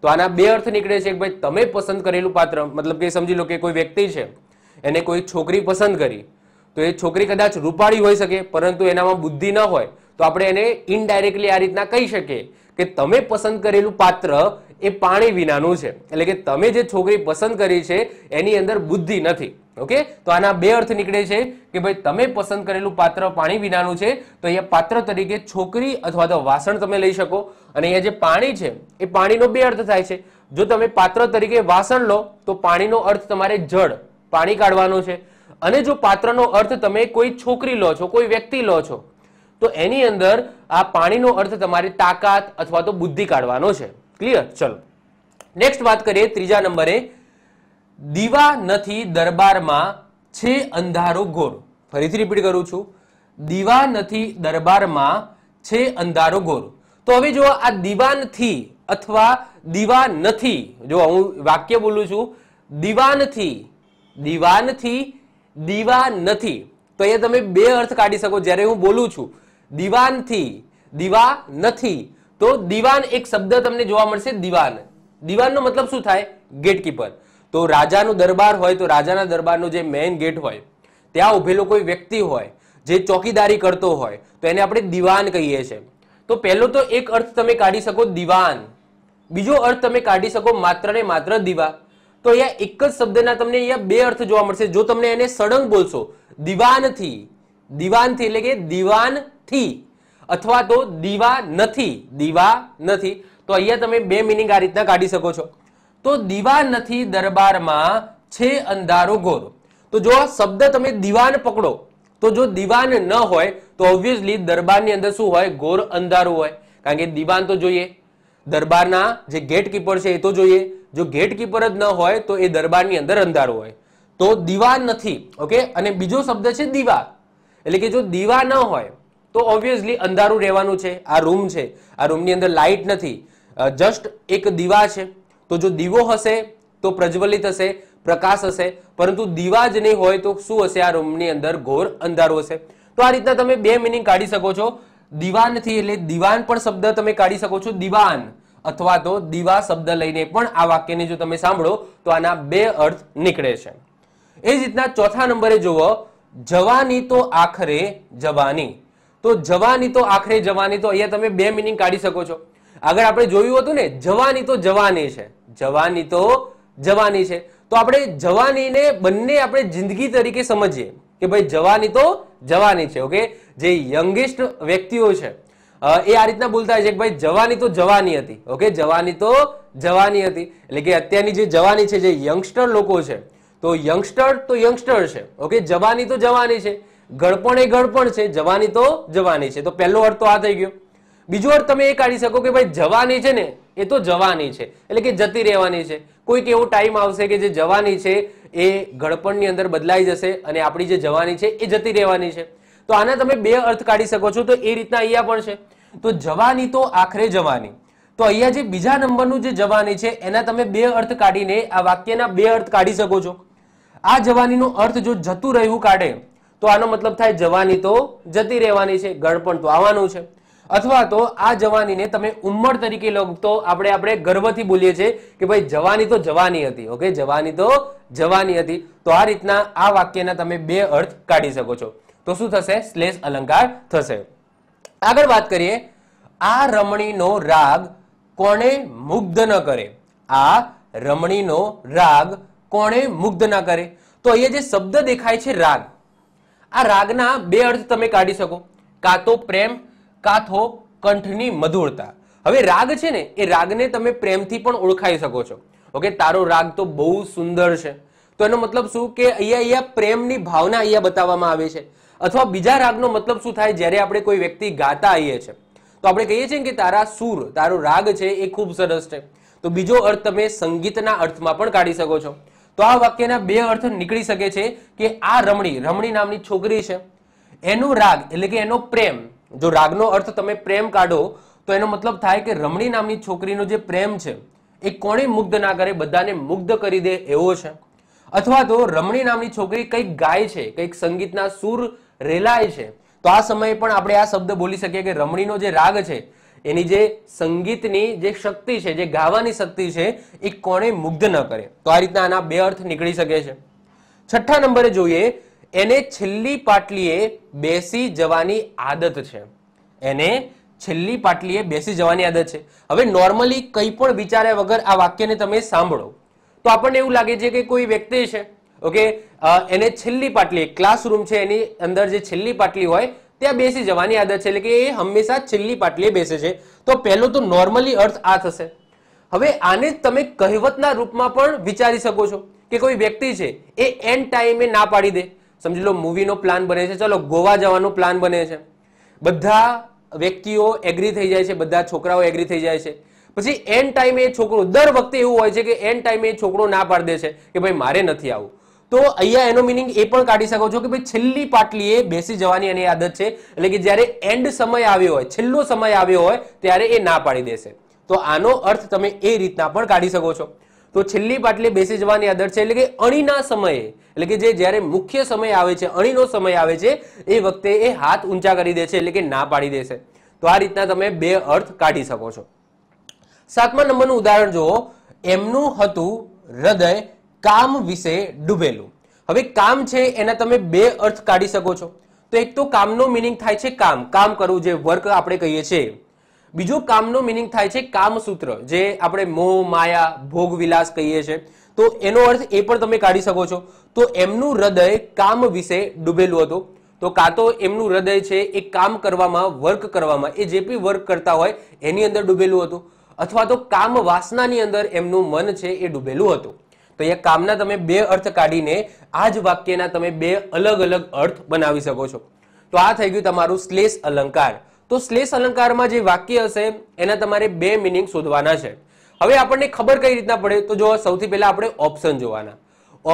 તો આના બે અર્થ નીકળે છે કે ભાઈ તમે પસંદ કરેલું પાત્ર મતલબ કે સમજી લો કે કોઈ વ્યક્તિ છે એને કોઈ છોકરી પસંદ કરી તો એ છોકરી કદાચ રૂપાળી હોઈ શકે પરંતુ એનામાં બુદ્ધિ ન હોય તો આપણે એને ઇનડાયરેક્ટલી આ રીતના કહી શકીએ કે તમે પસંદ કરેલું પાત્ર એ પાણી વિનાનું છે એટલે કે તમે જે છોકરી પસંદ કરી છે એની અંદર બુદ્ધિ નથી ઓકે તો આના બે અર્થ નીકળે છે કે ભાઈ તમે પસંદ કરેલું પાત્ર પાણી વિનાનું છે તો અહીંયા પાત્ર તરીકે છોકરી અથવા તો વાસણ તમે લઈ શકો અને અહીંયા જે પાણી છે એ પાણીનો બે અર્થ થાય છે જો તમે પાત્ર તરીકે વાસણ લો તો પાણીનો અર્થ તમારે જળ પાણી કાઢવાનું છે અને જો પાત્રનો અર્થ તમે કોઈ છોકરી લો છો કોઈ વ્યક્તિ લો છો તો એની અંદર આ પાણીનો અર્થ તમારી તાકાત અથવા તો બુદ્ધિ કાઢવાનો છે ક્લિયર ચલો નેક્સ્ટ વાત કરીએ ત્રીજા નંબરે દીવા નથી દરબારમાં છે અંધારો ઘોર ફરીથી રિપીટ કરું છું દીવા નથી દરબારમાં છે અંધારો ઘોર તો હવે જો આ દીવાનથી અથવા દીવા નથી જો હું વાક્ય બોલું છું દીવાનથી દીવાનથી દીવા નથી તો અહીંયા તમે બે અર્થ કાઢી શકો જ્યારે હું બોલું છું દીવાનથી દીવા નથી તો દીવાન એક શબ્દ તમને જોવા મળશે દિવાન દીવાનનો મતલબ શું થાય ગેટકીપર તો રાજાનો દરબાર હોય તો રાજાના દરબારનો જે મેઇન ગેટ હોય ત્યાં ઉભેલો કોઈ વ્યક્તિ હોય જે ચોકીદારી કરતો હોય તો એને આપણે દીવાન કહીએ છીએ તો પહેલો તો એક અર્થ તમે કાઢી શકો દિવાન બીજો અર્થ તમે કાઢી શકો માત્ર ને માત્ર દીવા તો અહીંયા એક જ શબ્દના તમને અહીંયા બે અર્થ જોવા મળશે જો તમને એને સળંગ બોલશો દિવાનથી દિવાનથી એટલે કે દિવાનથી અથવા તો દીવા નથી દીવા નથી તો અહીંયા તમે બે મિનિંગ આ રીતના કાઢી શકો છો તો દીવા નથી દરબારમાં છે અંધારો ઘોર તો જો શબ્દ તમે દિવાન પકડો તો જો દિવાન ન હોય તો ઓબ્વિયસલી દરબારની અંદર શું હોય ઘોર અંધારું હોય કારણ કે દિવાન તો જોઈએ દરબારના જે ગેટકીપર છે એ તો જોઈએ જો ગેટકીપર જ ન હોય તો એ દરબારની અંદર અંધારું હોય તો દીવા નથી ઓકે અને બીજો શબ્દ છે દીવા એટલે કે જો દીવા ન હોય તો ઓબ્વિયસલી અંધારું રહેવાનું છે આ રૂમ છે આ રૂમની અંદર લાઇટ નથી જસ્ટ એક દીવા છે તો જો દીવો હશે તો પ્રજ્વલિત હશે પ્રકાશ હશે પરંતુ દીવા જ નહીં હોય તો શું હશે આ રૂમની અંદર ઘોર અંધારું હશે તો આ રીતના તમે બે મિનિંગ કાઢી શકો છો દીવાન દીવાનથી એટલે દીવાન પણ શબ્દ તમે કાઢી શકો છો દીવાન અથવા તો દીવા શબ્દ લઈને પણ આ વાક્યને જો તમે સાંભળો તો આના બે અર્થ નીકળે છે એ જ રીતના ચોથા નંબરે જુઓ જવાની તો આખરે જવાની તો જવાની તો આખરે જવાની તો અહીંયા તમે બે મિનિંગ કાઢી શકો છો આગળ આપણે જોયું હતું ને જવાની તો જવાની છે જવાની તો જવાની છે તો આપણે જવાનીને બંને આપણે જિંદગી તરીકે સમજીએ કે ભાઈ જવાની તો જવાની છે ઓકે જે યંગેસ્ટ વ્યક્તિઓ છે એ આ રીતના બોલતા હોય છે કે ભાઈ જવાની તો જવાની હતી ઓકે જવાની તો જવાની હતી એટલે કે અત્યારની જે જવાની છે જે યંગસ્ટર લોકો છે તો યંગસ્ટર તો યંગસ્ટર છે ઓકે જવાની તો જવાની છે ગળપણ એ ગળપણ છે જવાની તો જવાની છે તો પહેલો અર્થ તો આ થઈ ગયો બીજો અર્થ તમે એ કાઢી શકો કે ભાઈ જવાની છે ને એ તો જવાની છે એટલે કે જતી રહેવાની છે કોઈક એવો ટાઈમ આવશે કે જે જવાની છે એ ગળપણની અંદર બદલાઈ જશે અને આપણી જે જવાની છે એ જતી રહેવાની છે તો આના તમે બે અર્થ કાઢી શકો છો તો એ રીતના અહીંયા પણ છે તો જવાની તો આખરે જવાની તો અહીંયા જે બીજા નંબરનું જે જવાની છે એના તમે બે અર્થ કાઢીને આ વાક્યના બે અર્થ કાઢી શકો છો આ જવાનીનો અર્થ જો જતું રહેવું કાઢે તો આનો મતલબ થાય જવાની તો જતી રહેવાની છે ગણપણ તો આવવાનું છે અથવા તો આ જવાનીને તમે ઉંમર તરીકે લો તો આપણે આપણે ગર્વથી બોલીએ છીએ કે ભાઈ જવાની તો જવાની હતી ઓકે જવાની તો જવાની હતી તો આ રીતના આ વાક્યના તમે બે અર્થ કાઢી શકો છો તો શું થશે શ્લેષ અલંકાર થશે આગળ વાત કરીએ આ રમણીનો રાગ કોણે મુગ્ધ ન કરે આ રમણીનો રાગ કોણે મુગ્ધ ન કરે તો અહીંયા જે શબ્દ દેખાય છે રાગ આ રાગના બે અર્થ તમે કાઢી શકો કાં તો પ્રેમ કાં તો કંઠની મધુરતા હવે રાગ છે ને એ રાગને તમે પ્રેમથી પણ ઓળખાઈ શકો છો ઓકે તારો રાગ તો બહુ સુંદર છે તો એનો મતલબ શું કે અહીંયા અહીંયા પ્રેમની ભાવના અહીંયા બતાવવામાં આવે છે અથવા બીજા રાગનો મતલબ શું થાય જ્યારે આપણે કોઈ વ્યક્તિ ગાતા આવીએ છીએ તો આપણે કહીએ છીએ કે તારા સૂર તારો રાગ છે એ ખૂબ સરસ છે તો બીજો અર્થ તમે સંગીતના અર્થમાં પણ કાઢી શકો છો તો આ વાક્યના બે અર્થ નીકળી શકે છે કે આ રમણી રમણી નામની છોકરી છે એનો રાગ એટલે કે એનો પ્રેમ જો રાગનો અર્થ તમે પ્રેમ કાઢો તો એનો મતલબ થાય કે રમણી નામની છોકરીનો જે પ્રેમ છે એ કોણે મુગ્ધ ના કરે બધાને મુગ્ધ કરી દે એવો છે અથવા તો રમણી નામની છોકરી કંઈક ગાય છે કંઈક સંગીતના સૂર રેલાય છે તો આ સમયે પણ આપણે આ શબ્દ બોલી શકીએ કે રમણીનો જે રાગ છે એની જે સંગીતની જે શક્તિ છે જે ગાવાની શક્તિ છે એ કોને મુગ્ધ ન કરે તો આ રીતના આના બે અર્થ નીકળી શકે છે છઠ્ઠા નંબરે જોઈએ એને છેલ્લી પાટલીએ બેસી જવાની આદત છે એને છેલ્લી પાટલીએ બેસી જવાની આદત છે હવે નોર્મલી કંઈ પણ વિચાર્યા વગર આ વાક્યને તમે સાંભળો તો આપણને એવું લાગે છે કે કોઈ વ્યક્તિ છે ઓકે એને છેલ્લી પાટલી ક્લાસરૂમ છે એની અંદર જે છેલ્લી પાટલી હોય ત્યાં બેસી જવાની આદત છે એટલે કે એ હંમેશા છેલ્લી પાટલીએ બેસે છે તો પહેલો તો નોર્મલી અર્થ આ થશે હવે આને તમે કહેવતના રૂપમાં પણ વિચારી શકો છો કે કોઈ વ્યક્તિ છે એ એન ટાઈમે ના પાડી દે સમજી લો મૂવીનો પ્લાન બને છે ચલો ગોવા જવાનો પ્લાન બને છે બધા વ્યક્તિઓ એગ્રી થઈ જાય છે બધા છોકરાઓ એગ્રી થઈ જાય છે પછી એન ટાઈમે એ છોકરો દર વખતે એવું હોય છે કે એન ટાઈમે એ છોકરો ના પાડી દે છે કે ભાઈ મારે નથી આવું તો અહીંયા એનો મિનિંગ એ પણ કાઢી શકો છો કે ભાઈ છેલ્લી પાટલીએ બેસી જવાની એની આદત છે એટલે કે જ્યારે એન્ડ સમય આવ્યો હોય છેલ્લો સમય આવ્યો હોય ત્યારે એ ના પાડી દેશે તો આનો અર્થ તમે એ રીતના પણ કાઢી શકો છો તો છેલ્લી પાટલી બેસી જવાની આદર છે એટલે કે અણીના સમયે એટલે કે જે જ્યારે મુખ્ય સમય આવે છે અણીનો સમય આવે છે એ વખતે એ હાથ ઊંચા કરી દે છે એટલે કે ના પાડી દેશે તો આ રીતના તમે બે અર્થ કાઢી શકો છો સાતમા નંબરનું ઉદાહરણ જુઓ એમનું હતું હૃદય કામ વિશે ડૂબેલું હવે કામ છે એના તમે બે અર્થ કાઢી શકો છો તો એક તો કામનો મિનિંગ થાય છે કામ કામ કરવું જે વર્ક આપણે કહીએ છીએ બીજો કામનો મિનિંગ થાય છે કામસૂત્ર જે આપણે મોહ માયા ભોગ વિલાસ કહીએ છીએ તો એનો અર્થ એ પણ તમે કાઢી શકો છો તો એમનું હૃદય કામ વિશે ડૂબેલું હતું તો કાં તો એમનું હૃદય છે એ કામ કરવામાં વર્ક કરવામાં એ જે બી વર્ક કરતા હોય એની અંદર ડૂબેલું હતું અથવા તો કામ વાસનાની અંદર એમનું મન છે એ ડૂબેલું હતું તો અહીંયા કામના તમે બે અર્થ કાઢીને આ જ વાક્યના તમે બે અલગ અલગ અર્થ બનાવી શકો છો તો આ થઈ ગયું તમારું શ્લેષ અલંકાર તો શ્લેષ અલંકારમાં જે વાક્ય હશે એના તમારે બે મિનિંગ શોધવાના છે હવે આપણને ખબર કઈ રીતના પડે તો જો સૌથી પહેલા આપણે ઓપ્શન જોવાના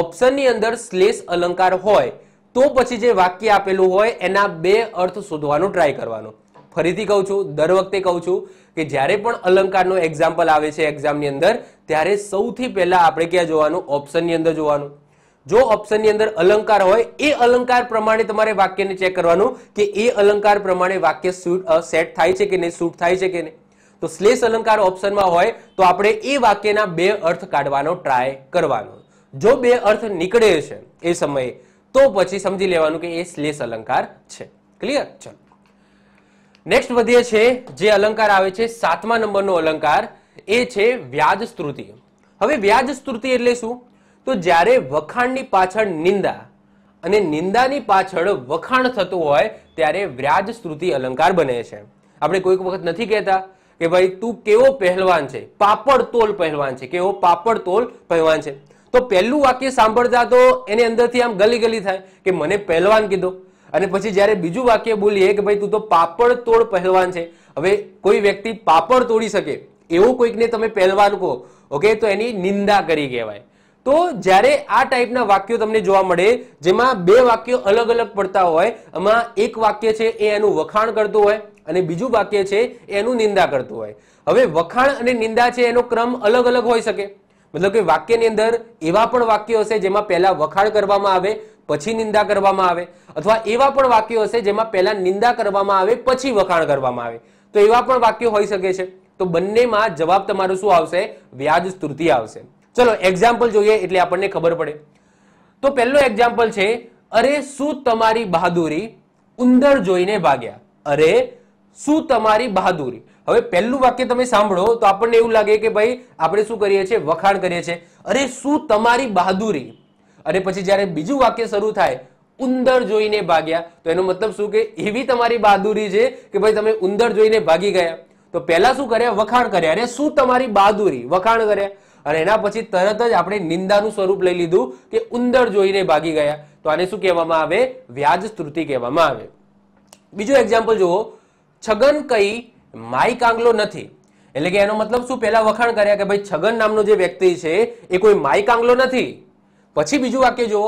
ઓપ્શનની અંદર શ્લેષ અલંકાર હોય તો પછી જે વાક્ય આપેલું હોય એના બે અર્થ શોધવાનું ટ્રાય કરવાનું ફરીથી કહું છું દર વખતે કહું છું કે જ્યારે પણ અલંકારનો એક્ઝામ્પલ આવે છે એક્ઝામની અંદર ત્યારે સૌથી પહેલાં આપણે ક્યાં જોવાનું ઓપ્શનની અંદર જોવાનું જો ઓપ્શનની અંદર અલંકાર હોય એ અલંકાર પ્રમાણે તમારે વાક્યને ચેક કરવાનું કે એ અલંકાર પ્રમાણે વાક્ય સેટ થાય છે કે નહીં શૂટ થાય છે કે નહીં તો શ્લેષ અલંકાર ઓપ્શનમાં હોય તો આપણે એ વાક્યના બે અર્થ કાઢવાનો ટ્રાય કરવાનો જો બે અર્થ નીકળે છે એ સમયે તો પછી સમજી લેવાનું કે એ શ્લેષ અલંકાર છે ક્લિયર ચલો નેક્સ્ટ વધીએ છે જે અલંકાર આવે છે સાતમા નંબરનો અલંકાર એ છે વ્યાજ સ્તુતિ હવે વ્યાજ સ્તુતિ એટલે શું તો જ્યારે વખાણની પાછળ નિંદા અને નિંદાની પાછળ વખાણ થતું હોય ત્યારે વ્યાજ સ્તુતિ અલંકાર બને છે આપણે કોઈક વખત નથી કહેતા કે ભાઈ તું કેવો પહેલવાન છે પાપડ તોલ પહેલવાન છે કેવો પાપડ તોલ પહેલવાન છે તો પહેલું વાક્ય સાંભળતા તો એની અંદરથી આમ ગલી ગલી થાય કે મને પહેલવાન કીધો અને પછી જ્યારે બીજું વાક્ય બોલીએ કે ભાઈ તું તો પાપડ તોડ પહેલવાન છે હવે કોઈ વ્યક્તિ પાપડ તોડી શકે એવું કોઈકને તમે પહેલવાન કહો ઓકે તો એની નિંદા કરી કહેવાય તો જ્યારે આ ટાઈપના વાક્યો તમને જોવા મળે જેમાં બે વાક્યો અલગ અલગ પડતા હોય એમાં એક વાક્ય છે એ એનું વખાણ કરતું હોય અને બીજું વાક્ય છે એનું નિંદા કરતું હોય હવે વખાણ અને નિંદા છે એનો ક્રમ અલગ અલગ હોઈ શકે મતલબ કે વાક્યની અંદર એવા પણ વાક્યો હશે જેમાં પહેલા વખાણ કરવામાં આવે પછી નિંદા કરવામાં આવે અથવા એવા પણ વાક્યો હશે જેમાં પહેલા નિંદા કરવામાં આવે પછી વખાણ કરવામાં આવે તો એવા પણ વાક્યો હોઈ શકે છે તો બંનેમાં જવાબ તમારો શું આવશે વ્યાજ સ્તુતિ આવશે ચલો એક્ઝામ્પલ જોઈએ એટલે આપણને ખબર પડે તો પહેલો એક્ઝામ્પલ છે અરે શું તમારી બહાદુરી ઉંદર જોઈને ભાગ્યા અરે શું તમારી બહાદુરી હવે પહેલું વાક્ય તમે સાંભળો તો આપણને એવું લાગે કે ભાઈ આપણે શું કરીએ છીએ વખાણ કરીએ છીએ અરે શું તમારી બહાદુરી અને પછી જ્યારે બીજું વાક્ય શરૂ થાય ઉંદર જોઈને ભાગ્યા તો એનો મતલબ શું કે એવી તમારી બહાદુરી છે કે ભાઈ તમે ઉંદર જોઈને ભાગી ગયા તો પહેલા શું કર્યા વખાણ કર્યા અરે શું તમારી બહાદુરી વખાણ કર્યા અને એના પછી તરત જ આપણે નિંદાનું સ્વરૂપ લઈ લીધું કે ઉંદર જોઈને ભાગી ગયા તો આને શું કહેવામાં આવે વ્યાજ સ્તુતિ કહેવામાં આવે બીજું એક્ઝામ્પલ જુઓ છગન કઈ માઈ કાંગલો નથી એટલે કે એનો મતલબ શું પહેલા વખાણ કર્યા કે ભાઈ છગન નામનો જે વ્યક્તિ છે એ કોઈ માઈ કાંગલો નથી પછી બીજું વાક્ય જુઓ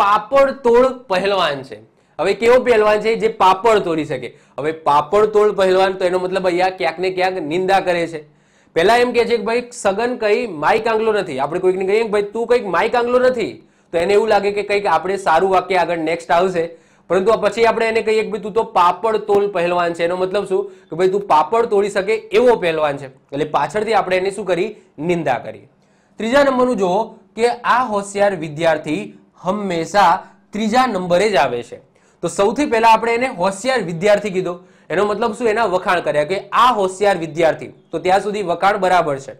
પાપડ તોડ પહેલવાન છે હવે કેવો પહેલવાન છે જે પાપડ તોડી શકે હવે પાપડ તોડ પહેલવાન તો એનો મતલબ અહીંયા ક્યાંક ને ક્યાંક નિંદા કરે છે પહેલા એમ કે છે કે ભાઈ સગન કઈ માય કાંગલો નથી આપણે કોઈકને કહીએ ભાઈ તું કંઈક માઇક કાંગલો નથી તો એને એવું લાગે કે કંઈક આપણે સારું વાક્ય આગળ નેક્સ્ટ આવશે પરંતુ પછી આપણે એને કહીએ કે ભાઈ તું તો પાપડ તોલ પહેલવાન છે એનો મતલબ શું કે ભાઈ તું પાપડ તોડી શકે એવો પહેલવાન છે એટલે પાછળથી આપણે એને શું કરી નિંદા કરી ત્રીજા નંબરનું જુઓ કે આ હોશિયાર વિદ્યાર્થી હંમેશા ત્રીજા નંબરે જ આવે છે તો સૌથી પહેલા આપણે એને હોશિયાર વિદ્યાર્થી કીધો એનો મતલબ શું એના વખાણ કર્યા કે આ હોશિયાર વિદ્યાર્થી તો ત્યાં સુધી વખાણ બરાબર છે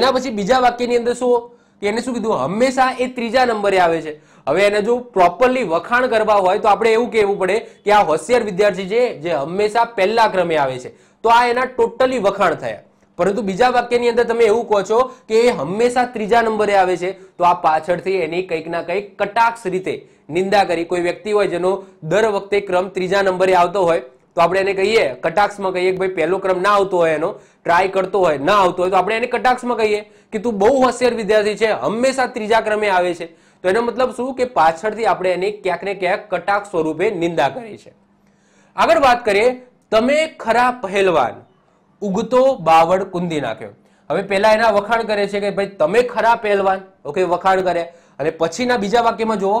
એના પછી બીજા વાક્યની અંદર શું કે એને શું કીધું હંમેશા એ ત્રીજા નંબરે આવે છે હવે એને જો પ્રોપરલી વખાણ કરવા હોય તો આપણે એવું કહેવું પડે કે આ હોશિયાર વિદ્યાર્થી છે જે હંમેશા પહેલા ક્રમે આવે છે તો આ એના ટોટલી વખાણ થયા પરંતુ બીજા વાક્યની અંદર તમે એવું કહો છો કે એ હંમેશા ત્રીજા નંબરે આવે છે તો આ પાછળથી એની કંઈક ના કંઈક કટાક્ષ રીતે નિંદા કરી કોઈ વ્યક્તિ હોય જેનો દર વખતે ક્રમ ત્રીજા નંબરે આવતો હોય તો આપણે એને કહીએ કટાક્ષમાં કહીએ કે ભાઈ પહેલો ક્રમ ના આવતો હોય એનો ટ્રાય કરતો હોય ના આવતો હોય તો આપણે એને કટાક્ષમાં કહીએ કે તું બહુ હોશિયાર વિદ્યાર્થી છે હંમેશા ત્રીજા ક્રમે આવે છે તો એનો મતલબ શું કે પાછળથી આપણે એની ક્યાંક ને ક્યાંક કટાક્ષ સ્વરૂપે નિંદા કરી છે આગળ વાત કરીએ તમે ખરા પહેલવાન ઉગતો બાવળ કુંદી નાખ્યો હવે પહેલા એના વખાણ કરે છે કે ભાઈ તમે ખરા પહેલવાન ઓકે વખાણ કરે અને પછીના બીજા વાક્યમાં જુઓ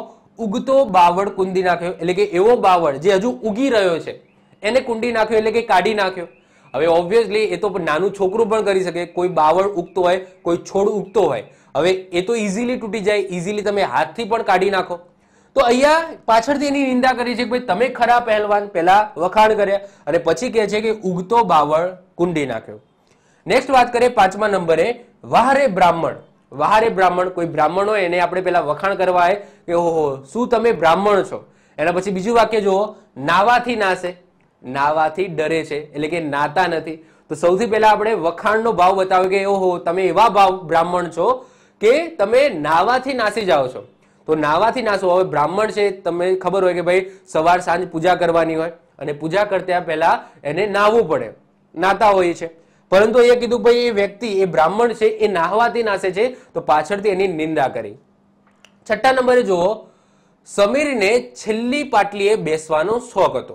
ઉગતો બાવળ કુંદી નાખ્યો એટલે કે એવો બાવળ જે હજુ ઉગી રહ્યો છે એને કુંડી નાખ્યો એટલે કે કાઢી નાખ્યો હવે ઓબ્વિયસલી એ તો નાનું છોકરું પણ કરી શકે કોઈ બાવળ ઉગતો હોય કોઈ છોડ ઉગતો હોય હવે એ તો ઇઝીલી તૂટી જાય ઇઝીલી તમે હાથથી પણ કાઢી નાખો તો અહીંયા પાછળથી એની નિંદા કરી છે કે ભાઈ તમે ખરા પહેલવાન પહેલા વખાણ કર્યા અને પછી કહે છે કે ઉગતો બાવળ કુંડી નાખ્યો નેક્સ્ટ વાત કરીએ પાંચમા નંબરે વહારે બ્રાહ્મણ વાહરે બ્રાહ્મણ કોઈ બ્રાહ્મણ હોય એને આપણે પહેલા વખાણ કરવા કે ઓહો શું તમે બ્રાહ્મણ છો એના પછી બીજું વાક્ય જુઓ નાવાથી નાશે નાવાથી ડરે છે એટલે કે નાતા નથી તો સૌથી પહેલા આપણે વખાણનો ભાવ બતાવ્યો કે ઓહો તમે એવા ભાવ બ્રાહ્મણ છો કે તમે નાવાથી નાસી જાઓ છો તો નાવાથી નાસો હવે બ્રાહ્મણ છે તમને ખબર હોય કે ભાઈ સવાર સાંજ પૂજા કરવાની હોય અને પૂજા કરતા પહેલા એને નાહવું પડે નાતા હોય છે પરંતુ એ કીધું ભાઈ એ વ્યક્તિ એ બ્રાહ્મણ છે એ નાહવાથી નાસે છે તો પાછળથી એની નિંદા કરી છઠ્ઠા નંબરે જુઓ સમીરને છેલ્લી પાટલીએ બેસવાનો શોખ હતો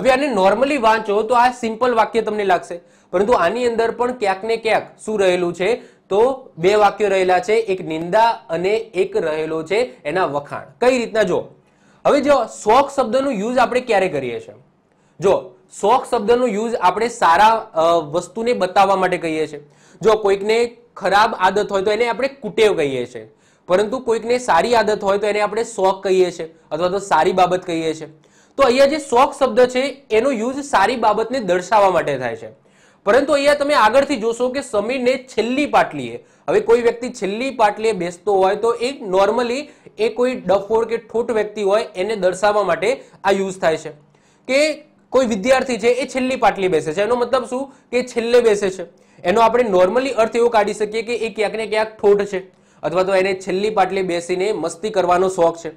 હવે આને નોર્મલી વાંચો તો આ સિમ્પલ વાક્ય તમને લાગશે પરંતુ આની અંદર પણ ક્યાંક ને ક્યાંક શું રહેલું છે તો બે વાક્યો રહેલા છે એક નિંદા અને એક રહેલો છે એના વખાણ કઈ રીતના જો હવે જો શોખ શબ્દનો યુઝ આપણે ક્યારે કરીએ છીએ જો શોખ શબ્દનો યુઝ આપણે સારા વસ્તુને બતાવવા માટે કહીએ છીએ જો કોઈકને ખરાબ આદત હોય તો એને આપણે કુટેવ કહીએ છીએ પરંતુ કોઈકને સારી આદત હોય તો એને આપણે શોખ કહીએ છીએ અથવા તો સારી બાબત કહીએ છીએ તો અહીંયા જે શોખ શબ્દ છે એનો યુઝ સારી બાબતને દર્શાવવા માટે થાય છે પરંતુ અહીંયા તમે આગળથી જોશો કે સમીરને છેલ્લી પાટલીએ હવે કોઈ વ્યક્તિ છેલ્લી પાટલીએ બેસતો હોય તો એ નોર્મલી એ કોઈ ડફોર કે ઠોટ વ્યક્તિ હોય એને દર્શાવવા માટે આ યુઝ થાય છે કે કોઈ વિદ્યાર્થી છે એ છેલ્લી પાટલી બેસે છે એનો મતલબ શું કે છેલ્લે બેસે છે એનો આપણે નોર્મલી અર્થ એવો કાઢી શકીએ કે એ ક્યાંક ને ક્યાંક ઠોટ છે અથવા તો એને છેલ્લી પાટલી બેસીને મસ્તી કરવાનો શોખ છે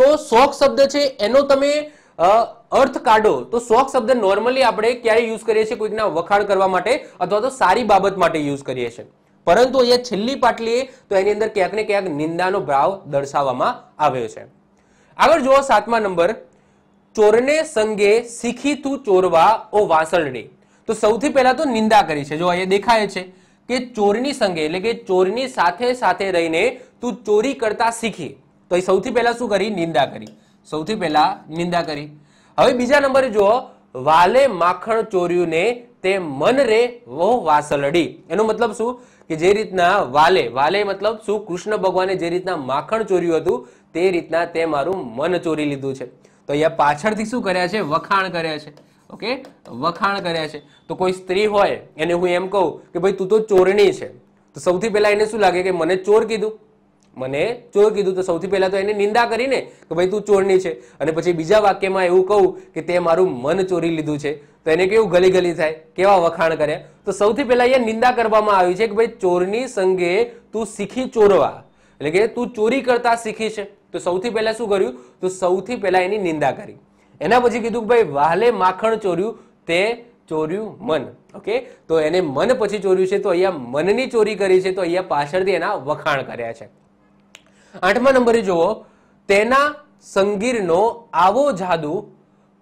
તો શોખ શબ્દ છે એનો તમે અર્થ કાઢો તો શોખ શબ્દ નોર્મલી આપણે ક્યારે યુઝ કરીએ છીએ કોઈકના વખાણ કરવા માટે અથવા તો સારી બાબત માટે યુઝ કરીએ છીએ પરંતુ અહીંયા છેલ્લી પાટલી તો એની અંદર ક્યાંક ને ક્યાંક નિંદાનો ભાવ દર્શાવવામાં આવ્યો છે આગળ જુઓ સાતમા નંબર ચોરને સંગે શીખી તું ચોરવા ઓ વાસળડી તો સૌથી પહેલા તો નિંદા કરી છે જો અહીંયા દેખાય છે કે ચોરની સંગે એટલે કે ચોરની સાથે સાથે રહીને તું ચોરી કરતા શીખી તો એ સૌથી પહેલા શું કરી નિંદા કરી સૌથી પહેલા નિંદા કરી હવે બીજા નંબરે જુઓ વાલે માખણ ચોર્યું ને તે મન રે વહુ વાસલડી એનો મતલબ શું કે જે રીતના વાલે વાલે મતલબ શું કૃષ્ણ ભગવાને જે રીતના માખણ ચોર્યું હતું તે રીતના તે મારું મન ચોરી લીધું છે તો અહીંયા પાછળથી શું કર્યા છે વખાણ કર્યા છે ઓકે વખાણ કર્યા છે તો કોઈ સ્ત્રી હોય એને હું એમ કહું કે ભાઈ તું તો ચોરણી છે તો સૌથી પહેલા એને શું લાગે કે મને ચોર કીધું મને ચોર કીધું તો સૌથી પહેલાં તો એની નિંદા કરીને કે ભાઈ તું ચોરની છે અને પછી બીજા વાક્યમાં એવું કહું કે તે મારું મન ચોરી લીધું છે તો એને કેવું ગલી ગલી થાય કેવા વખાણ કર્યા તો સૌથી પહેલાં અહીંયા નિંદા કરવામાં આવી છે કે ભાઈ ચોરની સંગે તું શીખી ચોરવા એટલે કે તું ચોરી કરતા શીખી છે તો સૌથી પહેલાં શું કર્યું તો સૌથી પહેલાં એની નિંદા કરી એના પછી કીધું કે ભાઈ વાહલે માખણ ચોર્યું તે ચોર્યું મન ઓકે તો એને મન પછી ચોર્યું છે તો અહીંયા મનની ચોરી કરી છે તો અહીંયા પાછળથી એના વખાણ કર્યા છે આઠમા નંબરે જુઓ તેના સંગીરનો આવો જાદુ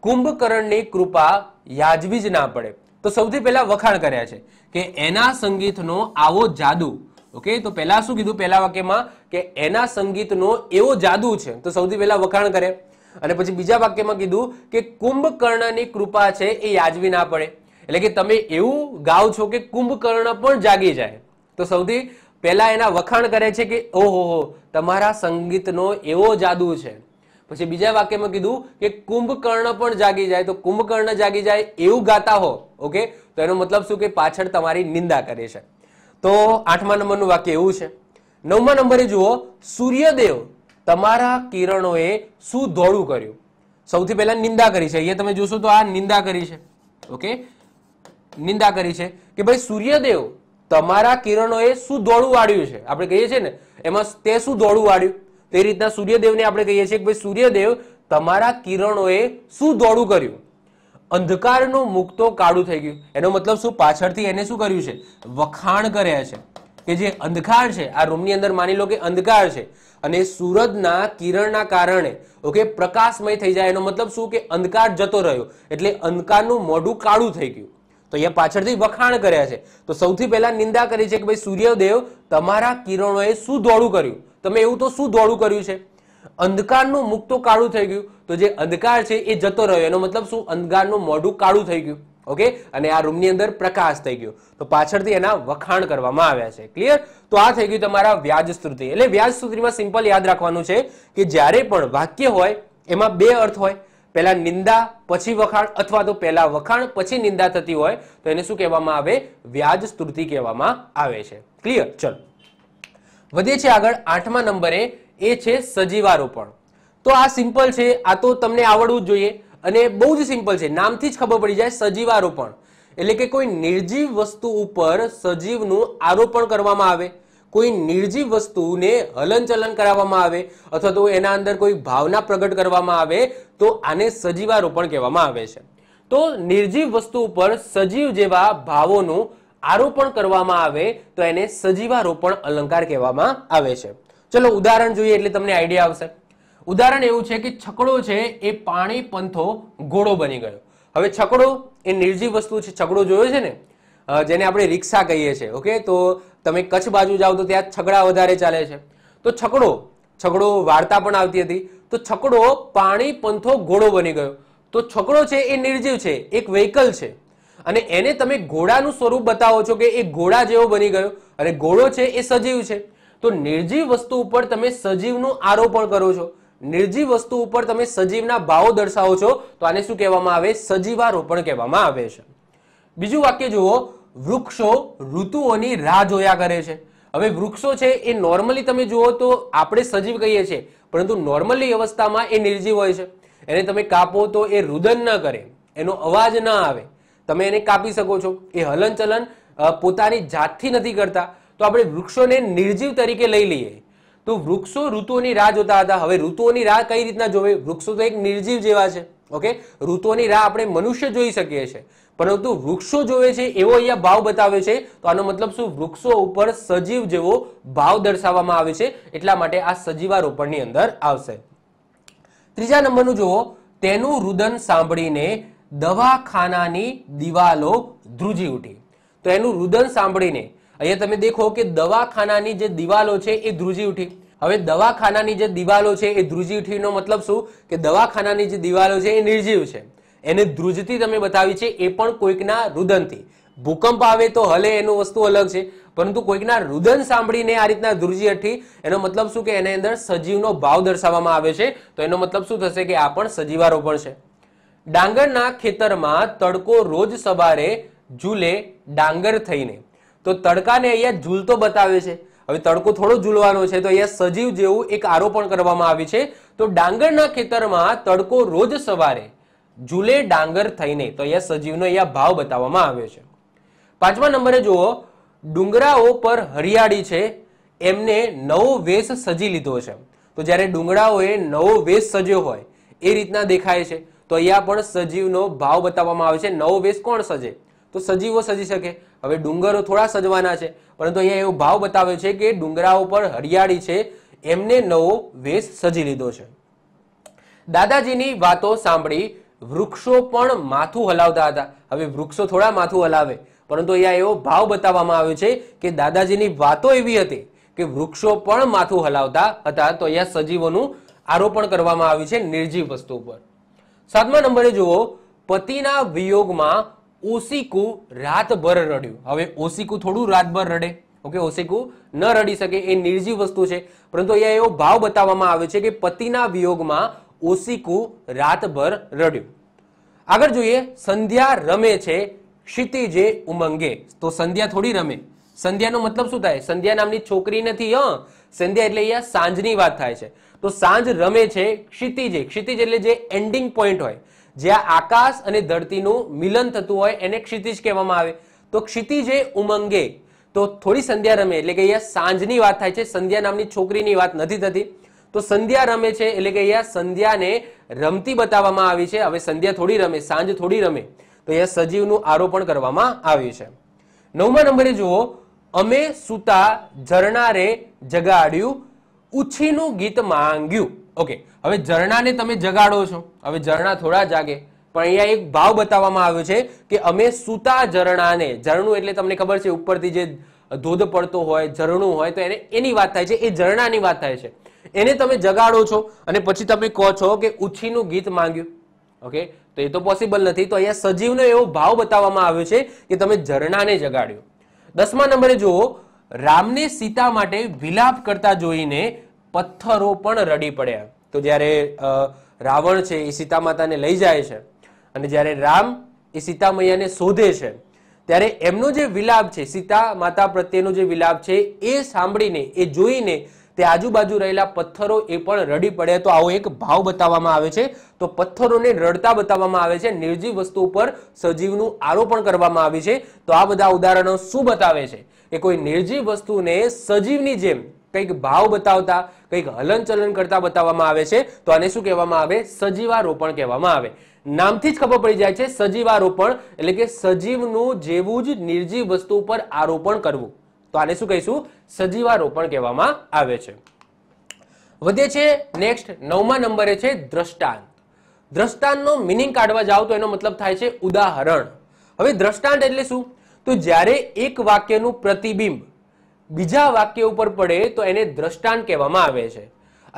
કુંભકર્ણની કૃપા યાજવી જ ના પડે તો સૌથી પહેલા વખાણ કર્યા છે કે એના સંગીતનો આવો જાદુ ઓકે તો પહેલા શું કીધું પહેલા વાક્યમાં કે એના સંગીતનો એવો જાદુ છે તો સૌથી પહેલા વખાણ કરે અને પછી બીજા વાક્યમાં કીધું કે કુંભકર્ણની કૃપા છે એ યાજવી ના પડે એટલે કે તમે એવું ગાવ છો કે કુંભકર્ણ પણ જાગી જાય તો સૌથી પહેલા એના વખાણ કરે છે કે ઓહો તમારા સંગીતનો એવો જાદુ છે પછી બીજા વાક્યમાં કીધું કે કુંભકર્ણ પણ જાગી જાય તો કુંભકર્ણ જાગી જાય એવું ગાતા હો ઓકે તો એનો મતલબ શું કે પાછળ તમારી નિંદા કરે છે તો આઠમા નંબરનું વાક્ય એવું છે નવમા નંબરે જુઓ સૂર્યદેવ તમારા કિરણોએ શું ધોળું કર્યું સૌથી પહેલા નિંદા કરી છે અહીંયા તમે જોશો તો આ નિંદા કરી છે ઓકે નિંદા કરી છે કે ભાઈ સૂર્યદેવ તમારા કિરણોએ શું ધોળું વાળ્યું છે આપણે કહીએ છીએ ને એમાં તે શું ધોળું વાળ્યું તે રીતના સૂર્યદેવને આપણે કહીએ છીએ કે ભાઈ સૂર્યદેવ તમારા કિરણોએ શું ધોળું કર્યું અંધકારનું મુક્તો કાળું થઈ ગયું એનો મતલબ શું પાછળથી એને શું કર્યું છે વખાણ કર્યા છે કે જે અંધકાર છે આ રૂમની અંદર માની લો કે અંધકાર છે અને સૂરજના કિરણના કારણે ઓકે પ્રકાશમય થઈ જાય એનો મતલબ શું કે અંધકાર જતો રહ્યો એટલે અંધકારનું મોઢું કાળું થઈ ગયું તો અહીંયા પાછળથી વખાણ કર્યા છે તો સૌથી પહેલા નિંદા કરી છે કે ભાઈ સૂર્યદેવ તમારા કિરણોએ શું ધોળું કર્યું તમે એવું તો શું ધોળું કર્યું છે અંધકારનું મુખ તો કાળું થઈ ગયું તો જે અંધકાર છે એ જતો રહ્યો એનો મતલબ શું અંધકારનું મોઢું કાળું થઈ ગયું ઓકે અને આ રૂમની અંદર પ્રકાશ થઈ ગયો તો પાછળથી એના વખાણ કરવામાં આવ્યા છે ક્લિયર તો આ થઈ ગયું તમારા વ્યાજ સ્તુતિ એટલે વ્યાજ સ્તુતિમાં સિમ્પલ યાદ રાખવાનું છે કે જ્યારે પણ વાક્ય હોય એમાં બે અર્થ હોય પહેલા નિંદા પછી વખાણ અથવા તો પહેલા વખાણ પછી નિંદા થતી હોય તો એને શું કહેવામાં આવે વ્યાજ સ્તુતિ કહેવામાં આવે છે ક્લિયર ચલો વધે છે આગળ આઠમા નંબરે એ છે સજીવારોપણ તો આ સિમ્પલ છે આ તો તમને આવડવું જ જોઈએ અને બહુ જ સિમ્પલ છે નામથી જ ખબર પડી જાય સજીવારોપણ એટલે કે કોઈ નિર્જીવ વસ્તુ ઉપર સજીવનું આરોપણ કરવામાં આવે કોઈ નિર્જીવ વસ્તુને હલનચલન કરાવવામાં આવે અથવા તો એના અંદર કોઈ ભાવના પ્રગટ કરવામાં આવે તો આને સજીવારોપણ કહેવામાં આવે છે તો નિર્જીવ વસ્તુ ઉપર સજીવ જેવા ભાવોનું આરોપણ કરવામાં આવે તો એને સજીવારોપણ અલંકાર કહેવામાં આવે છે ચલો ઉદાહરણ જોઈએ એટલે તમને આઈડિયા આવશે ઉદાહરણ એવું છે કે છકડો છે એ પાણી પંથો ઘોડો બની ગયો હવે છકડો એ નિર્જીવ વસ્તુ છે છકડો જોયો છે ને જેને આપણે રિક્ષા કહીએ છીએ ઓકે તો તમે કચ્છ બાજુ જાઓ તો ત્યાં છકડા વધારે ચાલે છે તો છકડો છકડો વાર્તા પણ આવતી હતી તો છકડો પાણી પંથો ઘોડો બની ગયો તો છકડો છે એ નિર્જીવ છે એક વ્હીકલ છે અને એને તમે ઘોડાનું સ્વરૂપ બતાવો છો કે એ ઘોડા જેવો બની ગયો અને ઘોડો છે એ સજીવ છે તો નિર્જીવ વસ્તુ ઉપર તમે સજીવનું આરોપણ કરો છો નિર્જીવ વસ્તુ ઉપર તમે સજીવના ભાવો દર્શાવો છો તો આને શું કહેવામાં આવે સજીવારોપણ કહેવામાં આવે છે બીજું વાક્ય જુઓ વૃક્ષો ઋતુઓની રાહ જોયા કરે છે હવે વૃક્ષો છે એ નોર્મલી તમે જુઓ તો આપણે સજીવ કહીએ છીએ પરંતુ નોર્મલી અવસ્થામાં એ નિર્જીવ હોય છે એને તમે કાપો તો એ રુદન ન કરે એનો અવાજ ન આવે તમે એને કાપી શકો છો એ હલનચલન પોતાની જાતથી નથી કરતા તો આપણે વૃક્ષોને નિર્જીવ તરીકે લઈ લઈએ તો વૃક્ષો ઋતુઓની રાહ જોતા હતા હવે ઋતુઓની રાહ કઈ રીતના જોવે વૃક્ષો તો એક નિર્જીવ જેવા છે ઓકે ઋતુઓની રાહ આપણે મનુષ્ય જોઈ શકીએ છીએ પરંતુ વૃક્ષો જોવે છે એવો અહીંયા ભાવ બતાવે છે તો આનો મતલબ શું વૃક્ષો ઉપર સજીવ જેવો ભાવ દર્શાવવામાં આવે છે એટલા માટે આ સજીવારોપણની અંદર આવશે ત્રીજા નંબરનું જુઓ તેનું રુદન સાંભળીને દવાખાનાની દિવાલો ધ્રુજી ઉઠી તો એનું રુદન સાંભળીને અહીંયા તમે દેખો કે દવાખાનાની જે દિવાલો છે એ ધ્રુજી ઉઠી હવે દવાખાનાની જે દિવાલો છે એ ધ્રુજી ઉઠીનો મતલબ શું કે દવાખાનાની જે દિવાલો છે એ નિર્જીવ છે એને ધ્રુજતી તમે બતાવી છે એ પણ કોઈકના રુદનથી ભૂકંપ આવે તો હલે એનું વસ્તુ અલગ છે પરંતુ કોઈકના રુદન સાંભળીને આ રીતના ધ્રુજી હઠી એનો મતલબ શું કે એની અંદર સજીવનો ભાવ દર્શાવવામાં આવે છે તો એનો મતલબ શું થશે કે આ પણ સજીવારોપણ છે ડાંગરના ખેતરમાં તડકો રોજ સવારે ઝૂલે ડાંગર થઈને તો તડકાને અહીંયા ઝૂલતો બતાવે છે હવે તડકો થોડો ઝૂલવાનો છે તો અહીંયા સજીવ જેવું એક આરોપણ કરવામાં આવ્યું છે તો ડાંગરના ખેતરમાં તડકો રોજ સવારે ઝૂલે ડાંગર થઈને તો અહીંયા સજીવનો અહીંયા ભાવ બતાવવામાં આવ્યો છે પાંચમા નંબરે જુઓ ડુંગરાઓ પર હરિયાળી છે એમને નવો વેશ સજી લીધો છે તો જ્યારે ડુંગરાઓએ નવો વેશ સજ્યો હોય એ રીતના દેખાય છે તો અહીંયા પણ સજીવનો ભાવ બતાવવામાં આવે છે નવો વેશ કોણ સજે તો સજીવો સજી શકે હવે ડુંગરો થોડા સજવાના છે પરંતુ અહીંયા એવો ભાવ બતાવ્યો છે કે ડુંગરાઓ પર હરિયાળી છે એમને નવો વેશ સજી લીધો છે દાદાજીની વાતો સાંભળી વૃક્ષો પણ માથું હલાવતા હતા હવે વૃક્ષો થોડા માથું હલાવે પરંતુ અહીંયા એવો ભાવ બતાવવામાં આવ્યો છે કે દાદાજીની વાતો એવી હતી કે વૃક્ષો પણ માથું હલાવતા હતા તો અહીંયા સજીવોનું આરોપણ કરવામાં આવ્યું છે નિર્જીવ વસ્તુ ઉપર સાતમા નંબરે જુઓ પતિના વિયોગમાં ઓસિકુ રાતભર રડ્યું હવે ઓસિકુ થોડું રાતભર રડે ઓકે ઓસિકુ ન રડી શકે એ નિર્જીવ વસ્તુ છે પરંતુ અહીંયા એવો ભાવ બતાવવામાં આવ્યો છે કે પતિના વિયોગમાં ઓસિકુ રાતભર રડ્યું આગળ જોઈએ સંધ્યા રમે છે ક્ષિતિજે ઉમંગે તો સંધ્યા થોડી રમે સંધ્યાનો મતલબ શું થાય સંધ્યા નામની છોકરી નથી હ સંધ્યા એટલે અહીંયા સાંજની વાત થાય છે તો સાંજ રમે છે ક્ષિતિજે ક્ષિતિજ એટલે જે એન્ડિંગ પોઈન્ટ હોય જ્યાં આકાશ અને ધરતીનું મિલન થતું હોય એને ક્ષિતિજ કહેવામાં આવે તો ક્ષિતિજે ઉમંગે તો થોડી સંધ્યા રમે એટલે કે અહીંયા સાંજની વાત થાય છે સંધ્યા નામની છોકરીની વાત નથી થતી તો સંધ્યા રમે છે એટલે કે અહીંયા સંધ્યાને રમતી બતાવવામાં આવી છે હવે સંધ્યા થોડી રમે સાંજ થોડી રમે તો અહીંયા સજીવનું આરોપણ કરવામાં આવ્યું છે નવમા નંબરે જુઓ અમે સૂતા ઝરણારે જગાડ્યું ઉછીનું ગીત માંગ્યું ઓકે હવે ઝરણાને તમે જગાડો છો હવે ઝરણા થોડા જાગે પણ અહીંયા એક ભાવ બતાવવામાં આવ્યો છે કે અમે સૂતા ઝરણાને ઝરણું એટલે તમને ખબર છે ઉપરથી જે ધોધ પડતો હોય ઝરણું હોય તો એને એની વાત થાય છે એ ઝરણાની વાત થાય છે એને તમે જગાડો છો અને પછી તમે કહો છો કે ઉછીનું ગીત માંગ્યું ઓકે તો એ તો પોસિબલ નથી તો અહીંયા સજીવનો એવો ભાવ બતાવવામાં આવ્યો છે કે તમે ઝરણાને જગાડ્યો દસમા નંબરે જુઓ રામને સીતા માટે વિલાપ કરતા જોઈને પથ્થરો પણ રડી પડ્યા તો જ્યારે રાવણ છે એ સીતા માતાને લઈ જાય છે અને જ્યારે રામ એ સીતામૈયાને શોધે છે ત્યારે એમનો જે વિલાપ છે સીતા માતા પ્રત્યેનો જે વિલાપ છે એ સાંભળીને એ જોઈને તે આજુબાજુ રહેલા પથ્થરો એ પણ રડી પડ્યા તો આવો એક ભાવ બતાવવામાં આવે છે તો પથ્થરોને રડતા બતાવવામાં આવે છે નિર્જીવ વસ્તુ ઉપર સજીવનું આરોપણ કરવામાં આવે છે તો આ બધા ઉદાહરણો શું બતાવે છે કે કોઈ નિર્જીવ વસ્તુને સજીવની જેમ કંઈક ભાવ બતાવતા કંઈક હલનચલન કરતા બતાવવામાં આવે છે તો આને શું કહેવામાં આવે સજીવારોપણ કહેવામાં આવે નામથી જ ખબર પડી જાય છે સજીવારોપણ એટલે કે સજીવનું જેવું જ નિર્જીવ વસ્તુ પર આરોપણ કરવું તો આને શું કહીશું સજીવારોપણ કહેવામાં આવે છે વધે છે નેક્સ્ટ નવમા નંબરે છે દ્રષ્ટાંત દ્રષ્ટાંતનો મિનિંગ કાઢવા જાઓ તો એનો મતલબ થાય છે ઉદાહરણ હવે દ્રષ્ટાંત એટલે શું તો જ્યારે એક વાક્યનું પ્રતિબિંબ બીજા વાક્ય ઉપર પડે તો એને દ્રષ્ટાંત કહેવામાં આવે છે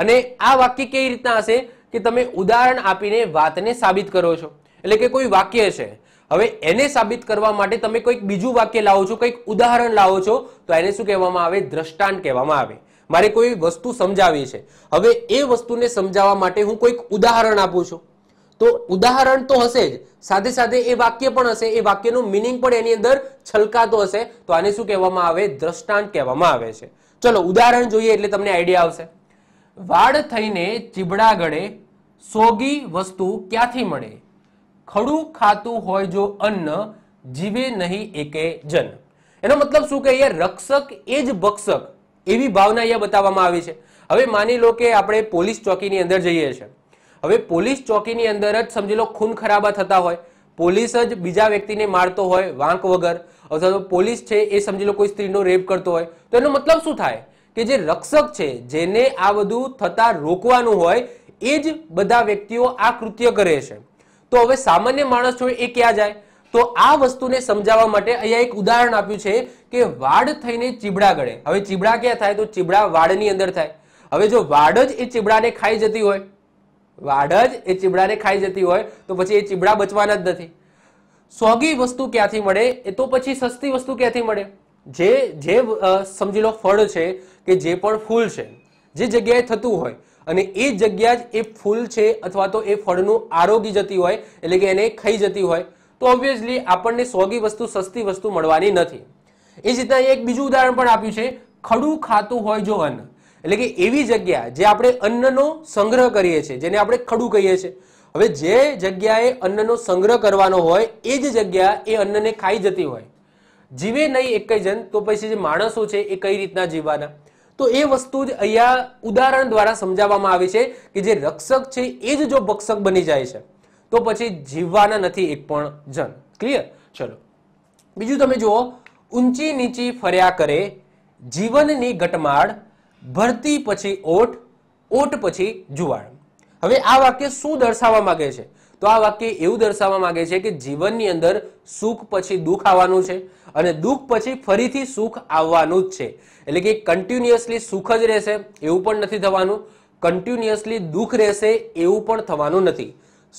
અને આ વાક્ય કેવી રીતના હશે કે તમે ઉદાહરણ આપીને વાતને સાબિત કરો છો એટલે કે કોઈ વાક્ય છે હવે એને સાબિત કરવા માટે તમે કોઈક બીજું વાક્ય લાવો છો કંઈક ઉદાહરણ લાવો છો તો એને શું કહેવામાં આવે દ્રષ્ટાંત કહેવામાં આવે મારે કોઈ વસ્તુ સમજાવી છે હવે એ વસ્તુને સમજાવવા માટે હું કોઈક ઉદાહરણ આપું છું તો ઉદાહરણ તો હશે જ સાથે સાથે એ વાક્ય પણ હશે એ વાક્યનું મિનિંગ પણ એની અંદર છલકાતો હશે તો આને શું કહેવામાં આવે દ્રષ્ટાંત કહેવામાં આવે છે ચલો ઉદાહરણ જોઈએ એટલે તમને આઈડિયા આવશે વાડ થઈને ચીબડા ગળે સોગી વસ્તુ ક્યાંથી મળે ખડું ખાતું હોય જો અન્ન જીવે નહીં એકે જન એનો મતલબ શું કે રક્ષક એ જ ભક્ષક એવી ભાવના અહીંયા બતાવવામાં આવી છે હવે માની લો કે આપણે પોલીસ ચોકીની અંદર જઈએ છીએ હવે પોલીસ ચોકીની અંદર જ સમજી લો ખૂન ખરાબા થતા હોય પોલીસ જ બીજા વ્યક્તિને મારતો હોય વાંક વગર અથવા તો પોલીસ છે એ સમજી લો કોઈ સ્ત્રીનો રેપ કરતો હોય તો એનો મતલબ શું થાય કે જે રક્ષક છે જેને આ બધું થતા રોકવાનું હોય એ જ બધા વ્યક્તિઓ આ કૃત્ય કરે છે તો હવે સામાન્ય માણસ છે એ ક્યાં જાય તો આ વસ્તુને સમજાવવા માટે અહીંયા એક ઉદાહરણ આપ્યું છે કે વાડ થઈને ચીબડા ગળે હવે ચીબડા ક્યાં થાય તો ચીબડા વાડની અંદર થાય હવે જો વાડ જ એ ચીબડાને ખાઈ જતી હોય વાડ જ એ ચીબડાને ખાઈ જતી હોય તો પછી એ ચીબડા બચવાના જ નથી સોગી વસ્તુ ક્યાંથી મળે એ તો પછી સસ્તી વસ્તુ ક્યાંથી મળે જે જે સમજી લો ફળ છે કે જે પણ ફૂલ છે જે જગ્યાએ થતું હોય અને એ જગ્યા જ એ ફૂલ છે અથવા તો એ ફળનું આરોગી જતી હોય એટલે કે એને ખાઈ જતી હોય તો ઓબ્વિયસલી આપણને સોગી વસ્તુ સસ્તી વસ્તુ મળવાની નથી એ જ રીતના એક બીજું ઉદાહરણ પણ આપ્યું છે ખડું ખાતું હોય જો અન્ન એટલે કે એવી જગ્યા જે આપણે અન્નનો સંગ્રહ કરીએ છીએ જેને આપણે ખડું કહીએ છીએ હવે જે જગ્યાએ અન્નનો સંગ્રહ કરવાનો હોય એ જ જગ્યા એ અન્નને ખાઈ જતી હોય જીવે નહીં એક જન તો પછી જે માણસો છે એ કઈ રીતના જીવવાના તો એ વસ્તુ જ અહીંયા ઉદાહરણ દ્વારા સમજાવવામાં આવી છે કે જે રક્ષક છે એ જ જો ભક્ષક બની જાય છે તો પછી જીવવાના નથી એક પણ જન ક્લિયર ચલો બીજું તમે જુઓ ઊંચી નીચી ફર્યા કરે જીવનની ઘટમાળ ભરતી પછી ઓટ ઓટ પછી જુવાળ હવે આ વાક્ય શું દર્શાવવા માંગે છે તો આ વાક્ય એવું દર્શાવવા માંગે છે કે જીવનની અંદર સુખ પછી દુઃખ આવવાનું છે અને દુઃખ પછી ફરીથી સુખ આવવાનું જ છે એટલે કે કન્ટિન્યુઅસલી સુખ જ રહેશે એવું પણ નથી થવાનું કન્ટિન્યુઅસલી દુઃખ રહેશે એવું પણ થવાનું નથી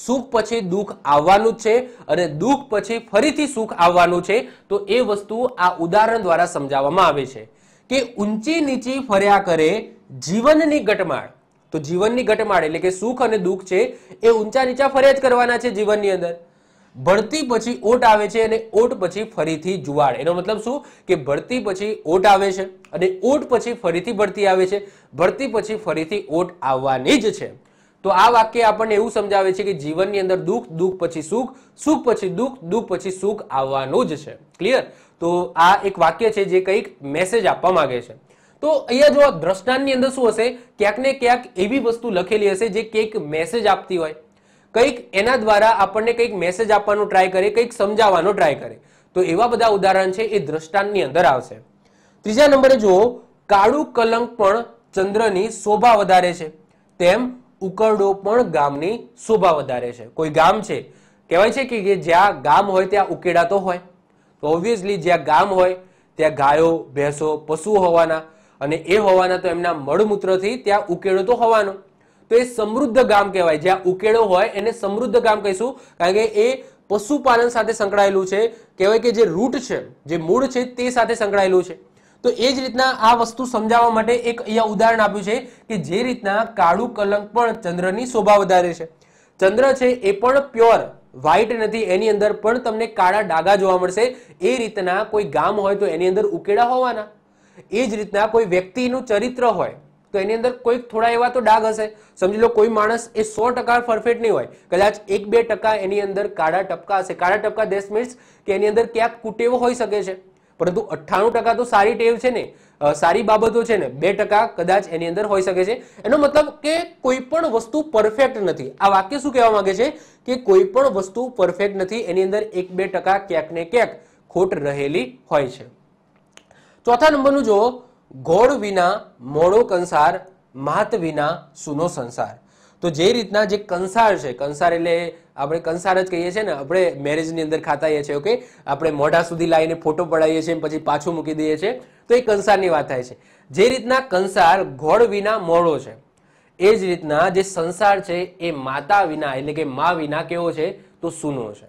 સુખ પછી દુઃખ આવવાનું જ છે અને દુઃખ પછી ફરીથી સુખ આવવાનું છે તો એ વસ્તુ આ ઉદાહરણ દ્વારા સમજાવવામાં આવે છે કે ઊંચી નીચી ફર્યા કરે જીવનની ગટમાળ તો જીવનની ગટમાળ એટલે કે સુખ અને દુઃખ છે એ ઊંચા નીચા ફર્યા જ કરવાના છે જીવનની અંદર ભળતી પછી ઓટ આવે છે અને ઓટ પછી ફરીથી જુવાળ એનો મતલબ શું કે ભળતી પછી ઓટ આવે છે અને ઓટ પછી ફરીથી ભળતી આવે છે ભળતી પછી ફરીથી ઓટ આવવાની જ છે તો આ વાક્ય આપણને એવું સમજાવે છે કે જીવનની અંદર દુઃખ દુઃખ પછી સુખ સુખ પછી દુઃખ દુઃખ પછી સુખ આવવાનું જ છે ક્લિયર તો આ એક વાક્ય છે જે કંઈક મેસેજ આપવા માંગે છે તો અહીંયા જો દ્રષ્ટાંતની અંદર શું હશે ક્યાંક ને ક્યાંક એવી વસ્તુ લખેલી હશે જે કંઈક મેસેજ આપતી હોય કંઈક એના દ્વારા આપણને કંઈક મેસેજ આપવાનો ટ્રાય કરે કંઈક સમજાવવાનો ટ્રાય કરે તો એવા બધા ઉદાહરણ છે એ દ્રષ્ટાંતની અંદર આવશે ત્રીજા નંબરે જુઓ કાળું કલંક પણ ચંદ્રની શોભા વધારે છે તેમ ઉકરડો પણ ગામની શોભા વધારે છે કોઈ ગામ છે કહેવાય છે કે જ્યાં ગામ હોય ત્યાં ઉકેડાતો હોય તો ઓબ્વિયસલી જ્યાં ગામ હોય ત્યાં ગાયો ભેંસો પશુ હોવાના અને એ હોવાના તો એમના મળમૂત્રથી ત્યાં ઉકેળો તો હોવાનો તો એ સમૃદ્ધ ગામ કહેવાય જ્યાં ઉકેળો હોય એને સમૃદ્ધ ગામ કહીશું કારણ કે એ પશુપાલન સાથે સંકળાયેલું છે કહેવાય કે જે રૂટ છે જે મૂળ છે તે સાથે સંકળાયેલું છે તો એ જ રીતના આ વસ્તુ સમજાવવા માટે એક અહીંયા ઉદાહરણ આપ્યું છે કે જે રીતના કાળું કલંક પણ ચંદ્રની શોભા વધારે છે ચંદ્ર છે એ પણ પ્યોર વ્હાઇટ નથી એની અંદર પણ તમને કાળા ડાઘા જોવા મળશે એ રીતના કોઈ ગામ હોય તો એની અંદર ઉકેડા હોવાના એ જ રીતના કોઈ વ્યક્તિનું ચરિત્ર હોય તો એની અંદર કોઈક થોડા એવા તો ડાઘ હશે સમજી લો કોઈ માણસ એ સો ટકા પરફેક્ટ નહીં હોય કદાચ એક બે ટકા એની અંદર કાળા ટપકા હશે કાળા ટપકા દેશ મીન્સ કે એની અંદર ક્યાંક કુટેવો હોઈ શકે છે પરંતુ અઠ્ઠાણું ટકા તો સારી ટેવ છે ને સારી બાબતો છે ને બે ટકા કદાચ એની અંદર હોઈ શકે છે એનો મતલબ કે કોઈ પણ વસ્તુ પરફેક્ટ નથી આ વાક્ય શું કહેવા માંગે છે કે કોઈ પણ વસ્તુ પરફેક્ટ નથી એની અંદર એક બે ટકા ક્યાંક ને ક્યાંક ખોટ રહેલી હોય છે ચોથા નંબરનું જુઓ ગોળ વિના મોડો કંસાર માત વિના સુનો સંસાર તો જે રીતના જે કંસાર છે કંસાર એટલે આપણે કંસાર જ કહીએ છીએ ને આપણે મેરેજની અંદર ખાતાઈએ છીએ ઓકે આપણે મોઢા સુધી લાવીને ફોટો પડાવીએ છીએ પછી પાછું મૂકી દઈએ છીએ તો એ કંસારની વાત થાય છે જે રીતના કંસાર ઘોડ વિના મોડો છે એ જ રીતના જે સંસાર છે એ માતા વિના એટલે કે મા વિના કેવો છે તો સૂનો છે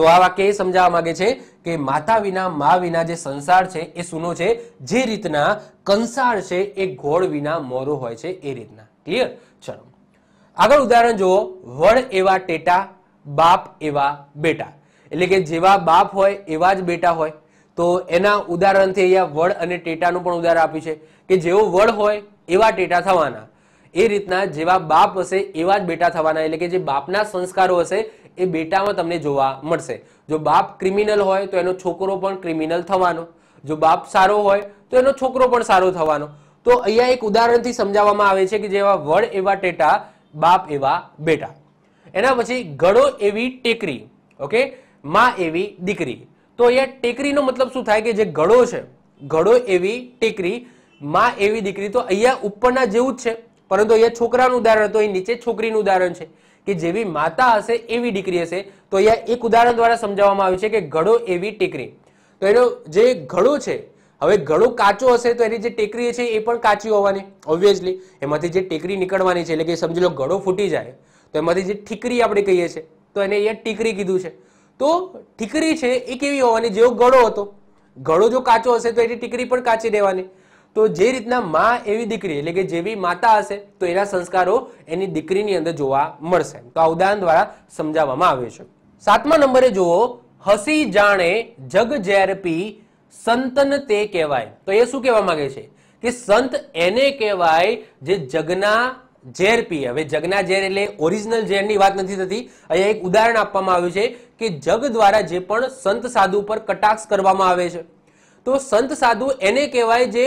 તો આ વાક્ય એ સમજાવવા માંગે છે કે માતા વિના મા વિના જે સંસાર છે એ સૂનો છે જે રીતના કંસાર છે એ ઘોડ વિના મોરો હોય છે એ રીતના ક્લિયર ચલો આગળ ઉદાહરણ જુઓ વડ એવા ટેટા બાપ એવા બેટા એટલે કે જેવા બાપ હોય એવા જ બેટા હોય તો એના ઉદાહરણથી અહીંયા વડ અને ટેટાનું પણ ઉદાહરણ આપ્યું છે કે જેવો વડ હોય એવા ટેટા થવાના એ રીતના જેવા બાપ હશે એવા જ બેટા થવાના એટલે કે જે બાપના સંસ્કારો હશે એ બેટામાં તમને જોવા મળશે જો બાપ ક્રિમિનલ હોય તો એનો છોકરો પણ ક્રિમિનલ થવાનો જો બાપ સારો હોય તો એનો છોકરો પણ સારો થવાનો તો અહીંયા એક ઉદાહરણથી સમજાવવામાં આવે છે કે જેવા વડ એવા ટેટા બાપ એવા બેટા એના પછી ઘડો એવી ટેકરી ઓકે માં એવી દીકરી તો અહીંયા ટેકરીનો મતલબ શું થાય કે જે ગળો છે ગળો એવી ટેકરી માં એવી દીકરી તો અહીંયા ઉપરના જેવું જ છે પરંતુ અહીંયા છોકરાનું ઉદાહરણ તો અહીં નીચે છોકરીનું ઉદાહરણ છે કે જેવી માતા હશે એવી દીકરી હશે તો અહીંયા એક ઉદાહરણ દ્વારા સમજાવવામાં આવ્યું છે કે ઘડો એવી ટેકરી તો એનો જે ગળો છે હવે ઘડો કાચો હશે તો એની જે ટેકરી છે એ પણ કાચી હોવાની ઓબ્વિયસલી એમાંથી જે ટેકરી નીકળવાની છે એટલે કે સમજી લો ઘડો ફૂટી જાય તો એમાંથી જે ઠીકરી આપણે કહીએ છીએ તો એને અહીંયા ટીકરી કીધું છે તો ઠીકરી છે એ કેવી હોવાની જેવો ગળો હતો ગળો જો કાચો હશે તો એની ટીકરી પણ કાચી દેવાની તો જે રીતના માં એવી દીકરી એટલે કે જેવી માતા હશે તો એના સંસ્કારો એની દીકરીની અંદર જોવા મળશે તો આ ઉદાહરણ દ્વારા સમજાવવામાં આવ્યું છે સાતમા નંબરે જુઓ હસી જાણે જગ ઝેર પી સંતન તે કહેવાય તો એ શું કહેવા માંગે છે કે સંત એને કહેવાય જે જગના ઝેર પી હવે જગના ઝેર એટલે ઓરિજિનલ ઝેરની વાત નથી થતી અહીંયા એક ઉદાહરણ આપવામાં આવ્યું છે કે જગ દ્વારા જે પણ સંત સાધુ પર કટાક્ષ કરવામાં આવે છે તો સંત સાધુ એને કહેવાય જે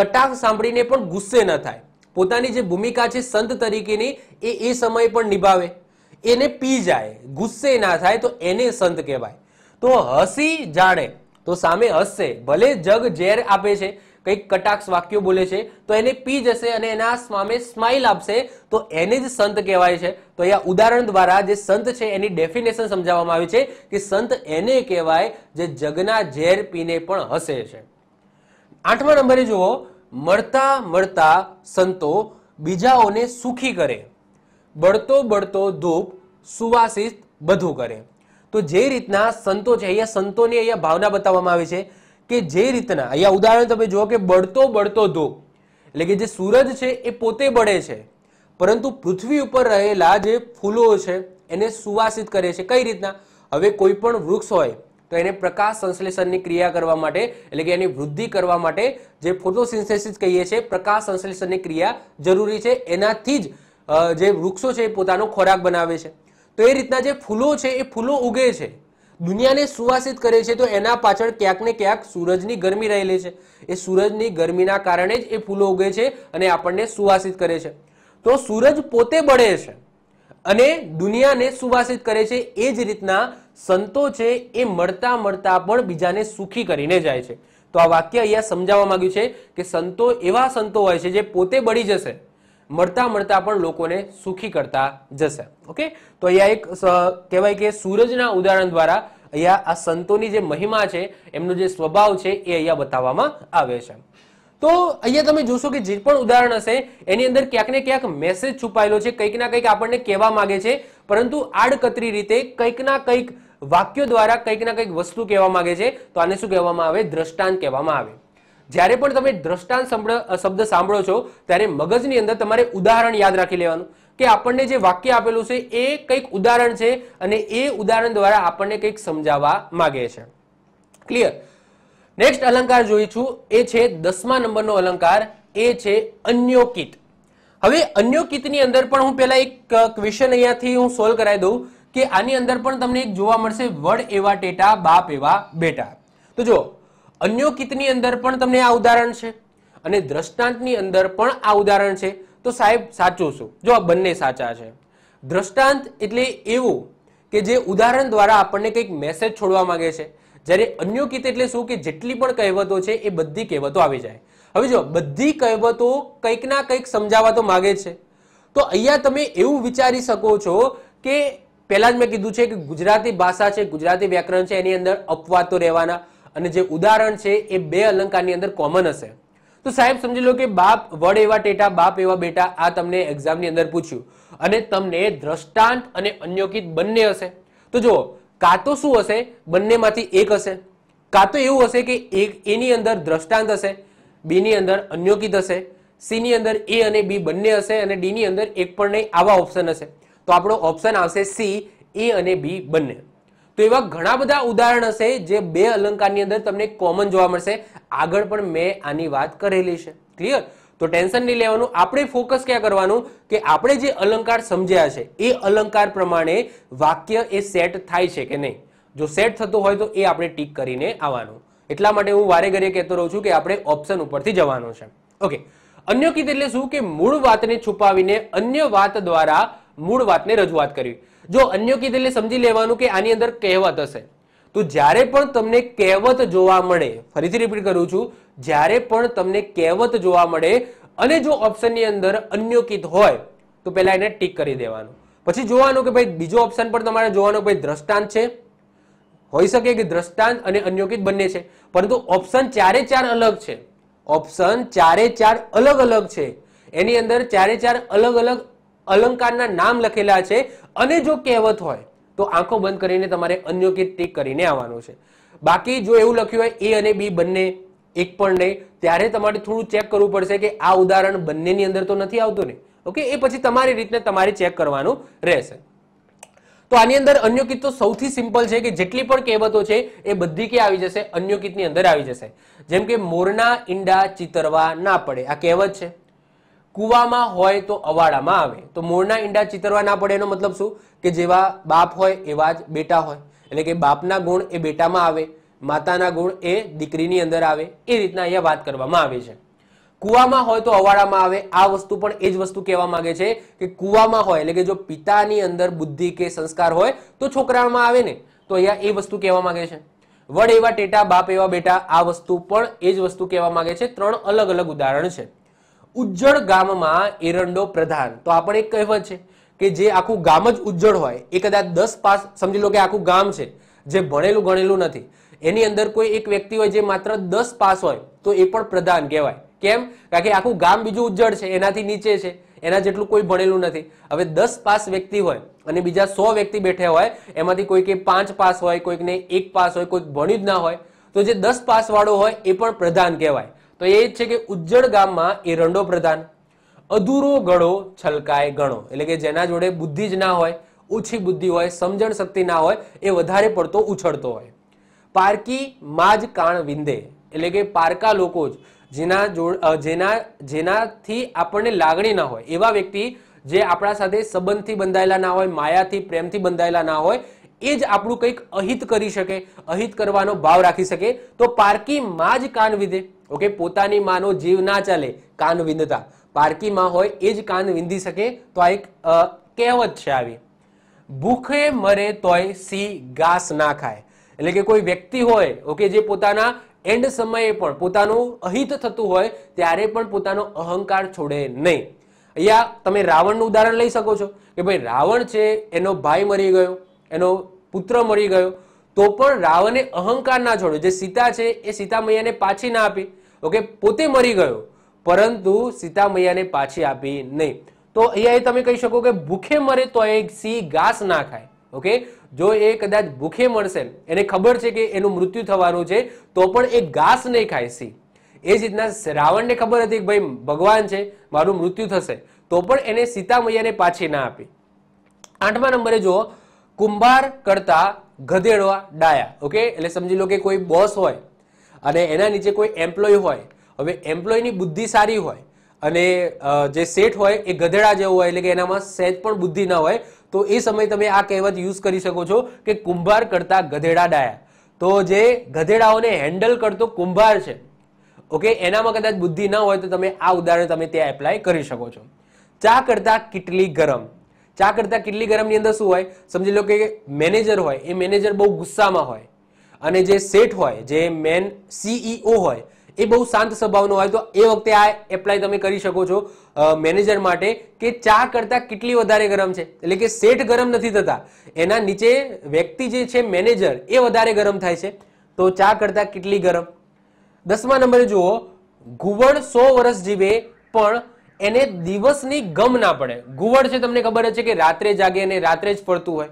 કટાક્ષ સાંભળીને પણ ગુસ્સે ન થાય પોતાની જે ભૂમિકા છે સંત તરીકેની એ એ સમયે પણ નિભાવે એને પી જાય ગુસ્સે ના થાય તો એને સંત કહેવાય તો હસી જાણે તો સામે હસશે ભલે જગ ઝેર આપે છે કંઈક કટાક્ષ વાક્યો બોલે છે તો એને પી જશે અને એના સ્વામે સ્માઇલ આપશે તો એને જ સંત કહેવાય છે તો અહીંયા ઉદાહરણ દ્વારા જે સંત છે એની ડેફિનેશન સમજાવવામાં આવી છે કે સંત એને કહેવાય જે જગના ઝેર પીને પણ હસે છે આઠમા નંબરે જુઓ મળતા મળતા સંતો બીજાઓને સુખી કરે બળતો બળતો ધૂપ સુવાસિત બધું કરે તો જે રીતના સંતો છે અહીંયા સંતોની અહીંયા ભાવના બતાવવામાં આવી છે કે જે રીતના અહીંયા ઉદાહરણ તમે જુઓ કે બળતો બળતો ધો એટલે કે જે સૂરજ છે એ પોતે બળે છે પરંતુ પૃથ્વી ઉપર રહેલા જે ફૂલો છે એને સુવાસિત કરે છે કઈ રીતના હવે કોઈ પણ વૃક્ષ હોય તો એને પ્રકાશ સંશ્લેષણની ક્રિયા કરવા માટે એટલે કે એની વૃદ્ધિ કરવા માટે જે ફોટોસિન્થેસિસ કહીએ છીએ પ્રકાશ સંશ્લેષણની ક્રિયા જરૂરી છે એનાથી જ જે વૃક્ષો છે એ પોતાનો ખોરાક બનાવે છે તો એ રીતના જે ફૂલો છે એ ફૂલો ઉગે છે દુનિયાને સુવાસિત કરે છે તો એના પાછળ ક્યાંક ને ક્યાંક સૂરજની ગરમી રહેલી છે એ સૂરજની ગરમીના કારણે જ એ ફૂલો ઉગે છે અને આપણને સુવાસિત કરે છે તો સૂરજ પોતે બળે છે અને દુનિયાને સુવાસિત કરે છે એ જ રીતના સંતો છે એ મળતા મળતા પણ બીજાને સુખી કરીને જાય છે તો આ વાક્ય અહીંયા સમજાવવા માંગ્યું છે કે સંતો એવા સંતો હોય છે જે પોતે બળી જશે મળતા મળતા પણ લોકોને સુખી કરતા જશે ઓકે તો અહીંયા એક કહેવાય કે સૂરજના ઉદાહરણ દ્વારા અહીંયા આ સંતોની જે મહિમા છે એમનો જે સ્વભાવ છે એ અહીંયા બતાવવામાં આવે છે તો અહીંયા તમે જોશો કે જે પણ ઉદાહરણ હશે એની અંદર ક્યાંક ને ક્યાંક મેસેજ છુપાયેલો છે કંઈક ના કંઈક આપણને કહેવા માંગે છે પરંતુ આડકતરી રીતે કંઈક ના કંઈક વાક્યો દ્વારા કંઈક ના કંઈક વસ્તુ કહેવા માંગે છે તો આને શું કહેવામાં આવે દ્રષ્ટાંત કહેવામાં આવે જ્યારે પણ તમે દ્રષ્ટાંત શબ્દ સાંભળો છો ત્યારે મગજની અંદર તમારે ઉદાહરણ યાદ રાખી લેવાનું કે આપણને જે વાક્ય આપેલું છે એ કંઈક ઉદાહરણ છે અને એ ઉદાહરણ દ્વારા આપણને કંઈક સમજાવવા માગે છે ક્લિયર નેક્સ્ટ અલંકાર જોઈશું એ છે દસમા નંબરનો અલંકાર એ છે અન્યોકિત હવે અન્યોકિતની અંદર પણ હું પહેલા એક ક્વેશ્ચન અહીંયાથી હું સોલ્વ કરાવી દઉં કે આની અંદર પણ તમને એક જોવા મળશે વડ એવા ટેટા બાપ એવા બેટા તો જો અન્યો કિતની અંદર પણ તમને આ ઉદાહરણ છે અને દ્રષ્ટાંતની અંદર પણ આ ઉદાહરણ છે તો સાહેબ સાચું શું જો આ બંને સાચા છે દ્રષ્ટાંત એટલે એવું કે જે ઉદાહરણ દ્વારા આપણને કંઈક મેસેજ છોડવા માંગે છે જ્યારે અન્યો કિત એટલે શું કે જેટલી પણ કહેવતો છે એ બધી કહેવતો આવી જાય હવે જો બધી કહેવતો કંઈક ના કંઈક સમજાવવા તો માગે છે તો અહીંયા તમે એવું વિચારી શકો છો કે પહેલા જ મેં કીધું છે કે ગુજરાતી ભાષા છે ગુજરાતી વ્યાકરણ છે એની અંદર અપવાદ તો રહેવાના અને જે ઉદાહરણ છે એ બે અલંકારની અંદર કોમન હશે તો સાહેબ સમજી લો કે બાપ વડ એવા ટેટા બાપ એવા બેટા આ તમને એક્ઝામની અંદર પૂછ્યું અને તમને દ્રષ્ટાંત અને અન્યોકિત બંને હશે તો જુઓ કાં તો શું હશે બંનેમાંથી એક હશે કાં તો એવું હશે કે એક એની અંદર દ્રષ્ટાંત હશે બીની અંદર અન્યોકિત હશે સીની અંદર એ અને બી બંને હશે અને ડીની અંદર એક પણ નહીં આવા ઓપ્શન હશે તો આપણો ઓપ્શન આવશે સી એ અને બી બંને તો એવા ઘણા બધા ઉદાહરણ હશે જે બે અલંકારની અંદર તમને કોમન જોવા મળશે આગળ પણ મેં આની વાત કરેલી છે ક્લિયર તો ટેન્શન નહીં લેવાનું આપણે ફોકસ ક્યાં કરવાનું કે આપણે જે અલંકાર સમજ્યા છે એ અલંકાર પ્રમાણે વાક્ય એ સેટ થાય છે કે નહીં જો સેટ થતું હોય તો એ આપણે ટીક કરીને આવવાનું એટલા માટે હું વારે ઘરે કહેતો રહું છું કે આપણે ઓપ્શન ઉપરથી જવાનું છે ઓકે અન્ય કીધ એટલે શું કે મૂળ વાતને છુપાવીને અન્ય વાત દ્વારા મૂળ વાતને રજૂઆત કરવી જો અન્યોગિત એટલે સમજી લેવાનું કે આની અંદર કહેવત હશે તો જ્યારે પણ તમને કહેવત જોવા મળે ફરીથી રિપીટ કરું છું જ્યારે પણ તમને કહેવત જોવા મળે અને જો ઓપ્શનની અંદર અન્યોકિત હોય તો પહેલા એને ટીક કરી દેવાનું પછી જોવાનું કે ભાઈ બીજો ઓપ્શન પણ તમારે જોવાનું ભાઈ દ્રષ્ટાંત છે હોઈ શકે કે દ્રષ્ટાંત અને અન્યોકિત બંને છે પરંતુ ઓપ્શન ચારે ચાર અલગ છે ઓપ્શન ચારે ચાર અલગ અલગ છે એની અંદર ચારે ચાર અલગ અલગ અલંકારના નામ લખેલા છે અને જો કહેવત હોય તો આંખો બંધ કરીને તમારે અન્યો કે ટીક કરીને આવવાનું છે બાકી જો એવું લખ્યું હોય એ અને બી બંને એક પણ નહીં ત્યારે તમારે થોડું ચેક કરવું પડશે કે આ ઉદાહરણ બંનેની અંદર તો નથી આવતું ને ઓકે એ પછી તમારી રીતને તમારે ચેક કરવાનું રહેશે તો આની અંદર અન્યો કિત તો સૌથી સિમ્પલ છે કે જેટલી પણ કહેવતો છે એ બધી કે આવી જશે અન્યો કિતની અંદર આવી જશે જેમ કે મોરના ઈંડા ચિતરવા ના પડે આ કહેવત છે કૂવામાં હોય તો અવાડામાં આવે તો મોરના ઈંડા ચિતરવા ના પડે એનો મતલબ શું કે જેવા બાપ હોય એવા જ બેટા હોય એટલે કે બાપના ગુણ એ બેટામાં આવે માતાના ગુણ એ દીકરીની અંદર આવે એ રીતના અહીંયા વાત કરવામાં આવે છે કૂવામાં હોય તો અવાડામાં આવે આ વસ્તુ પણ એ જ વસ્તુ કહેવા માંગે છે કે કૂવામાં હોય એટલે કે જો પિતાની અંદર બુદ્ધિ કે સંસ્કાર હોય તો છોકરામાં આવે ને તો અહીંયા એ વસ્તુ કહેવા માંગે છે વડ એવા ટેટા બાપ એવા બેટા આ વસ્તુ પણ એ જ વસ્તુ કહેવા માંગે છે ત્રણ અલગ અલગ ઉદાહરણ છે ઉજ્જડ ગામમાં એરંડો પ્રધાન તો આ પણ એક કહેવત છે કે જે આખું ગામ જ ઉજ્જડ હોય એ કદાચ દસ પાસ સમજી લો કે આખું ગામ છે જે ભણેલું ગણેલું નથી એની અંદર કોઈ એક વ્યક્તિ હોય જે માત્ર દસ પાસ હોય તો એ પણ પ્રધાન કહેવાય કેમ કારણ કે આખું ગામ બીજું ઉજ્જડ છે એનાથી નીચે છે એના જેટલું કોઈ ભણેલું નથી હવે દસ પાસ વ્યક્તિ હોય અને બીજા સો વ્યક્તિ બેઠ્યા હોય એમાંથી કોઈ કોઈકે પાંચ પાસ હોય કોઈકને એક પાસ હોય કોઈક ભણ્યું જ ના હોય તો જે દસ પાસ વાળો હોય એ પણ પ્રધાન કહેવાય તો એ જ છે કે ઉજ્જડ ગામમાં એરંડો પ્રધાન અધૂરો ગળો છલકાય ગણો એટલે કે જેના જોડે બુદ્ધિ જ ના હોય ઓછી બુદ્ધિ હોય સમજણ શક્તિ ના હોય એ વધારે પડતો ઉછળતો હોય પારકી માજ કાણ વિંદે એટલે કે પારકા લોકો જ જેના જોડ જેના જેનાથી આપણને લાગણી ના હોય એવા વ્યક્તિ જે આપણા સાથે સંબંધથી બંધાયેલા ના હોય માયાથી પ્રેમથી બંધાયેલા ના હોય એ જ આપણું કંઈક અહિત કરી શકે અહિત કરવાનો ભાવ રાખી શકે તો પારકી માં જ કાન વિધે ઓકે પોતાની માનો જીવ ના ચાલે કાન વિંધતા પારકીમાં હોય એ જ કાન વિંધી શકે તો આ એક કહેવત છે આવી ભૂખે મરે તોય સી ઘાસ ના ખાય એટલે કે કોઈ વ્યક્તિ હોય ઓકે જે પોતાના એન્ડ સમયે પણ પોતાનું અહિત થતું હોય ત્યારે પણ પોતાનો અહંકાર છોડે નહીં અહીંયા તમે રાવણનું ઉદાહરણ લઈ શકો છો કે ભાઈ રાવણ છે એનો ભાઈ મરી ગયો એનો પુત્ર મરી ગયો તો પણ રાવણે અહંકાર ના છોડ્યો જે સીતા છે એ સીતામૈયાને પાછી ના આપી ઓકે પોતે મરી ગયો પરંતુ સીતામૈયાને પાછી આપી નહીં તો અહીંયા તમે કહી શકો કે ભૂખે મરે તો એ સી ઘાસ ના ખાય ઓકે જો એ કદાચ ભૂખે મળશે એને ખબર છે કે એનું મૃત્યુ થવાનું છે તો પણ એ ઘાસ નહીં ખાય સી એ જ રીતના રાવણને ખબર હતી કે ભાઈ ભગવાન છે મારું મૃત્યુ થશે તો પણ એને સીતામૈયાને પાછી ના આપી આઠમા નંબરે જુઓ કુંભાર કરતા ગધેડવા ડાયા ઓકે એટલે સમજી લો કે કોઈ બોસ હોય અને એના નીચે કોઈ એમ્પ્લોય હોય હવે એમ્પ્લોયની બુદ્ધિ સારી હોય અને જે શેઠ હોય એ ગધેડા જેવો હોય એટલે કે એનામાં સહેજ પણ બુદ્ધિ ન હોય તો એ સમયે તમે આ કહેવત યુઝ કરી શકો છો કે કુંભાર કરતા ગધેડા ડાયા તો જે ગધેડાઓને હેન્ડલ કરતો કુંભાર છે ઓકે એનામાં કદાચ બુદ્ધિ ન હોય તો તમે આ ઉદાહરણ તમે ત્યાં એપ્લાય કરી શકો છો ચા કરતા કેટલી ગરમ ચા કરતાં કેટલી ગરમની અંદર શું હોય સમજી લો કે મેનેજર હોય એ મેનેજર બહુ ગુસ્સામાં હોય અને જે સેઠ હોય જે મેન સીઈઓ e હોય એ બહુ શાંત સ્વભાવનો હોય તો એ વખતે આ એપ્લાય તમે કરી શકો છો મેનેજર માટે કે ચા કરતાં કેટલી વધારે ગરમ છે એટલે કે સેઠ ગરમ નથી થતા એના નીચે વ્યક્તિ જે છે મેનેજર એ વધારે ગરમ થાય છે તો ચા કરતાં કેટલી ગરમ દસમા નંબરે જુઓ ઘુવડ સો વર્ષ જીવે પણ એને દિવસની ગમ ના પડે ઘુવડ છે તમને ખબર છે કે રાત્રે જાગે અને રાત્રે જ પડતું હોય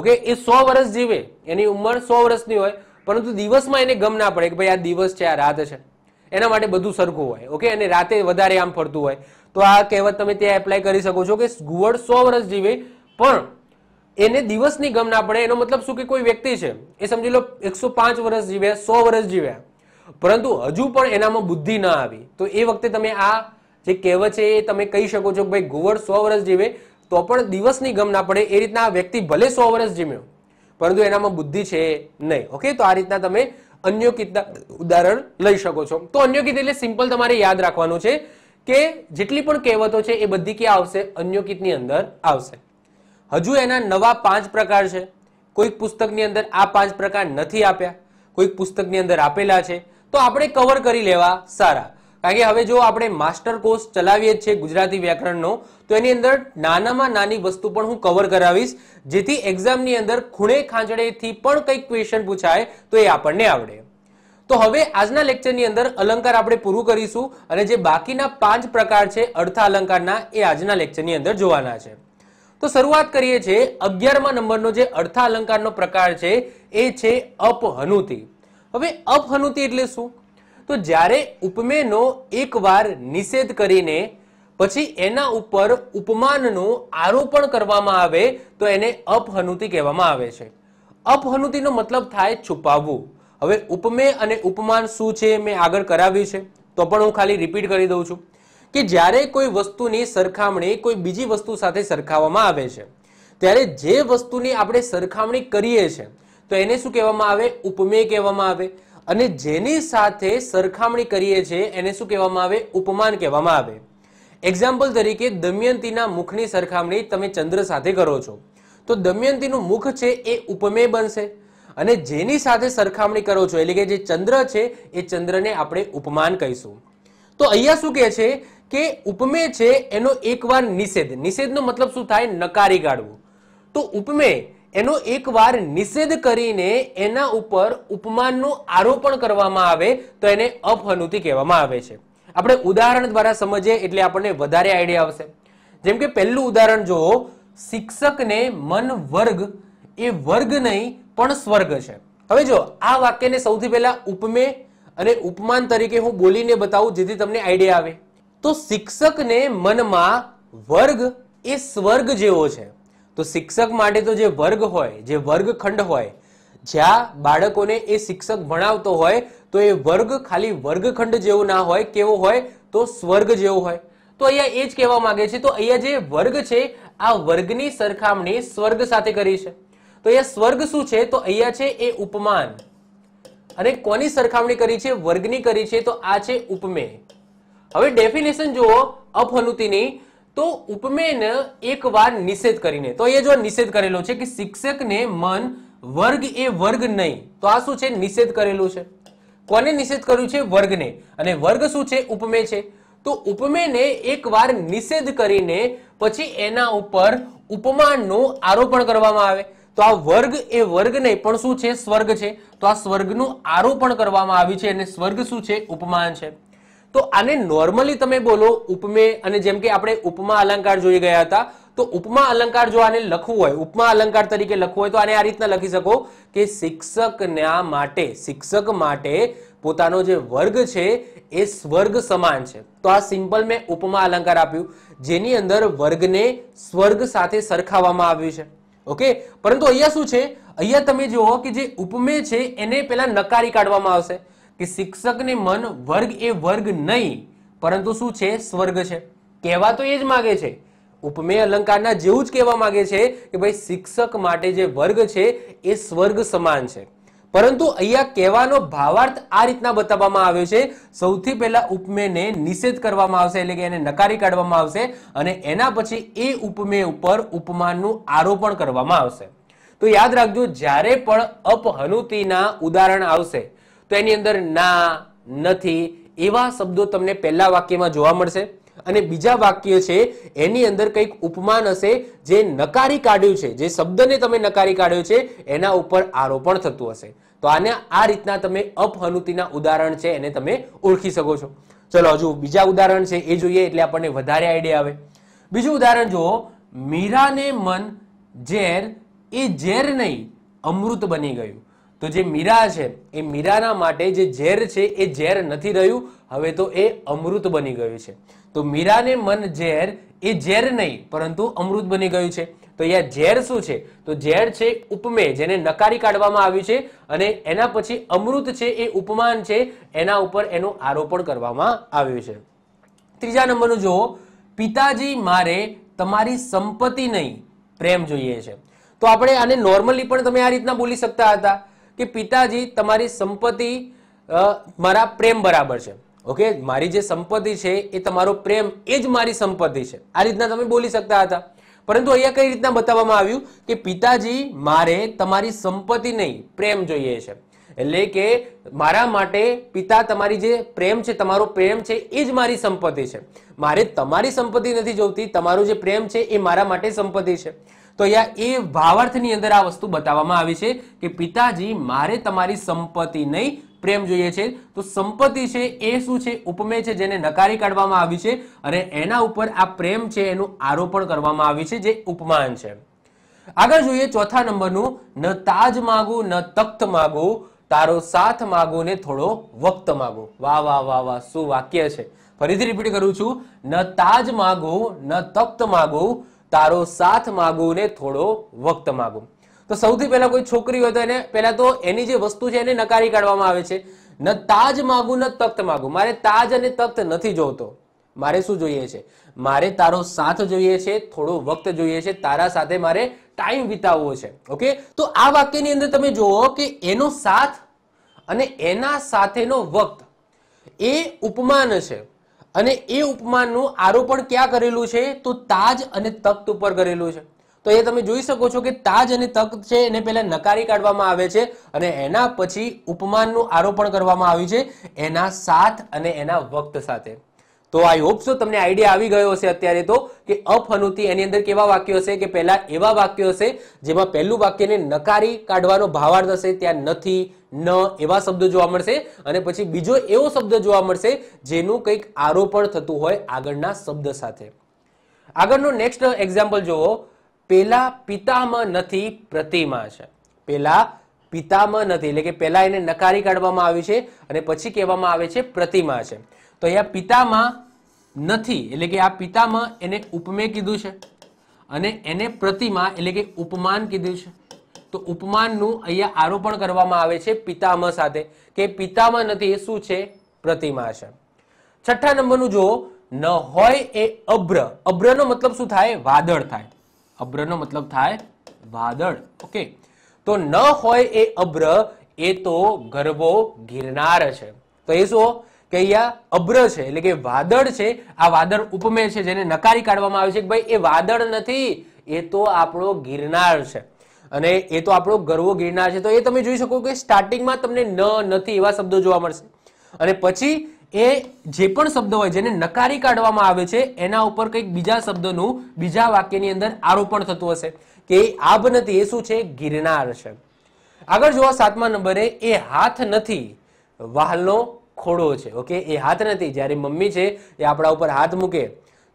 ઓકે એ સો વર્ષ જીવે એની ઉંમર સો વર્ષની હોય પરંતુ દિવસમાં એને ગમ ના પડે કે ભાઈ આ દિવસ છે આ રાત છે એના માટે બધું સરખું હોય ઓકે અને રાતે વધારે આમ ફરતું હોય તો આ કહેવત તમે ત્યાં એપ્લાય કરી શકો છો કે ગુવડ સો વર્ષ જીવે પણ એને દિવસની ગમ ના પડે એનો મતલબ શું કે કોઈ વ્યક્તિ છે એ સમજી લો એકસો પાંચ વર્ષ જીવ્યા સો વર્ષ જીવ્યા પરંતુ હજુ પણ એનામાં બુદ્ધિ ના આવી તો એ વખતે તમે આ જે કહેવત છે એ તમે કહી શકો છો કે ભાઈ ઘુવડ સો વર્ષ જીવે તો પણ દિવસની ગમ ના પડે એ રીતના આ વ્યક્તિ ભલે સો વર્ષ જીમ્યો પરંતુ એનામાં બુદ્ધિ છે નહીં ઓકે તો આ રીતના તમે અન્ય કિતના ઉદાહરણ લઈ શકો છો તો અન્ય કિત એટલે સિમ્પલ તમારે યાદ રાખવાનું છે કે જેટલી પણ કહેવતો છે એ બધી ક્યાં આવશે અન્ય કિતની અંદર આવશે હજુ એના નવા પાંચ પ્રકાર છે કોઈક પુસ્તકની અંદર આ પાંચ પ્રકાર નથી આપ્યા કોઈક પુસ્તકની અંદર આપેલા છે તો આપણે કવર કરી લેવા સારા કારણ કે હવે જો આપણે માસ્ટર કોર્સ ચલાવીએ જ ગુજરાતી વ્યાકરણનો તો એની અંદર નાનામાં નાની વસ્તુ પણ હું કવર કરાવીશ જેથી એક્ઝામની અંદર ખૂણે ખાંજડેથી પણ કંઈક ક્વેશ્ચન પૂછાય તો એ આપણને આવડે તો હવે આજના લેક્ચરની અંદર અલંકાર આપણે પૂરું કરીશું અને જે બાકીના પાંચ પ્રકાર છે અર્થ અલંકારના એ આજના લેક્ચરની અંદર જોવાના છે તો શરૂઆત કરીએ છીએ અગિયારમા નંબરનો જે અર્થ અલંકારનો પ્રકાર છે એ છે અપહનુતિ હવે અપહનુતિ એટલે શું તો જ્યારે ઉપમેયનો એકવાર નિષેધ કરીને પછી એના ઉપર ઉપમાનનો આરોપણ કરવામાં આવે તો એને અપહનુતિ કહેવામાં આવે છે અપહનુતિનો મતલબ થાય છુપાવવું હવે ઉપમેય અને ઉપમાન શું છે મેં આગળ કરાવ્યું છે તો પણ હું ખાલી રિપીટ કરી દઉં છું કે જ્યારે કોઈ વસ્તુની સરખામણી કોઈ બીજી વસ્તુ સાથે સરખાવવામાં આવે છે ત્યારે જે વસ્તુની આપણે સરખામણી કરીએ છીએ તો એને શું કહેવામાં આવે ઉપમેય કહેવામાં આવે અને જેની સાથે સરખામણી કરીએ છીએ એને શું કહેવામાં આવે ઉપમાન કહેવામાં આવે એક્ઝામ્પલ તરીકે દમયંતીના મુખની સરખામણી તમે ચંદ્ર સાથે કરો છો તો દમયંતીનું મુખ છે એ ઉપમેય બનશે અને જેની સાથે સરખામણી કરો છો એટલે કે જે ચંદ્ર છે એ ચંદ્રને આપણે ઉપમાન કહીશું તો અહીંયા શું કહે છે કે ઉપમેય છે એનો એકવાર નિષેધ નિષેધનો મતલબ શું થાય નકારી કાઢવું તો ઉપમેય એનો એકવાર નિષેધ કરીને એના ઉપર ઉપમાનનું આરોપણ કરવામાં આવે તો એને અપહનુતિ કહેવામાં આવે છે આપણે ઉદાહરણ દ્વારા સમજીએ એટલે આપણને વધારે આઈડિયા આવશે જેમ કે પહેલું ઉદાહરણ જુઓ શિક્ષકને મન વર્ગ એ વર્ગ નહીં પણ સ્વર્ગ છે હવે જો આ વાક્યને સૌથી પહેલા ઉપમે અને ઉપમાન તરીકે હું બોલીને બતાવું જેથી તમને આઈડિયા આવે તો શિક્ષકને મનમાં વર્ગ એ સ્વર્ગ જેવો છે તો શિક્ષક માટે તો જે વર્ગ હોય જે વર્ગખંડ હોય જ્યાં બાળકોને એ શિક્ષક ભણાવતો હોય તો એ વર્ગ ખાલી વર્ગખંડ જેવો ના હોય કેવો હોય તો સ્વર્ગ જેવો હોય તો અહીંયા એ જ કહેવા માંગે છે તો અહીંયા જે વર્ગ છે આ વર્ગની સરખામણી સ્વર્ગ સાથે કરી છે તો અહીંયા સ્વર્ગ શું છે તો અહીંયા છે એ ઉપમાન અને કોની સરખામણી કરી છે વર્ગની કરી છે તો આ છે ઉપમે હવે ડેફિનેશન જુઓ અપહનુતિની તો ઉપમેન એકવાર નિષેધ કરીને તો એ જો નિષેધ કરેલો છે કે શિક્ષકને મન વર્ગ એ વર્ગ નહીં તો આ શું છે નિષેધ કરેલું છે કોને નિષેધ કર્યું છે વર્ગને અને વર્ગ શું છે ઉપમે છે તો ઉપમેને એકવાર નિષેધ કરીને પછી એના ઉપર ઉપમાનનો આરોપણ કરવામાં આવે તો આ વર્ગ એ વર્ગ નહીં પણ શું છે સ્વર્ગ છે તો આ સ્વર્ગનું આરોપણ કરવામાં આવ્યું છે અને સ્વર્ગ શું છે ઉપમાન છે તો આને નોર્મલી તમે બોલો ઉપમે અને જેમ કે આપણે ઉપમા અલંકાર જોઈ ગયા હતા તો ઉપમા અલંકાર જો આને લખવું હોય ઉપમા અલંકાર તરીકે લખવું હોય તો આને આ રીતના લખી શકો કે શિક્ષકના માટે શિક્ષક માટે પોતાનો જે વર્ગ છે એ સ્વર્ગ સમાન છે તો આ સિમ્પલ મેં ઉપમા અલંકાર આપ્યું જેની અંદર વર્ગને સ્વર્ગ સાથે સરખાવવામાં આવ્યું છે ઓકે પરંતુ અહીંયા શું છે અહીંયા તમે જુઓ કે જે ઉપમે છે એને પહેલા નકારી કાઢવામાં આવશે કે શિક્ષકને મન વર્ગ એ વર્ગ નહીં પરંતુ શું છે સ્વર્ગ છે કહેવા તો એ જ માગે છે ઉપમેય અલંકારના જેવું જ કહેવા માંગે છે કે ભાઈ શિક્ષક માટે જે વર્ગ છે એ સ્વર્ગ સમાન છે પરંતુ અહીંયા કહેવાનો ભાવાર્થ આ રીતના બતાવવામાં આવ્યો છે સૌથી પહેલા ઉપમેયને નિષેધ કરવામાં આવશે એટલે કે એને નકારી કાઢવામાં આવશે અને એના પછી એ ઉપમેય ઉપર ઉપમાનનું આરોપણ કરવામાં આવશે તો યાદ રાખજો જ્યારે પણ અપહનુતિના ઉદાહરણ આવશે તો એની અંદર ના નથી એવા શબ્દો તમને પહેલા વાક્યમાં જોવા મળશે અને બીજા વાક્ય છે એની અંદર કંઈક ઉપમાન હશે જે નકારી કાઢ્યું છે જે શબ્દને તમે નકારી કાઢ્યો છે એના ઉપર આરોપણ થતું હશે તો આને આ રીતના તમે અપહનુતિના ઉદાહરણ છે એને તમે ઓળખી શકો છો ચલો હજુ બીજા ઉદાહરણ છે એ જોઈએ એટલે આપણને વધારે આઈડિયા આવે બીજું ઉદાહરણ જુઓ મીરાને મન ઝેર એ ઝેર નહીં અમૃત બની ગયું તો જે મીરા છે એ મીરાના માટે જે ઝેર છે એ ઝેર નથી રહ્યું હવે તો એ અમૃત બની ગયું છે તો મીરાને મન ઝેર એ ઝેર નહીં પરંતુ અમૃત બની ગયું છે તો અહીંયા ઝેર શું છે તો ઝેર છે ઉપમે જેને નકારી કાઢવામાં આવ્યું છે અને એના પછી અમૃત છે એ ઉપમાન છે એના ઉપર એનું આરોપણ કરવામાં આવ્યું છે ત્રીજા નંબરનું જુઓ પિતાજી મારે તમારી સંપત્તિ નહીં પ્રેમ જોઈએ છે તો આપણે આને નોર્મલી પણ તમે આ રીતના બોલી શકતા હતા કે પિતાજી તમારી સંપત્તિ મારા પ્રેમ બરાબર છે ઓકે મારી જે સંપત્તિ છે એ તમારો પ્રેમ એ જ મારી સંપત્તિ છે આ રીતના તમે બોલી શકતા હતા પરંતુ અહીંયા કઈ રીતના બતાવવામાં આવ્યું કે પિતાજી મારે તમારી સંપત્તિ નહીં પ્રેમ જોઈએ છે એટલે કે મારા માટે પિતા તમારી જે પ્રેમ છે તમારો પ્રેમ છે એ જ મારી સંપત્તિ છે મારે તમારી સંપત્તિ નથી જોતી તમારો જે પ્રેમ છે એ મારા માટે સંપત્તિ છે તો અહીંયા એ ભાવાર્થની અંદર આ વસ્તુ બતાવવામાં આવી છે કે પિતાજી મારે તમારી સંપત્તિ નહીં પ્રેમ જોઈએ છે તો સંપત્તિ છે એ શું છે ઉપમેય છે જેને નકારી કાઢવામાં આવી છે અને એના ઉપર આ પ્રેમ છે એનું આરોપણ કરવામાં આવ્યું છે જે ઉપમાન છે આગળ જોઈએ ચોથા નંબરનું ન તાજ માગો ન તખ્ત માગો તારો સાથ માગો ને થોડો વખત માગો વાહ વાહ વાહ વાહ શું વાક્ય છે ફરીથી રિપીટ કરું છું ન તાજ માગો ન તખ્ત માગો તારો સાથ માગું ને થોડો વક્ત માગું તો સૌથી પહેલા કોઈ છોકરી હોય તો એને પહેલા તો એની જે વસ્તુ છે એને નકારી કાઢવામાં આવે છે ન તાજ માગું ન તખ્ત માગું મારે તાજ અને તખ્ત નથી જોતો મારે શું જોઈએ છે મારે તારો સાથ જોઈએ છે થોડો વક્ત જોઈએ છે તારા સાથે મારે ટાઈમ વિતાવવો છે ઓકે તો આ વાક્યની અંદર તમે જુઓ કે એનો સાથ અને એના સાથેનો વક્ત એ ઉપમાન છે અને એ ઉપમાનનું આરોપણ ક્યાં કરેલું છે તો તાજ અને તખ્ત ઉપર કરેલું છે તો એ તમે જોઈ શકો છો કે તાજ અને તખ્ત છે એને પહેલા નકારી કાઢવામાં આવે છે અને એના પછી ઉપમાનનું આરોપણ કરવામાં આવ્યું છે એના સાથ અને એના વક્ત સાથે તો આઈ હોપ સો તમને આઈડિયા આવી ગયો હશે અત્યારે તો કે અફનુતી એની અંદર કેવા વાક્યો હશે કે પહેલા એવા વાક્યો હશે જેમાં પહેલું વાક્યને નકારી કાઢવાનો ભાવાર્થ હશે ત્યાં નથી ન એવા શબ્દો જોવા મળશે અને પછી બીજો એવો શબ્દ જોવા મળશે જેનું કંઈક આરોપણ થતું હોય આગળના શબ્દ સાથે આગળનો નેક્સ્ટ એક્ઝામ્પલ જુઓ પેલા પિતામાં નથી પ્રતિમા છે પેલા પિતામાં નથી એટલે કે પેલા એને નકારી કાઢવામાં આવી છે અને પછી કહેવામાં આવે છે પ્રતિમા છે તો અહીંયા પિતામાં નથી એટલે કે આ પિતામાં એને ઉપમે કીધું છે અને એને પ્રતિમા એટલે કે ઉપમાન કીધું છે તો ઉપમાનનું અહીંયા આરોપણ કરવામાં આવે છે પિતામાં સાથે કે પિતામાં નથી એ શું છે પ્રતિમા છે છઠ્ઠા નંબરનું જુઓ ન હોય એ અભ્ર અભ્રનો મતલબ શું થાય વાદળ થાય અભ્રનો મતલબ થાય વાદળ ઓકે તો ન હોય એ અભ્ર એ તો ગરબો ગિરનાર છે તો એ શું કે અહીંયા અભ્ર છે એટલે કે વાદળ છે આ વાદળ ઉપમેય છે જેને નકારી કાઢવામાં આવે છે કે ભાઈ એ વાદળ નથી એ તો આપણો ગિરનાર છે અને એ તો આપણો ગરવો ગિરનાર છે તો એ તમે જોઈ શકો કે સ્ટાર્ટિંગમાં તમને ન નથી એવા શબ્દો જોવા મળશે અને પછી એ જે પણ શબ્દ હોય જેને નકારી કાઢવામાં આવે છે એના ઉપર કંઈક બીજા શબ્દનું બીજા વાક્યની અંદર આરોપણ થતું હશે કે આભ નથી એ શું છે ગિરનાર છે આગળ જોવા સાતમા નંબરે એ હાથ નથી વાહલનો ખોડો છે ઓકે એ હાથ નથી જ્યારે મમ્મી છે એ આપણા ઉપર હાથ મૂકે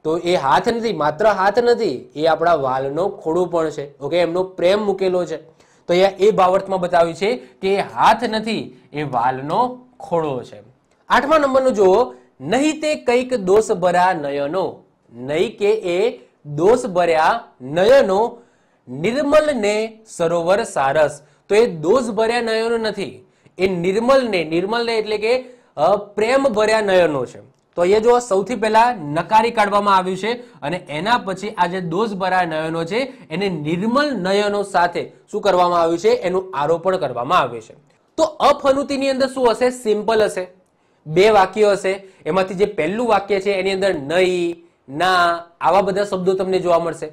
તો એ હાથ નથી માત્ર હાથ નથી એ આપણા વાલનો ખોડો પણ છે ઓકે એમનો પ્રેમ મૂકેલો છે તો અહીંયા એ ભાવાર્થમાં બતાવ્યું છે કે એ હાથ નથી એ વાલનો ખોડો છે આઠમા નંબરનું જુઓ નહીં તે કંઈક દોષ ભર્યા નયનો નહીં કે એ દોષ ભર્યા નયનો નિર્મલ ને સરોવર સારસ તો એ દોષ ભર્યા નયનો નથી એ નિર્મલ ને નિર્મલ ને એટલે કે પ્રેમ ભર્યા નયનો છે તો એ જો સૌથી પહેલા નકારી કાઢવામાં આવ્યું છે અને એના પછી આ જે દોષ ભરા નયનો છે એને નિર્મલ નયનો સાથે શું કરવામાં આવ્યું છે એનું આરોપણ કરવામાં આવ્યું છે તો અફનુતિની અંદર શું હશે સિમ્પલ હશે બે વાક્ય હશે એમાંથી જે પહેલું વાક્ય છે એની અંદર નહીં ના આવા બધા શબ્દો તમને જોવા મળશે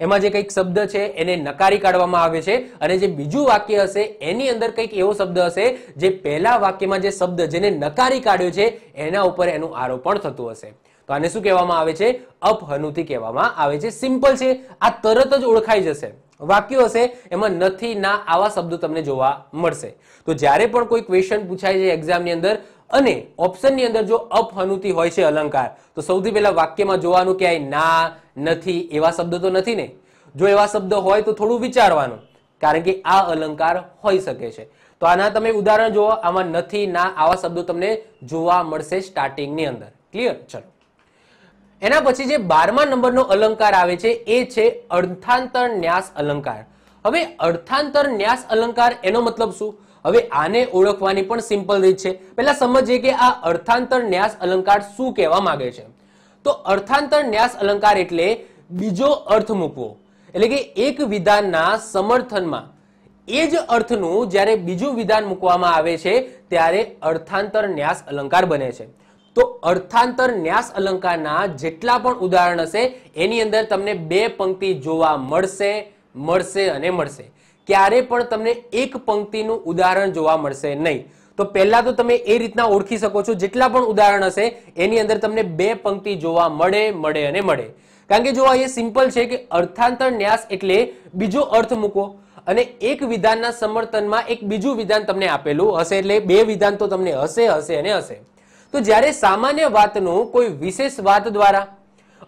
એમાં જે કંઈક શબ્દ છે એને નકારી કાઢવામાં આવે છે અને જે બીજું વાક્ય હશે એની અંદર કંઈક એવો શબ્દ હશે જે પહેલા વાક્યમાં જે શબ્દ જેને નકારી કાઢ્યો છે એના ઉપર એનું આરોપણ થતું હશે તો આને શું કહેવામાં આવે છે અપહનુથી કહેવામાં આવે છે સિમ્પલ છે આ તરત જ ઓળખાઈ જશે વાક્યો હશે એમાં નથી ના આવા શબ્દો તમને જોવા મળશે તો જ્યારે પણ કોઈ ક્વેશ્ચન પૂછાય છે એક્ઝામની અંદર અને ઓપ્શનની અંદર જો અપહનુતિ હોય છે અલંકાર તો સૌથી પહેલા વાક્યમાં જોવાનું કે ના નથી એવા શબ્દો તો નથી ને જો એવા શબ્દ હોય તો થોડું વિચારવાનું કારણ કે આ અલંકાર હોઈ શકે છે તો આના તમે ઉદાહરણ જુઓ આમાં નથી ના આવા શબ્દો તમને જોવા મળશે સ્ટાર્ટિંગ ની અંદર ક્લિયર ચલો એના પછી જે બારમા નંબરનો અલંકાર આવે છે એ છે અર્થાંતર ન્યાસ અલંકાર હવે અર્થાંતર ન્યાસ અલંકાર એનો મતલબ શું હવે આને ઓળખવાની પણ સિમ્પલ રીત છે પહેલા સમજીએ કે આ અર્થાંતર ન્યાસ અલંકાર શું કહેવા માંગે છે તો અર્થાંતર ન્યાસ અલંકાર એટલે બીજો અર્થ મૂકવો એટલે કે એક વિધાનના સમર્થનમાં એ જ અર્થનું જ્યારે બીજું વિધાન મૂકવામાં આવે છે ત્યારે અર્થાંતર ન્યાસ અલંકાર બને છે તો અર્થાંતર ન્યાસ અલંકારના જેટલા પણ ઉદાહરણ હશે એની અંદર તમને બે પંક્તિ જોવા મળશે મળશે અને મળશે ક્યારે પણ તમને એક પંક્તિનું ઉદાહરણ જોવા મળશે નહીં તો પહેલા તો તમે એ રીતના ઓળખી શકો છો જેટલા પણ ઉદાહરણ હશે એની અંદર તમને બે પંક્તિ જોવા મળે મળે અને મળે કારણ કે જો અહીંયા સિમ્પલ છે કે અર્થાંતર ન્યાસ એટલે બીજો અર્થ મૂકો અને એક વિધાનના સમર્થનમાં એક બીજું વિધાન તમને આપેલું હશે એટલે બે વિધાન તો તમને હશે હશે અને હશે તો જ્યારે સામાન્ય વાતનું કોઈ વિશેષ વાત દ્વારા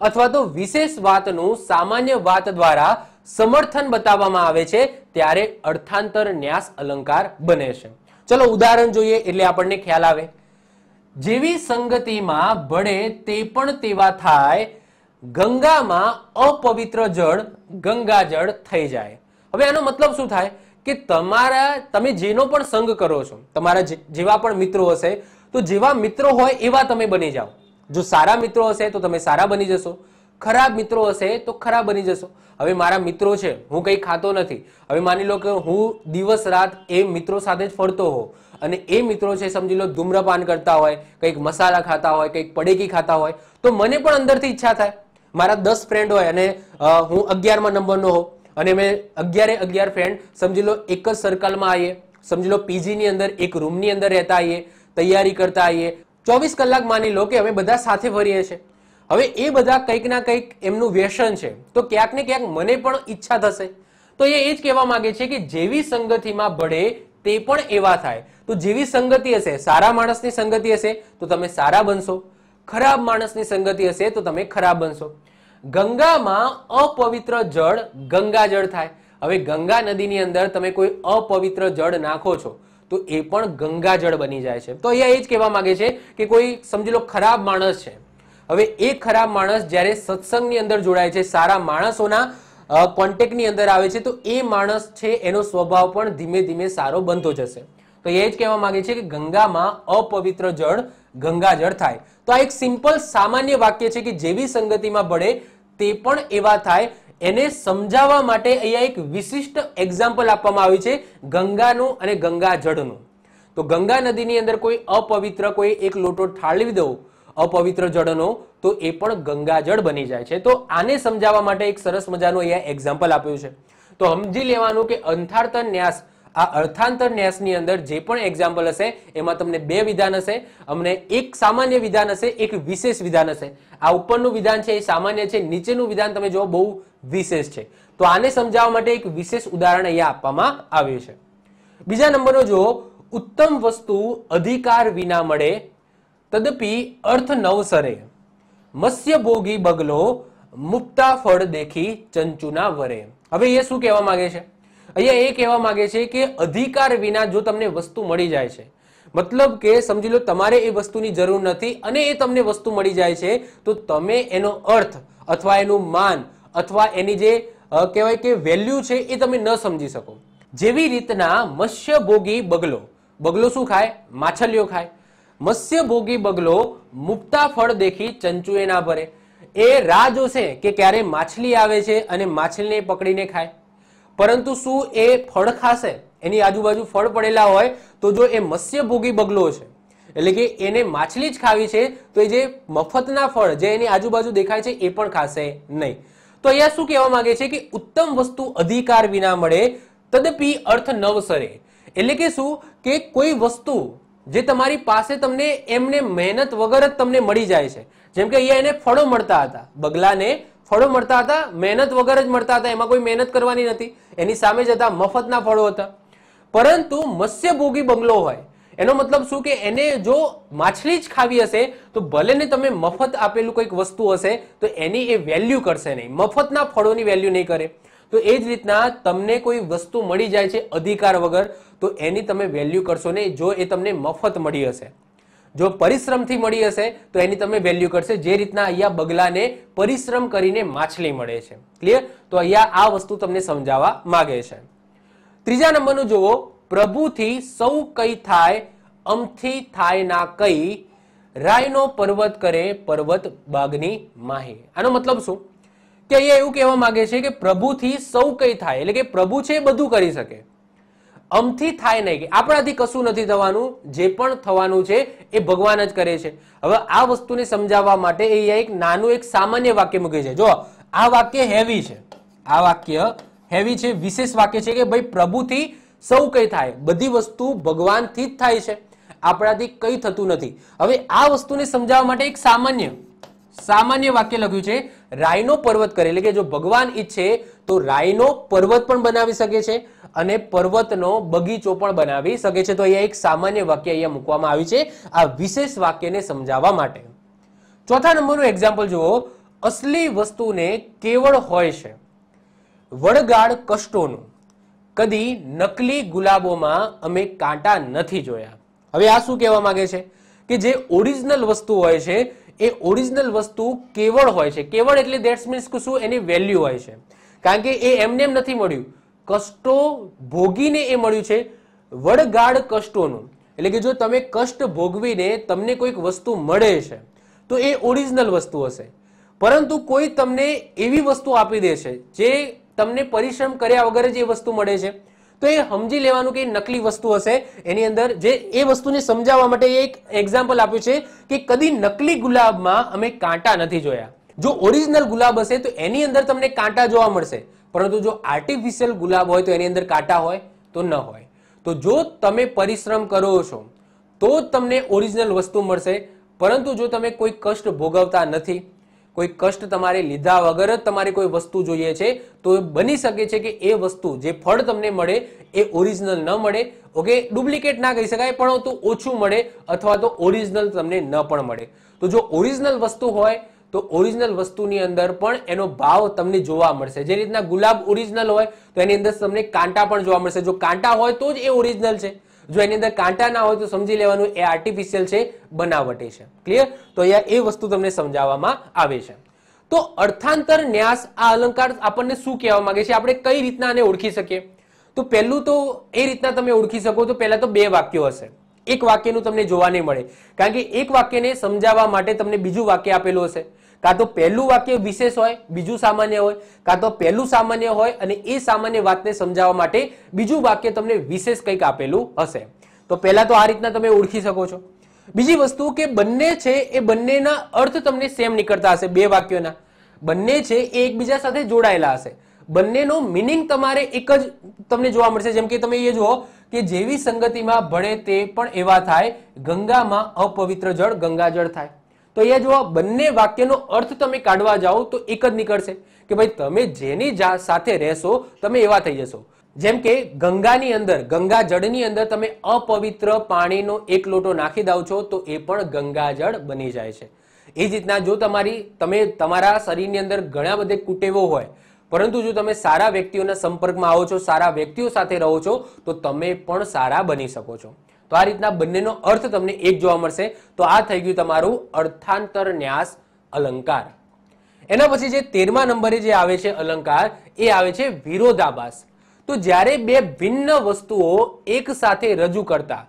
અથવા તો વિશેષ વાતનું સામાન્ય વાત દ્વારા સમર્થન બતાવવામાં આવે છે ત્યારે અર્થાંતર ન્યાસ અલંકાર બને છે ચલો ઉદાહરણ જોઈએ એટલે આપણને ખ્યાલ આવે જેવી સંગતિમાં ભણે તે પણ તેવા થાય ગંગામાં અપવિત્ર જળ ગંગા જળ થઈ જાય હવે આનો મતલબ શું થાય કે તમારા તમે જેનો પણ સંગ કરો છો તમારા જેવા પણ મિત્રો હશે તો જેવા મિત્રો હોય એવા તમે બની જાઓ જો સારા મિત્રો હશે તો તમે સારા બની જશો ખરાબ મિત્રો હશે તો ખરાબ બની જશો હવે મારા મિત્રો છે હું કંઈ ખાતો નથી હવે માની લો કે હું દિવસ રાત એ મિત્રો સાથે જ ફરતો હો અને એ મિત્રો છે સમજી લો ધૂમ્રપાન કરતા હોય કંઈક મસાલા ખાતા હોય કંઈક પડેકી ખાતા હોય તો મને પણ અંદરથી ઈચ્છા થાય મારા દસ ફ્રેન્ડ હોય અને હું અગિયારમાં નંબરનો હો અને મેં અગિયારે અગિયાર ફ્રેન્ડ સમજી લો એક જ સર્કલમાં આવીએ સમજી લો પીજીની અંદર એક રૂમની અંદર રહેતા આવીએ તૈયારી કરતા આવીએ ચોવીસ કલાક માની લો કે અમે બધા સાથે ફરીએ છીએ હવે એ બધા કંઈક ના કંઈક એમનું વ્યસન છે તો ક્યાંક ને ક્યાંક મને પણ ઈચ્છા થશે તો એ એ જ કહેવા માંગે છે કે જેવી સંગતિમાં ભળે તે પણ એવા થાય તો જેવી સંગતિ હશે સારા માણસની સંગતિ હશે તો તમે સારા બનશો ખરાબ માણસની સંગતિ હશે તો તમે ખરાબ બનશો ગંગામાં અપવિત્ર જળ ગંગા જળ થાય હવે ગંગા નદીની અંદર તમે કોઈ અપવિત્ર જળ નાખો છો તો એ પણ ગંગા જળ બની જાય છે તો અહીંયા એ જ કહેવા માંગે છે કે કોઈ સમજી લો ખરાબ માણસ છે હવે એ ખરાબ માણસ જ્યારે સત્સંગની અંદર જોડાય છે સારા માણસોના કોન્ટેક્ટની અંદર આવે છે તો એ માણસ છે એનો સ્વભાવ પણ ધીમે ધીમે સારો બનતો જશે તો એ જ કહેવા માંગે છે કે ગંગામાં અપવિત્ર જળ ગંગાજળ થાય તો આ એક સિમ્પલ સામાન્ય વાક્ય છે કે જેવી સંગતિમાં ભળે તે પણ એવા થાય એને સમજાવવા માટે અહીંયા એક વિશિષ્ટ એક્ઝામ્પલ આપવામાં આવ્યું છે ગંગાનું અને ગંગા જળનું તો ગંગા નદીની અંદર કોઈ અપવિત્ર કોઈ એક લોટો ઠાળવી દઉં અપવિત્ર જળનો તો એ પણ ગંગાજળ બની જાય છે તો આને સમજાવવા માટે એક સરસ મજાનું અહીંયા એક્ઝામ્પલ આપ્યું છે તો સમજી લેવાનું કે અંથાર્તર ન્યાસ આ અર્થાંતર ન્યાસની અંદર જે પણ એક્ઝામ્પલ હશે એમાં તમને બે વિધાન હશે અમને એક સામાન્ય વિધાન હશે એક વિશેષ વિધાન હશે આ ઉપરનું વિધાન છે એ સામાન્ય છે નીચેનું વિધાન તમે જુઓ બહુ વિશેષ છે તો આને સમજાવવા માટે એક વિશેષ ઉદાહરણ અહીંયા આપવામાં આવ્યું છે બીજા નંબરનો જુઓ ઉત્તમ વસ્તુ અધિકાર વિના મળે તદપી અર્થ નવસરે મત્સ્ય ભોગી બગલો મુક્તા ફળ દેખી ચંચુના વરે હવે એ શું કહેવા માંગે છે અહીંયા એ કહેવા માંગે છે કે અધિકાર વિના જો તમને વસ્તુ મળી જાય છે મતલબ કે સમજી લો તમારે એ વસ્તુની જરૂર નથી અને એ તમને વસ્તુ મળી જાય છે તો તમે એનો અર્થ અથવા એનું માન અથવા એની જે કહેવાય કે વેલ્યુ છે એ તમે ન સમજી શકો જેવી રીતના મત્સ્યભોગી બગલો બગલો શું ખાય માછલીઓ ખાય મત્સ્યભોગી બગલો મુકતા ફળ દેખી ચંચુએ ના ભરે એ રાહ જોશે કે ક્યારે માછલી આવે છે અને માછલીને પકડીને ખાય પરંતુ શું એ ફળ ખાશે એની આજુબાજુ ફળ પડેલા હોય તો જો એ મત્સ્યભોગી બગલો છે એટલે કે એને માછલી જ ખાવી છે તો એ જે મફતના ફળ જે એની આજુબાજુ દેખાય છે એ પણ ખાશે નહીં તો અહીંયા શું કહેવા માંગે છે કે ઉત્તમ વસ્તુ અધિકાર વિના મળે તદપી અર્થ નવસરે એટલે કે શું કે કોઈ વસ્તુ જે તમારી પાસે તમને એમને મહેનત વગર જ તમને મળી જાય છે જેમ કે અહીંયા એને ફળો મળતા હતા બગલાને ફળો મળતા હતા મહેનત વગર જ મળતા હતા એમાં કોઈ મહેનત કરવાની નથી એની સામે જ હતા મફતના ફળો હતા પરંતુ મત્સ્યભોગી બંગલો હોય એનો મતલબ શું કે એને જો માછલી જ ખાવી હશે તો ભલે ને તમે મફત આપેલું કંઈક વસ્તુ હશે તો એની એ વેલ્યુ કરશે નહીં મફતના ફળોની વેલ્યુ નહીં કરે તો એ જ રીતના તમને કોઈ વસ્તુ મળી જાય છે અધિકાર વગર તો એની તમે વેલ્યુ કરશો નહીં જો એ તમને મફત મળી હશે જો પરિશ્રમથી મળી હશે તો એની તમે વેલ્યુ કરશે જે રીતના અહીંયા બગલાને પરિશ્રમ કરીને માછલી મળે છે ક્લિયર તો અહીંયા આ વસ્તુ તમને સમજાવવા માગે છે ત્રીજા નંબરનું જુઓ પ્રભુથી સૌ કઈ થાય અમથી થાય ના કઈ રાયનો પર્વત કરે પર્વત બાગની માહી આનો મતલબ શું કે અહીંયા એવું કહેવા માંગે છે કે પ્રભુથી સૌ કંઈ થાય એટલે કે પ્રભુ છે બધું કરી શકે અમથી થાય નહીં કે આપણાથી કશું નથી થવાનું જે પણ થવાનું છે એ ભગવાન જ કરે છે હવે આ વસ્તુને સમજાવવા માટે અહીંયા એક નાનું એક સામાન્ય વાક્ય મૂકે છે જો આ વાક્ય હેવી છે આ વાક્ય હેવી છે વિશેષ વાક્ય છે કે ભાઈ પ્રભુથી સૌ કંઈ થાય બધી વસ્તુ ભગવાનથી જ થાય છે આપણાથી કંઈ થતું નથી હવે આ વસ્તુને સમજાવવા માટે એક સામાન્ય સામાન્ય વાક્ય લખ્યું છે રાયનો પર્વત કરે એટલે કે જો ભગવાન ઈચ્છે તો રાયનો પર્વત પણ બનાવી શકે છે અને પર્વતનો બગીચો પણ બનાવી શકે છે તો અહીંયા એક સામાન્ય વાક્ય અહીંયા મૂકવામાં આવ્યું છે આ વિશેષ વાક્યને સમજાવવા માટે ચોથા નંબરનું એક્ઝામ્પલ જુઓ અસલી વસ્તુને કેવળ હોય છે વળગાડ કષ્ટોનું કદી નકલી ગુલાબોમાં અમે કાંટા નથી જોયા હવે આ શું કહેવા માંગે છે કે જે ઓરિજિનલ વસ્તુ હોય છે એ ઓરિજિનલ વસ્તુ કેવળ હોય છે કેવળ એટલે દેટ્સ મીન્સ કે શું એની વેલ્યુ હોય છે કારણ કે એ એમને એમ નથી મળ્યું કષ્ટો ભોગીને એ મળ્યું છે વડગાડ કષ્ટોનું એટલે કે જો તમે કષ્ટ ભોગવીને તમને કોઈક વસ્તુ મળે છે તો એ ઓરિજિનલ વસ્તુ હશે પરંતુ કોઈ તમને એવી વસ્તુ આપી દે છે જે તમને પરિશ્રમ કર્યા વગર જ એ વસ્તુ મળે છે તો એ સમજી લેવાનું કે નકલી વસ્તુ હશે એની અંદર જે એ વસ્તુને સમજાવવા માટે એક એક્ઝામ્પલ આપ્યું છે કે કદી નકલી ગુલાબમાં અમે કાંટા નથી જોયા જો ઓરિજિનલ ગુલાબ હશે તો એની અંદર તમને કાંટા જોવા મળશે પરંતુ જો આર્ટિફિશિયલ ગુલાબ હોય તો એની અંદર કાંટા હોય તો ન હોય તો જો તમે પરિશ્રમ કરો છો તો તમને ઓરિજિનલ વસ્તુ મળશે પરંતુ જો તમે કોઈ કષ્ટ ભોગવતા નથી કોઈ કષ્ટ તમારે લીધા વગર જ તમારે કોઈ વસ્તુ જોઈએ છે તો બની શકે છે કે એ વસ્તુ જે ફળ તમને મળે એ ઓરિજિનલ ન મળે ઓકે ડુપ્લિકેટ ના કહી શકાય પણ તો ઓછું મળે અથવા તો ઓરિજિનલ તમને ન પણ મળે તો જો ઓરિજિનલ વસ્તુ હોય તો ઓરિજિનલ વસ્તુની અંદર પણ એનો ભાવ તમને જોવા મળશે જે રીતના ગુલાબ ઓરિજિનલ હોય તો એની અંદર તમને કાંટા પણ જોવા મળશે જો કાંટા હોય તો જ એ ઓરિજિનલ છે જો એની અંદર કાંટા ના હોય તો સમજી લેવાનું એ આર્ટિફિશિયલ છે બનાવટી છે ક્લિયર તો અહીંયા એ વસ્તુ તમને સમજાવવામાં આવે છે તો અર્થાંતર ન્યાસ આ અલંકાર આપણને શું કહેવા માંગે છે આપણે કઈ રીતના આને ઓળખી શકીએ તો પહેલું તો એ રીતના તમે ઓળખી શકો તો પહેલા તો બે વાક્યો હશે એક વાક્યનું તમને જોવા નહીં મળે કારણ કે એક વાક્યને સમજાવવા માટે તમને બીજું વાક્ય આપેલું હશે કાં તો પહેલું વાક્ય વિશેષ હોય બીજું સામાન્ય હોય કાં તો પહેલું સામાન્ય હોય અને એ સામાન્ય વાતને સમજાવવા માટે બીજું વાક્ય તમને વિશેષ કંઈક આપેલું હશે તો પહેલાં તો આ રીતના તમે ઓળખી શકો છો બીજી વસ્તુ કે બંને છે એ બંનેના અર્થ તમને સેમ નીકળતા હશે બે વાક્યોના બંને છે એ એકબીજા સાથે જોડાયેલા હશે બંનેનો મિનિંગ તમારે એક જ તમને જોવા મળશે જેમ કે તમે એ જુઓ કે જેવી સંગતિમાં ભણે તે પણ એવા થાય ગંગામાં અપવિત્ર જળ ગંગા જળ થાય તો અહીંયા જો આ બંને વાક્યનો અર્થ તમે કાઢવા જાઓ તો એક જ નીકળશે કે ભાઈ તમે જેની સાથે રહેશો તમે એવા થઈ જશો જેમ કે ગંગાની અંદર ગંગા જળની અંદર તમે અપવિત્ર પાણીનો એક લોટો નાખી દો છો તો એ પણ ગંગા જળ બની જાય છે એ જ રીતના જો તમારી તમે તમારા શરીરની અંદર ઘણા બધે કુટેવો હોય પરંતુ જો તમે સારા વ્યક્તિઓના સંપર્કમાં આવો છો સારા વ્યક્તિઓ સાથે રહો છો તો તમે પણ સારા બની શકો છો તો આ રીતના બંનેનો અર્થ તમને એક જોવા મળશે તો આ થઈ ગયું તમારું અર્થાંતર ન્યાસ અલંકાર એના પછી જે તેરમા નંબરે જે આવે છે અલંકાર એ આવે છે વિરોધાભાસ તો જ્યારે બે ભિન્ન વસ્તુઓ એક સાથે રજૂ કરતા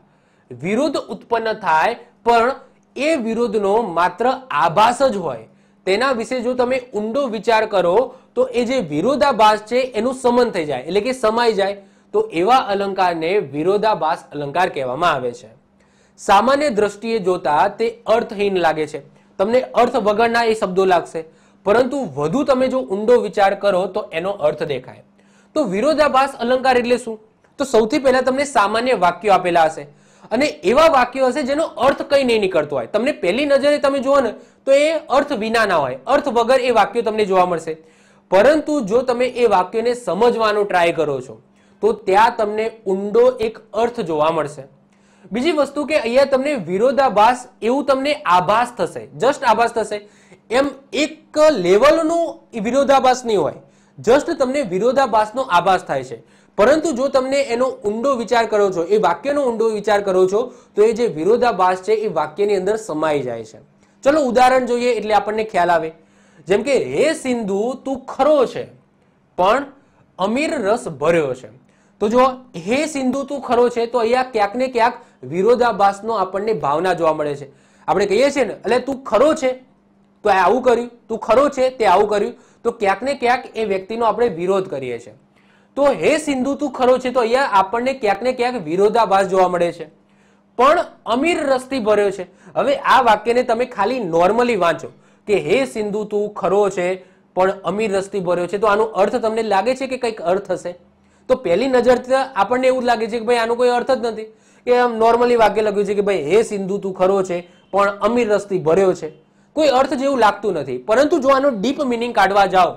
વિરોધ ઉત્પન્ન થાય પણ એ વિરોધનો માત્ર આભાસ જ હોય તેના વિશે જો તમે ઊંડો વિચાર કરો તો એ જે વિરોધાભાસ છે એનું સમન થઈ જાય એટલે કે સમાઈ જાય તો એવા અલંકારને વિરોધાભાસ અલંકાર કહેવામાં આવે છે સામાન્ય દ્રષ્ટિએ જોતા તે અર્થહીન લાગે છે તમને અર્થ વગરના એ શબ્દો લાગશે પરંતુ વધુ તમે જો ઊંડો વિચાર કરો તો એનો અર્થ દેખાય તો વિરોધાભાસ અલંકાર એટલે શું તો સૌથી પહેલા તમને સામાન્ય વાક્યો આપેલા હશે અને એવા વાક્યો હશે જેનો અર્થ કંઈ નહીં નીકળતો હોય તમને પહેલી નજરે તમે જુઓ ને તો એ અર્થ વિના ના હોય અર્થ વગર એ વાક્યો તમને જોવા મળશે પરંતુ જો તમે એ વાક્યોને સમજવાનો ટ્રાય કરો છો તો ત્યાં તમને ઊંડો એક અર્થ જોવા મળશે બીજી વસ્તુ કે અહીંયા તમને વિરોધાભાસ એવું તમને આભાસ થશે જસ્ટ આભાસ થશે એમ એક લેવલનું વિરોધાભાસ નહીં હોય જસ્ટ તમને વિરોધાભાસનો આભાસ થાય છે પરંતુ જો તમને એનો ઊંડો વિચાર કરો છો એ વાક્યનો ઊંડો વિચાર કરો છો તો એ જે વિરોધાભાસ છે એ વાક્યની અંદર સમાઈ જાય છે ચલો ઉદાહરણ જોઈએ એટલે આપણને ખ્યાલ આવે જેમ કે હે સિંધુ તું ખરો છે પણ અમીર રસ ભર્યો છે તો જો હે સિંધુ તું ખરો છે તો અહીંયા ક્યાંક ને ક્યાંક વિરોધાભાસનો આપણને ભાવના જોવા મળે છે આપણે કહીએ છીએ ને એટલે તું ખરો છે તો આવું કર્યું તું ખરો છે તે આવું કર્યું તો ક્યાંક ને ક્યાંક એ વ્યક્તિનો આપણે વિરોધ કરીએ છીએ તો હે સિંધુ તું ખરો છે તો અહીંયા આપણને ક્યાંક ને ક્યાંક વિરોધાભાસ જોવા મળે છે પણ અમીર રસ્તી ભર્યો છે હવે આ વાક્યને તમે ખાલી નોર્મલી વાંચો કે હે સિંધુ તું ખરો છે પણ અમીર રસ્તી ભર્યો છે તો આનો અર્થ તમને લાગે છે કે કંઈક અર્થ હશે તો પહેલી નજરથી આપણને એવું લાગે છે કે ભાઈ આનો કોઈ અર્થ જ નથી કે આમ નોર્મલી વાક્ય લખ્યું છે કે ભાઈ હે સિંધુ તું ખરો છે પણ અમીર રસથી ભર્યો છે કોઈ અર્થ જેવું લાગતું નથી પરંતુ જો આનો ડીપ મિનિંગ કાઢવા જાઓ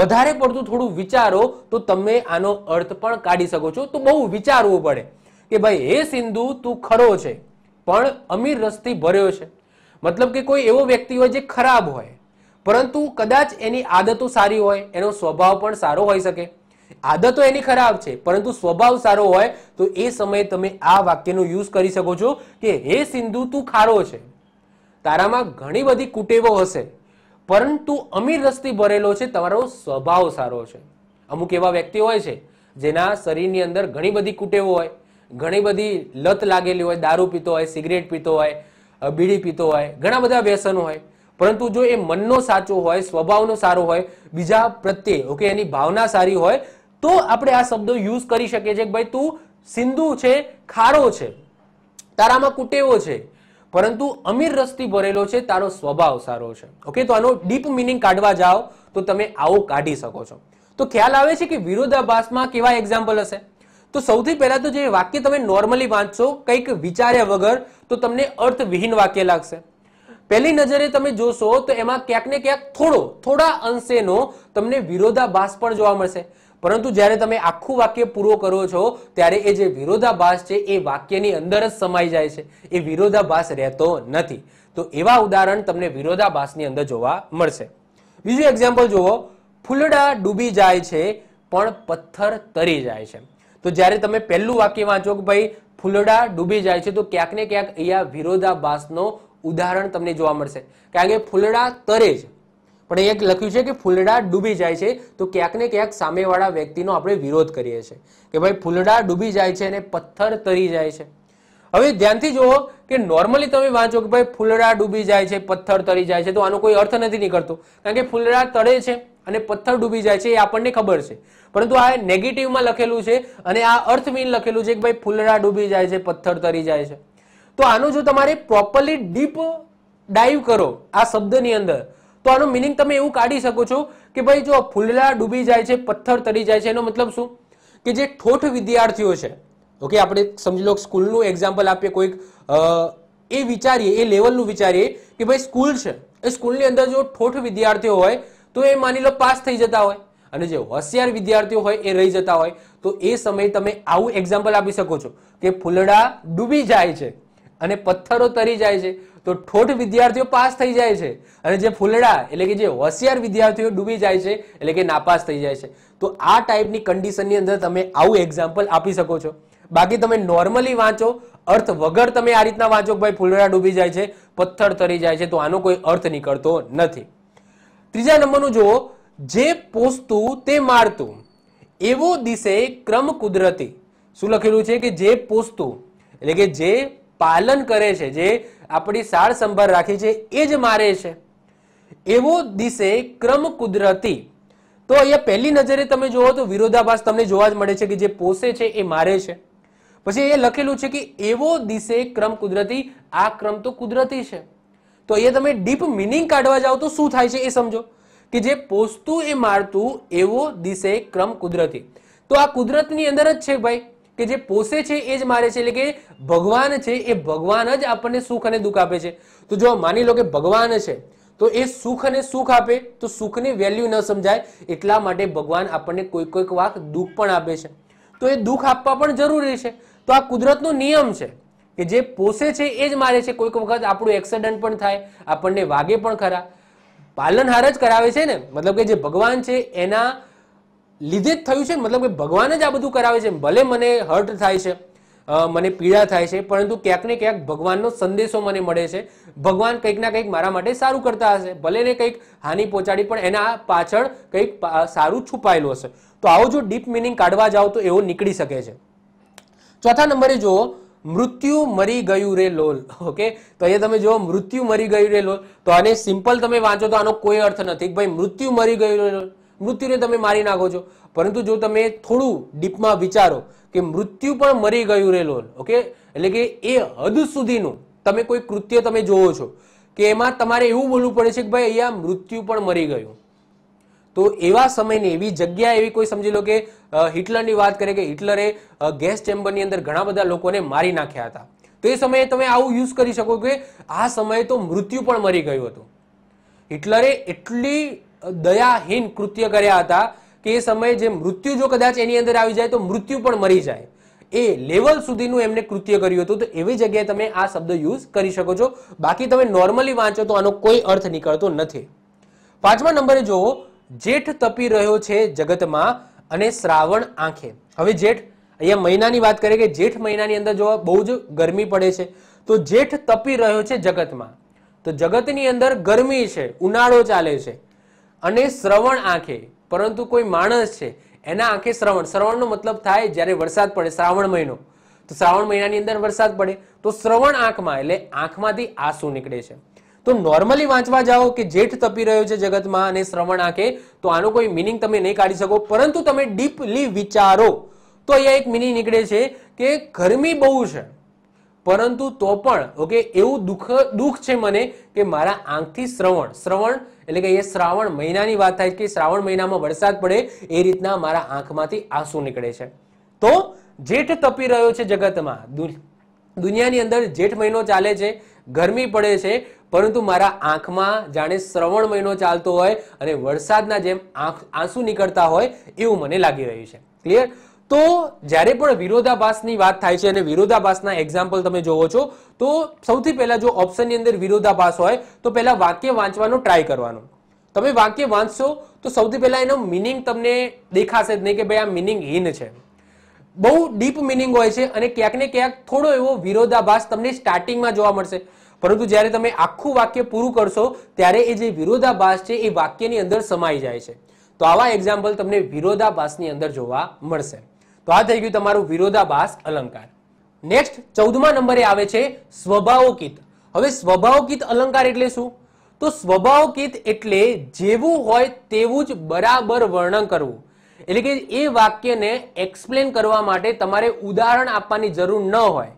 વધારે પડતું થોડું વિચારો તો તમે આનો અર્થ પણ કાઢી શકો છો તો બહુ વિચારવું પડે કે ભાઈ હે સિંધુ તું ખરો છે પણ અમીર રસથી ભર્યો છે મતલબ કે કોઈ એવો વ્યક્તિ હોય જે ખરાબ હોય પરંતુ કદાચ એની આદતો સારી હોય એનો સ્વભાવ પણ સારો હોઈ શકે આદતો એની ખરાબ છે પરંતુ સ્વભાવ સારો હોય તો એ સમયે તમે આ વાક્યનો યુઝ કરી શકો છો કે હે સિંધુ તું ખારો છે તારામાં ઘણી બધી કુટેવો હશે પરંતુ અમીર રસ્તી ભરેલો છે તમારો સ્વભાવ સારો છે અમુક એવા વ્યક્તિ હોય છે જેના શરીરની અંદર ઘણી બધી કુટેવો હોય ઘણી બધી લત લાગેલી હોય દારૂ પીતો હોય સિગરેટ પીતો હોય બીડી પીતો હોય ઘણા બધા વ્યસનો હોય પરંતુ જો એ મનનો સાચો હોય સ્વભાવનો સારો હોય બીજા પ્રત્યે ઓકે એની ભાવના સારી હોય તો આપણે આ શબ્દો યુઝ કરી શકીએ છીએ કે ભાઈ તું સિંધુ છે ખારો છે તારામાં કુટેવો છે પરંતુ અમીર રસ્તી ભરેલો છે તારો સ્વભાવ સારો છે ઓકે તો આનો ડીપ મિનિંગ કાઢવા જાઓ તો તમે આવો કાઢી શકો છો તો ખ્યાલ આવે છે કે વિરોધાભાસમાં કેવા એક્ઝામ્પલ હશે તો સૌથી પહેલા તો જે વાક્ય તમે નોર્મલી વાંચશો કંઈક વિચાર્યા વગર તો તમને અર્થવિહીન વાક્ય લાગશે પહેલી નજરે તમે જોશો તો એમાં ક્યાંક ને ક્યાંક થોડો થોડા અંશેનો તમને વિરોધાભાસ પણ જોવા મળશે પરંતુ જ્યારે તમે આખું વાક્ય પૂરો કરો છો ત્યારે એ જે વિરોધાભાસ છે એ વાક્યની અંદર જ સમાઈ જાય છે એ વિરોધાભાસ રહેતો નથી તો એવા ઉદાહરણ તમને વિરોધાભાસની અંદર જોવા મળશે બીજું એક્ઝામ્પલ જુઓ ફૂલડા ડૂબી જાય છે પણ પથ્થર તરી જાય છે તો જ્યારે તમે પહેલું વાક્ય વાંચો કે ભાઈ ફૂલડા ડૂબી જાય છે તો ક્યાંક ને ક્યાંક અહીંયા વિરોધાભાસનો ઉદાહરણ તમને જોવા મળશે કારણ કે ફૂલડા તરે છે પણ એક લખ્યું છે કે ફૂલડા ડૂબી જાય છે તો ક્યાંક ને ક્યાંક સામેવાળા વ્યક્તિનો આપણે વિરોધ કરીએ છીએ કે ભાઈ ફૂલડા ડૂબી જાય છે અને પથ્થર તરી જાય છે હવે ધ્યાનથી જુઓ કે નોર્મલી તમે વાંચો કે ભાઈ ફૂલડા ડૂબી જાય છે પથ્થર તરી જાય છે તો આનો કોઈ અર્થ નથી નીકળતો કારણ કે ફૂલડા તળે છે અને પથ્થર ડૂબી જાય છે એ આપણને ખબર છે પરંતુ આ નેગેટિવમાં લખેલું છે અને આ અર્થમીન લખેલું છે કે ભાઈ ફૂલડા ડૂબી જાય છે પથ્થર તરી જાય છે તો આનું જો તમારે પ્રોપરલી ડીપ ડાઈવ કરો આ શબ્દની અંદર તો આનું મિનિંગ તમે એવું કાઢી શકો છો કે ભાઈ જો ફૂલડા ડૂબી જાય છે પથ્થર તરી જાય છે એનો મતલબ શું કે જે ઠોઠ વિદ્યાર્થીઓ છે ઓકે આપણે સમજી લો સ્કૂલનું એક્ઝામ્પલ આપીએ કોઈક એ વિચારીએ એ લેવલનું વિચારીએ કે ભાઈ સ્કૂલ છે એ સ્કૂલની અંદર જો ઠોઠ વિદ્યાર્થીઓ હોય તો એ માની લો પાસ થઈ જતા હોય અને જે હોશિયાર વિદ્યાર્થીઓ હોય એ રહી જતા હોય તો એ સમયે તમે આવું એક્ઝામ્પલ આપી શકો છો કે ફૂલડા ડૂબી જાય છે અને પથ્થરો તરી જાય છે તો ઠોઠ વિદ્યાર્થીઓ પાસ થઈ જાય છે અને જે ફૂલડા એટલે કે જે હોશિયાર વિદ્યાર્થીઓ ડૂબી જાય છે એટલે કે નાપાસ થઈ જાય છે તો આ ટાઈપની કન્ડિશનની અંદર તમે આવું એક્ઝામ્પલ આપી શકો છો બાકી તમે નોર્મલી વાંચો અર્થ વગર તમે આ રીતના વાંચો ભાઈ ફૂલડા ડૂબી જાય છે પથ્થર તરી જાય છે તો આનો કોઈ અર્થ નીકળતો નથી ત્રીજા નંબરનું જુઓ જે પોસતું તે મારતું એવો દિશે ક્રમ કુદરતી શું લખેલું છે કે જે પોસતું એટલે કે જે પાલન કરે છે જે આપણી સાર સંભાળ રાખી છે એ જ મારે છે એવો દિશે ક્રમ કુદરતી તો અહીંયા પહેલી નજરે તમે જુઓ તો વિરોધાભાસ તમને જોવા જ મળે છે કે જે પોષે છે એ મારે છે પછી એ લખેલું છે કે એવો દિશે ક્રમ કુદરતી આ ક્રમ તો કુદરતી છે તો અહીંયા તમે ડીપ મિનિંગ કાઢવા જાઓ તો શું થાય છે એ સમજો કે જે પોસતું એ મારતું એવો દિશે ક્રમ કુદરતી તો આ કુદરતની અંદર જ છે ભાઈ કે જે પોષે છે એ જ મારે છે એટલે કે ભગવાન છે એ ભગવાન જ આપણને સુખ અને દુઃખ આપે છે તો જો માની લો કે ભગવાન છે તો એ સુખ અને સુખ આપે તો સુખની વેલ્યુ ન સમજાય એટલા માટે ભગવાન આપણને કોઈ કોઈક વાક દુઃખ પણ આપે છે તો એ દુઃખ આપવા પણ જરૂરી છે તો આ કુદરતનો નિયમ છે કે જે પોષે છે એ જ મારે છે કોઈક વખત આપણું એક્સિડન્ટ પણ થાય આપણને વાગે પણ ખરા પાલનહાર જ કરાવે છે ને મતલબ કે જે ભગવાન છે એના લીધે જ થયું છે મતલબ કે ભગવાન જ આ બધું કરાવે છે ભલે મને હર્ટ થાય છે મને પીડા થાય છે પરંતુ ક્યાંક ને ક્યાંક ભગવાનનો સંદેશો મને મળે છે ભગવાન કંઈક ના કંઈક મારા માટે સારું કરતા હશે ભલે ને કંઈક હાનિ પહોંચાડી પણ એના પાછળ કંઈક સારું છુપાયેલું હશે તો આવો જો ડીપ મિનિંગ કાઢવા જાઓ તો એવો નીકળી શકે છે ચોથા નંબરે જુઓ મૃત્યુ મરી ગયું રે લોલ ઓકે તો અહીંયા તમે જો મૃત્યુ મરી ગયું રે લોલ તો આને સિમ્પલ તમે વાંચો તો આનો કોઈ અર્થ નથી ભાઈ મૃત્યુ મરી ગયું રે લોલ મૃત્યુને તમે મારી નાખો છો પરંતુ જો તમે થોડું ડીપમાં વિચારો કે મૃત્યુ પણ મરી ગયું રહેલો ઓકે એટલે કે એ હદ સુધીનું તમે કોઈ કૃત્ય તમે જોવો છો કે એમાં તમારે એવું બોલવું પડે છે કે ભાઈ અહીંયા મૃત્યુ પણ મરી ગયું તો એવા સમયની એવી જગ્યા એવી કોઈ સમજી લો કે હિટલરની વાત કરીએ કે હિટલરે ગેસ ચેમ્બરની અંદર ઘણા બધા લોકોને મારી નાખ્યા હતા તો એ સમયે તમે આવું યુઝ કરી શકો કે આ સમયે તો મૃત્યુ પણ મરી ગયું હતું હિટલરે એટલી દયાહીન કૃત્ય કર્યા હતા કે એ સમયે જે મૃત્યુ જો કદાચ એની અંદર આવી જાય તો મૃત્યુ પણ મરી જાય એ લેવલ સુધીનું એમને કૃત્ય કર્યું હતું તો એવી જગ્યાએ તમે આ શબ્દ યુઝ કરી શકો છો બાકી તમે નોર્મલી વાંચો તો આનો કોઈ અર્થ નીકળતો નથી પાંચમા નંબરે જોવો જેઠ તપી રહ્યો છે જગતમાં અને શ્રાવણ આંખે હવે જેઠ અહીંયા મહિનાની વાત કરીએ કે જેઠ મહિનાની અંદર જો બહુ જ ગરમી પડે છે તો જેઠ તપી રહ્યો છે જગતમાં તો જગતની અંદર ગરમી છે ઉનાળો ચાલે છે અને શ્રવણ આંખે પરંતુ કોઈ માણસ છે એના આંખે શ્રવણ શ્રવણનો મતલબ થાય જ્યારે વરસાદ પડે શ્રાવણ મહિનો તો શ્રાવણ મહિનાની અંદર વરસાદ પડે તો શ્રવણ આંખમાં એટલે આંખમાંથી આંસુ નીકળે છે તો નોર્મલી વાંચવા જાઓ કે જેઠ તપી રહ્યો છે જગતમાં અને શ્રવણ આંખે તો આનો કોઈ મિનિંગ તમે નહીં કાઢી શકો પરંતુ તમે ડીપલી વિચારો તો અહીંયા એક મિનિંગ નીકળે છે કે ગરમી બહુ છે પરંતુ તો પણ ઓકે એવું દુઃખ દુઃખ છે મને કે મારા આંખથી શ્રવણ શ્રવણ એટલે કે એ શ્રાવણ મહિનાની વાત થાય કે શ્રાવણ મહિનામાં વરસાદ પડે એ રીતના મારા આંખમાંથી આંસુ નીકળે છે તો જેઠ તપી રહ્યો છે જગતમાં દુનિયાની અંદર જેઠ મહિનો ચાલે છે ગરમી પડે છે પરંતુ મારા આંખમાં જાણે શ્રવણ મહિનો ચાલતો હોય અને વરસાદના જેમ આંખ આંસુ નીકળતા હોય એવું મને લાગી રહ્યું છે ક્લિયર તો જ્યારે પણ વિરોધાભાસની વાત થાય છે અને વિરોધાભાસના એક્ઝામ્પલ તમે જોવો છો તો સૌથી પહેલા જો ઓપ્શનની અંદર વિરોધાભાસ હોય તો પહેલા વાક્ય વાંચવાનો ટ્રાય કરવાનો તમે વાક્ય વાંચશો તો સૌથી પહેલા એનો મિનિંગ તમને દેખાશે જ નહીં કે ભાઈ આ મિનિંગ હિન છે બહુ ડીપ મિનિંગ હોય છે અને ક્યાંક ને ક્યાંક થોડો એવો વિરોધાભાસ તમને સ્ટાર્ટિંગમાં જોવા મળશે પરંતુ જ્યારે તમે આખું વાક્ય પૂરું કરશો ત્યારે એ જે વિરોધાભાસ છે એ વાક્યની અંદર સમાઈ જાય છે તો આવા એક્ઝામ્પલ તમને વિરોધાભાસની અંદર જોવા મળશે તો આ થઈ ગયું તમારું વિરોધાભાસ અલંકાર નેક્સ્ટ ચૌદમા નંબરે આવે છે સ્વભાવોકિત હવે સ્વભાવોકિત અલંકાર એટલે શું તો સ્વભાવોકિત એટલે જેવું હોય તેવું જ બરાબર વર્ણન કરવું એટલે કે એ વાક્યને એક્સપ્લેન કરવા માટે તમારે ઉદાહરણ આપવાની જરૂર ન હોય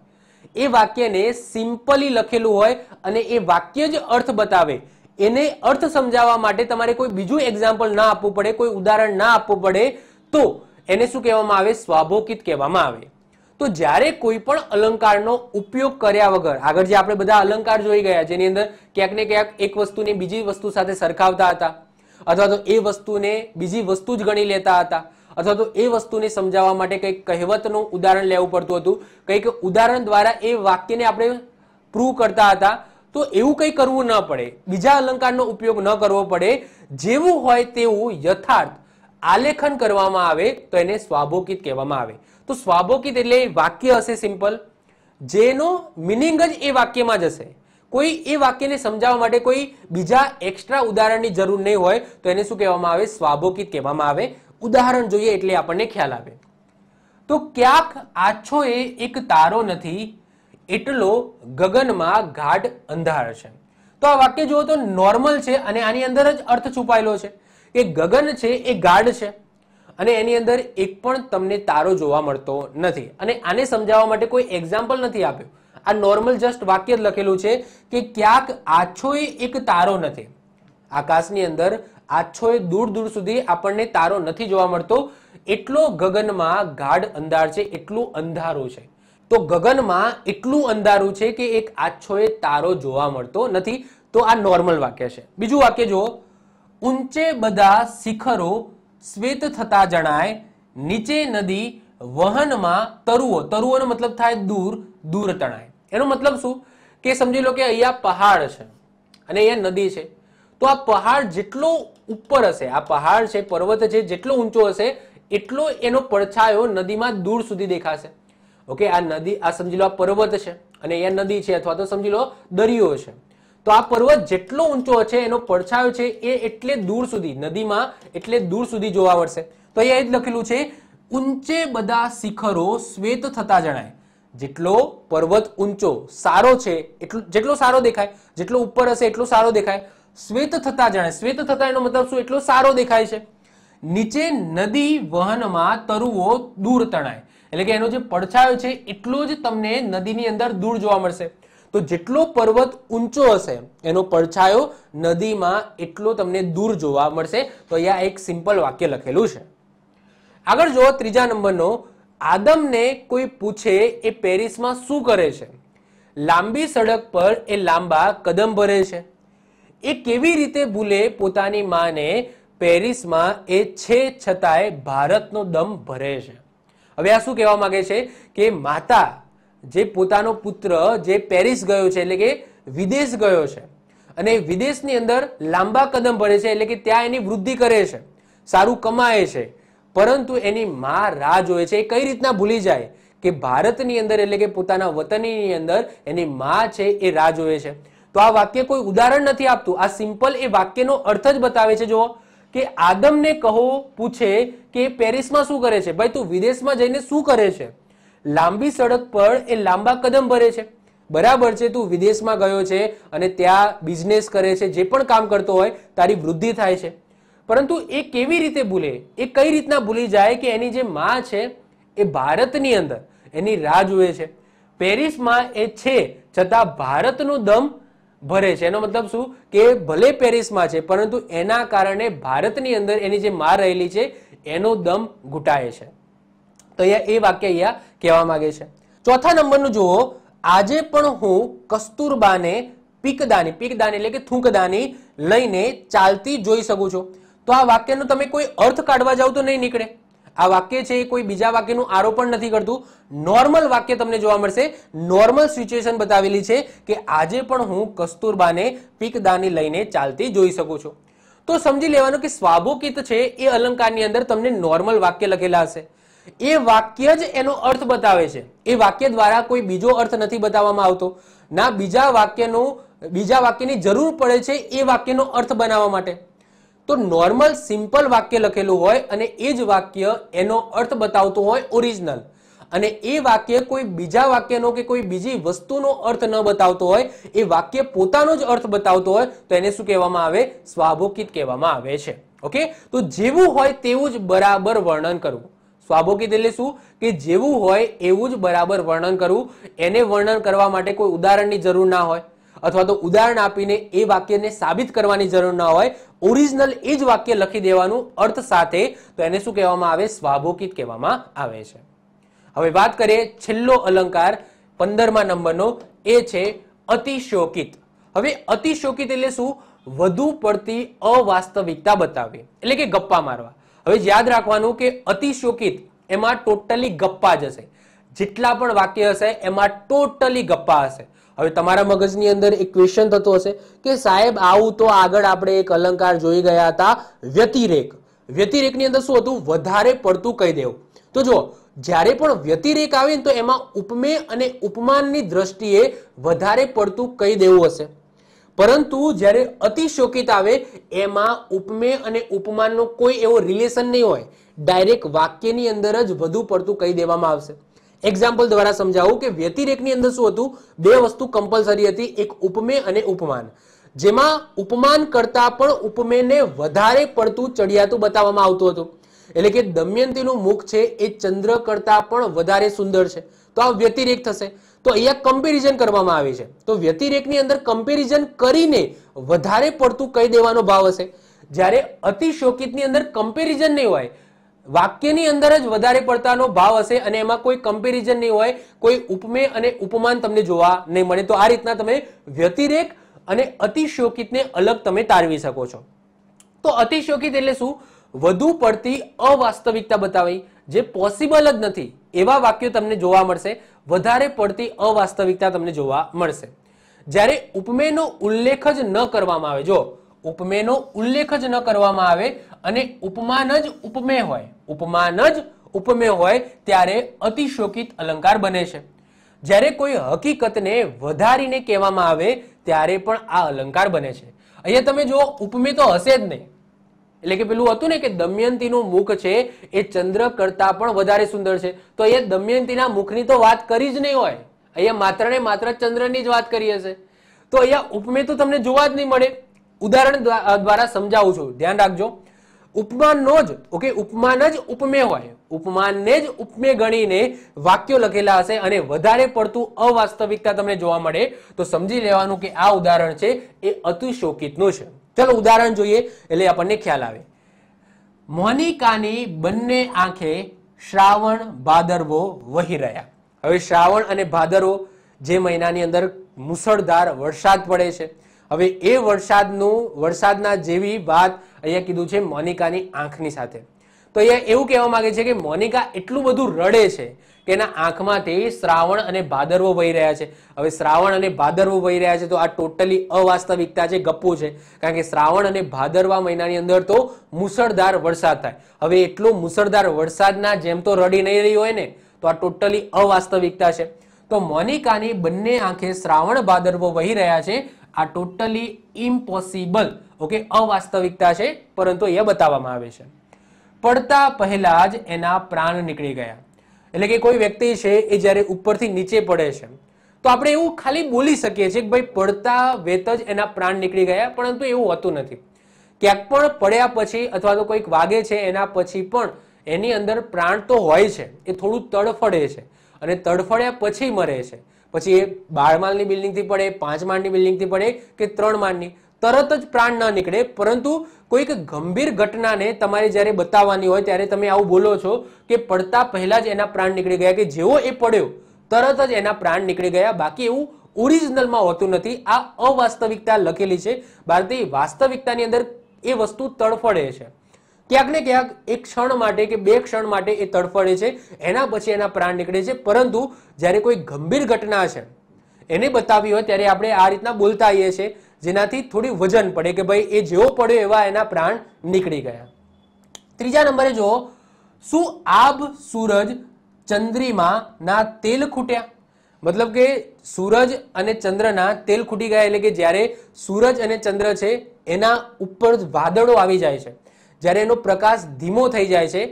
એ વાક્યને સિમ્પલી લખેલું હોય અને એ વાક્ય જ અર્થ બતાવે એને અર્થ સમજાવવા માટે તમારે કોઈ બીજું એક્ઝામ્પલ ના આપવું પડે કોઈ ઉદાહરણ ના આપવું પડે તો એને શું કહેવામાં આવે સ્વાભોકિત કહેવામાં આવે તો જ્યારે કોઈ પણ અલંકારનો ઉપયોગ કર્યા વગર આગળ જે આપણે બધા અલંકાર જોઈ ગયા જેની અંદર ક્યાંક ને ક્યાંક એક વસ્તુને બીજી વસ્તુ સાથે સરખાવતા હતા અથવા તો એ વસ્તુને બીજી વસ્તુ જ ગણી લેતા હતા અથવા તો એ વસ્તુને સમજાવવા માટે કંઈક કહેવતનું ઉદાહરણ લેવું પડતું હતું કંઈક ઉદાહરણ દ્વારા એ વાક્યને આપણે પ્રૂવ કરતા હતા તો એવું કંઈ કરવું ન પડે બીજા અલંકારનો ઉપયોગ ન કરવો પડે જેવું હોય તેવું યથાર્થ આલેખન કરવામાં આવે તો એને સ્વાભોકિત કહેવામાં આવે તો સ્વાભોકિત એટલે વાક્ય હશે સિમ્પલ જેનો મિનિંગ જ એ વાક્યમાં જ હશે કોઈ એ વાક્યને સમજાવવા માટે કોઈ બીજા એક્સ્ટ્રા ઉદાહરણની જરૂર નહીં હોય તો એને શું કહેવામાં આવે સ્વાભોકિત કહેવામાં આવે ઉદાહરણ જોઈએ એટલે આપણને ખ્યાલ આવે તો ક્યાંક આછો એ એક તારો નથી એટલો ગગનમાં ગાઢ અંધાર છે તો આ વાક્ય જુઓ તો નોર્મલ છે અને આની અંદર જ અર્થ છુપાયેલો છે કે ગગન છે એ ગાઢ છે અને એની અંદર એક પણ તમને તારો જોવા મળતો નથી અને આને સમજાવવા માટે કોઈ એક્ઝામ્પલ નથી આપ્યો આ નોર્મલ જસ્ટ વાક્ય જ લખેલું છે કે ક્યાંક આછોય એક તારો નથી આકાશની અંદર આછોય દૂર દૂર સુધી આપણને તારો નથી જોવા મળતો એટલો ગગનમાં ગાઢ અંધાર છે એટલું અંધારું છે તો ગગનમાં એટલું અંધારું છે કે એક આછોય તારો જોવા મળતો નથી તો આ નોર્મલ વાક્ય છે બીજું વાક્ય જુઓ ઊંચે બધા શિખરો શ્વેત થતા જણાય નીચે નદી વહનમાં તરુઓ તરુઓનો મતલબ થાય દૂર દૂર તણાય એનો મતલબ શું કે સમજી લો કે અહીંયા પહાડ છે અને અહીંયા નદી છે તો આ પહાડ જેટલો ઉપર હશે આ પહાડ છે પર્વત છે જેટલો ઊંચો હશે એટલો એનો પડછાયો નદીમાં દૂર સુધી દેખાશે ઓકે આ નદી આ સમજી લો આ પર્વત છે અને અહીંયા નદી છે અથવા તો સમજી લો દરિયો છે તો આ પર્વત જેટલો ઊંચો છે એનો પડછાયો છે એ એટલે દૂર સુધી નદીમાં એટલે દૂર સુધી જોવા મળશે તો અહીંયા એ જ લખેલું છે ઊંચે બધા શિખરો શ્વેત થતા જણાય જેટલો પર્વત ઊંચો સારો છે એટલો જેટલો સારો દેખાય જેટલો ઉપર હશે એટલો સારો દેખાય શ્વેત થતા જણાય શ્વેત થતા એનો મતલબ શું એટલો સારો દેખાય છે નીચે નદી વહનમાં તરુવો દૂર તણાય એટલે કે એનો જે પડછાયો છે એટલો જ તમને નદીની અંદર દૂર જોવા મળશે તો જેટલો પર્વત ઊંચો હશે એનો પડછાયો નદીમાં એટલો તમને દૂર જોવા મળશે તો અહીંયા એક સિમ્પલ વાક્ય લખેલું છે આગળ જુઓ ત્રીજા નંબરનો આદમને કોઈ પૂછે એ પેરિસમાં શું કરે છે લાંબી સડક પર એ લાંબા કદમ ભરે છે એ કેવી રીતે ભૂલે પોતાની માને પેરિસમાં એ છે છતાંય ભારતનો દમ ભરે છે હવે આ શું કહેવા માંગે છે કે માતા જે પોતાનો પુત્ર જે પેરિસ ગયો છે એટલે કે વિદેશ ગયો છે અને વિદેશની અંદર લાંબા કદમ ભરે છે એટલે કે ત્યાં એની વૃદ્ધિ કરે છે સારું કમાય છે પરંતુ એની મા રાહ જોવે છે એ કઈ રીતના ભૂલી જાય કે ભારતની અંદર એટલે કે પોતાના વતનની અંદર એની મા છે એ રાહ જોવે છે તો આ વાક્ય કોઈ ઉદાહરણ નથી આપતું આ સિમ્પલ એ વાક્યનો અર્થ જ બતાવે છે જુઓ કે આદમને કહો પૂછે કે પેરિસમાં શું કરે છે ભાઈ તું વિદેશમાં જઈને શું કરે છે લાંબી સડક પર એ લાંબા કદમ ભરે છે બરાબર છે તું વિદેશમાં ગયો છે અને ત્યાં બિઝનેસ કરે છે જે પણ કામ કરતો હોય તારી વૃદ્ધિ થાય છે પરંતુ એ કેવી રીતે ભૂલે એ કઈ રીતના ભૂલી જાય કે એની જે મા છે એ ભારતની અંદર એની રાહ જુએ છે પેરિસમાં એ છે છતાં ભારતનો દમ ભરે છે એનો મતલબ શું કે ભલે પેરિસમાં છે પરંતુ એના કારણે ભારતની અંદર એની જે મા રહેલી છે એનો દમ ઘૂંટાય છે તો અહીંયા એ વાક્ય અહીંયા કહેવા માંગે છે ચોથા નંબરનું જુઓ આજે પણ હું કસ્તુરબાને પીકદાની પીકદાની એટલે કે થૂંકદાની લઈને ચાલતી જોઈ શકું છું તો આ વાક્યનો તમે કોઈ અર્થ કાઢવા જાવ તો નહીં નીકળે આ વાક્ય છે એ કોઈ બીજા વાક્યનું આરોપણ નથી કરતું નોર્મલ વાક્ય તમને જોવા મળશે નોર્મલ સિચ્યુએશન બતાવેલી છે કે આજે પણ હું કસ્તુરબાને પીકદાની લઈને ચાલતી જોઈ શકું છું તો સમજી લેવાનું કે સ્વાભોકિત છે એ અલંકારની અંદર તમને નોર્મલ વાક્ય લખેલા હશે એ વાક્ય જ એનો અર્થ બતાવે છે એ વાક્ય દ્વારા કોઈ બીજો અર્થ નથી બતાવવામાં આવતો ના બીજા વાક્યનો બીજા વાક્યની જરૂર પડે છે એ વાક્યનો અર્થ બનાવવા માટે તો નોર્મલ સિમ્પલ વાક્ય લખેલું હોય અને એ જ વાક્ય એનો અર્થ બતાવતું હોય ઓરિજિનલ અને એ વાક્ય કોઈ બીજા વાક્યનો કે કોઈ બીજી વસ્તુનો અર્થ ન બતાવતો હોય એ વાક્ય પોતાનો જ અર્થ બતાવતો હોય તો એને શું કહેવામાં આવે સ્વાભોકિત કહેવામાં આવે છે ઓકે તો જેવું હોય તેવું જ બરાબર વર્ણન કરવું સ્વાભોકી એટલે શું કે જેવું હોય એવું જ બરાબર વર્ણન કરવું એને વર્ણન કરવા માટે કોઈ ઉદાહરણની જરૂર ના હોય અથવા તો ઉદાહરણ આપીને એ વાક્યને સાબિત કરવાની જરૂર ના હોય ઓરિજિનલ એ જ વાક્ય લખી દેવાનું અર્થ સાથે તો એને શું કહેવામાં આવે સ્વાભોકિત કહેવામાં આવે છે હવે વાત કરીએ છેલ્લો અલંકાર પંદરમા નંબરનો એ છે અતિશોકિત હવે અતિશોકિત એટલે શું વધુ પડતી અવાસ્તવિકતા બતાવવી એટલે કે ગપ્પા મારવા હવે યાદ રાખવાનું કે અતિશોકિત એમાં ટોટલી ગપ્પા જ હશે જેટલા પણ વાક્ય હશે એમાં ટોટલી ગપ્પા હશે હવે તમારા મગજની અંદર એક ક્વેશ્ચન થતો હશે કે સાહેબ આવું તો આગળ આપણે એક અલંકાર જોઈ ગયા હતા વ્યતિરેક વ્યતિરેકની અંદર શું હતું વધારે પડતું કહી દેવું તો જો જ્યારે પણ વ્યતિરેક આવે ને તો એમાં ઉપમેય અને ઉપમાનની દ્રષ્ટિએ વધારે પડતું કહી દેવું હશે પરંતુ જ્યારે અતિશોકિત આવે એમાં ઉપમેય અને ઉપમાનનો કોઈ એવો રિલેશન નહીં હોય ડાયરેક્ટ વાક્યની અંદર જ વધુ પડતું કહી દેવામાં આવશે એક્ઝામ્પલ દ્વારા સમજાવું કે વ્યતિરેકની અંદર શું હતું બે વસ્તુ કમ્પલસરી હતી એક ઉપમેય અને ઉપમાન જેમાં ઉપમાન કરતા પણ ઉપમેયને વધારે પડતું ચડિયાતું બતાવવામાં આવતું હતું એટલે કે દમયંતીનું મુખ છે એ ચંદ્ર કરતા પણ વધારે સુંદર છે તો આ વ્યતિરેક થશે તો અહીંયા કમ્પેરિઝન કરવામાં આવે છે તો વ્યતિરેકની અંદર કમ્પેરિઝન કરીને વધારે પડતું કહી દેવાનો ભાવ હશે જ્યારે અતિશોકિતની અંદર કમ્પેરિઝન નહીં હોય વાક્યની અંદર જ વધારે પડતાનો ભાવ હશે અને એમાં કોઈ કમ્પેરિઝન નહીં હોય કોઈ ઉપમે અને ઉપમાન તમને જોવા નહીં મળે તો આ રીતના તમે વ્યતિરેક અને અતિશોકિતને અલગ તમે તારવી શકો છો તો અતિશોકિત એટલે શું વધુ પડતી અવાસ્તવિકતા બતાવી જે પોસિબલ જ નથી એવા વાક્યો તમને જોવા મળશે વધારે પડતી અવાસ્તવિકતા તમને જોવા મળશે જ્યારે ઉપમેયનો ઉલ્લેખ જ ન કરવામાં આવે જો ઉપમેયનો ઉલ્લેખ જ ન કરવામાં આવે અને ઉપમાન જ ઉપમેય હોય ઉપમાન જ ઉપમેય હોય ત્યારે અતિશોકિત અલંકાર બને છે જ્યારે કોઈ હકીકતને વધારીને કહેવામાં આવે ત્યારે પણ આ અલંકાર બને છે અહીંયા તમે જો ઉપમેય તો હશે જ નહીં એટલે કે પેલું હતું ને કે દમયંતીનું મુખ છે એ ચંદ્ર કરતા પણ વધારે સુંદર છે તો અહીંયા દમયંતીના મુખની તો વાત કરી જ નહીં હોય અહીંયા માત્ર ને માત્ર ચંદ્રની જ વાત કરી હશે તો અહીંયા ઉપમે તો તમને જોવા જ નહીં મળે ઉદાહરણ દ્વારા સમજાવું છું ધ્યાન રાખજો ઉપમાનનો જ ઓકે ઉપમાન જ ઉપમે હોય ઉપમાનને જ ઉપમે ગણીને વાક્યો લખેલા હશે અને વધારે પડતું અવાસ્તવિકતા તમને જોવા મળે તો સમજી લેવાનું કે આ ઉદાહરણ છે એ અતિશોકિતનું છે ચાલો ઉદાહરણ જોઈએ એટલે આપણને ખ્યાલ આવે મોનિકાની બંને આંખે શ્રાવણ ભાદરવો વહી રહ્યા હવે શ્રાવણ અને ભાદરવો જે મહિનાની અંદર મુસળધાર વરસાદ પડે છે હવે એ વરસાદનું વરસાદના જેવી વાત અહીંયા કીધું છે મોનિકાની આંખની સાથે તો અહીંયા એવું કહેવા માંગે છે કે મોનિકા એટલું બધું રડે છે તેના આંખમાંથી શ્રાવણ અને ભાદરવો વહી રહ્યા છે હવે શ્રાવણ અને ભાદરવો વહી રહ્યા છે તો આ ટોટલી અવાસ્તવિકતા છે ગપ્પુ છે કારણ કે શ્રાવણ અને ભાદરવા મહિનાની અંદર તો મુસળધાર વરસાદ થાય હવે એટલો મુસળધાર વરસાદના જેમ તો રડી નહીં રહી હોય ને તો આ ટોટલી અવાસ્તવિકતા છે તો મોનિકાની બંને આંખે શ્રાવણ ભાદરવો વહી રહ્યા છે આ ટોટલી ઇમ્પોસિબલ ઓકે અવાસ્તવિકતા છે પરંતુ એ બતાવવામાં આવે છે પડતા પહેલા જ એના પ્રાણ નીકળી ગયા એટલે કે કોઈ વ્યક્તિ છે એ જ્યારે ઉપરથી નીચે પડે છે તો આપણે એવું ખાલી બોલી શકીએ છીએ કે ભાઈ પડતા વેત જ એના પ્રાણ નીકળી ગયા પરંતુ એવું હોતું નથી ક્યાંક પણ પડ્યા પછી અથવા તો કોઈક વાગે છે એના પછી પણ એની અંદર પ્રાણ તો હોય છે એ થોડું તડફડે છે અને તડફડ્યા પછી મરે છે પછી એ બાર માળની બિલ્ડિંગથી પડે પાંચ માળની બિલ્ડિંગથી પડે કે ત્રણ માળની તરત જ પ્રાણ ન નીકળે પરંતુ કોઈક ગંભીર ઘટનાને તમારે જ્યારે બતાવવાની હોય ત્યારે તમે આવું બોલો છો કે પડતા પહેલા જ એના પ્રાણ નીકળી ગયા કે જેવો એ પડ્યો તરત જ એના પ્રાણ નીકળી ગયા બાકી એવું ઓરિજિનલમાં હોતું નથી આ અવાસ્તવિકતા લખેલી છે ભારતીય વાસ્તવિકતાની અંદર એ વસ્તુ તડફડે છે ક્યાંક ને ક્યાંક એક ક્ષણ માટે કે બે ક્ષણ માટે એ તડફડે છે એના પછી એના પ્રાણ નીકળે છે પરંતુ જ્યારે કોઈ ગંભીર ઘટના છે એને બતાવી હોય ત્યારે આપણે આ રીતના બોલતા આવીએ છીએ જેનાથી થોડી વજન પડે કે ભાઈ એ જેવો પડ્યો એવા એના પ્રાણ નીકળી ગયા ત્રીજા નંબરે જો શું આબ સૂરજ ચંદ્રિમાના તેલ ખૂટ્યા મતલબ કે સૂરજ અને ચંદ્રના તેલ ખૂટી ગયા એટલે કે જ્યારે સૂરજ અને ચંદ્ર છે એના ઉપર વાદળો આવી જાય છે જ્યારે એનો પ્રકાશ ધીમો થઈ જાય છે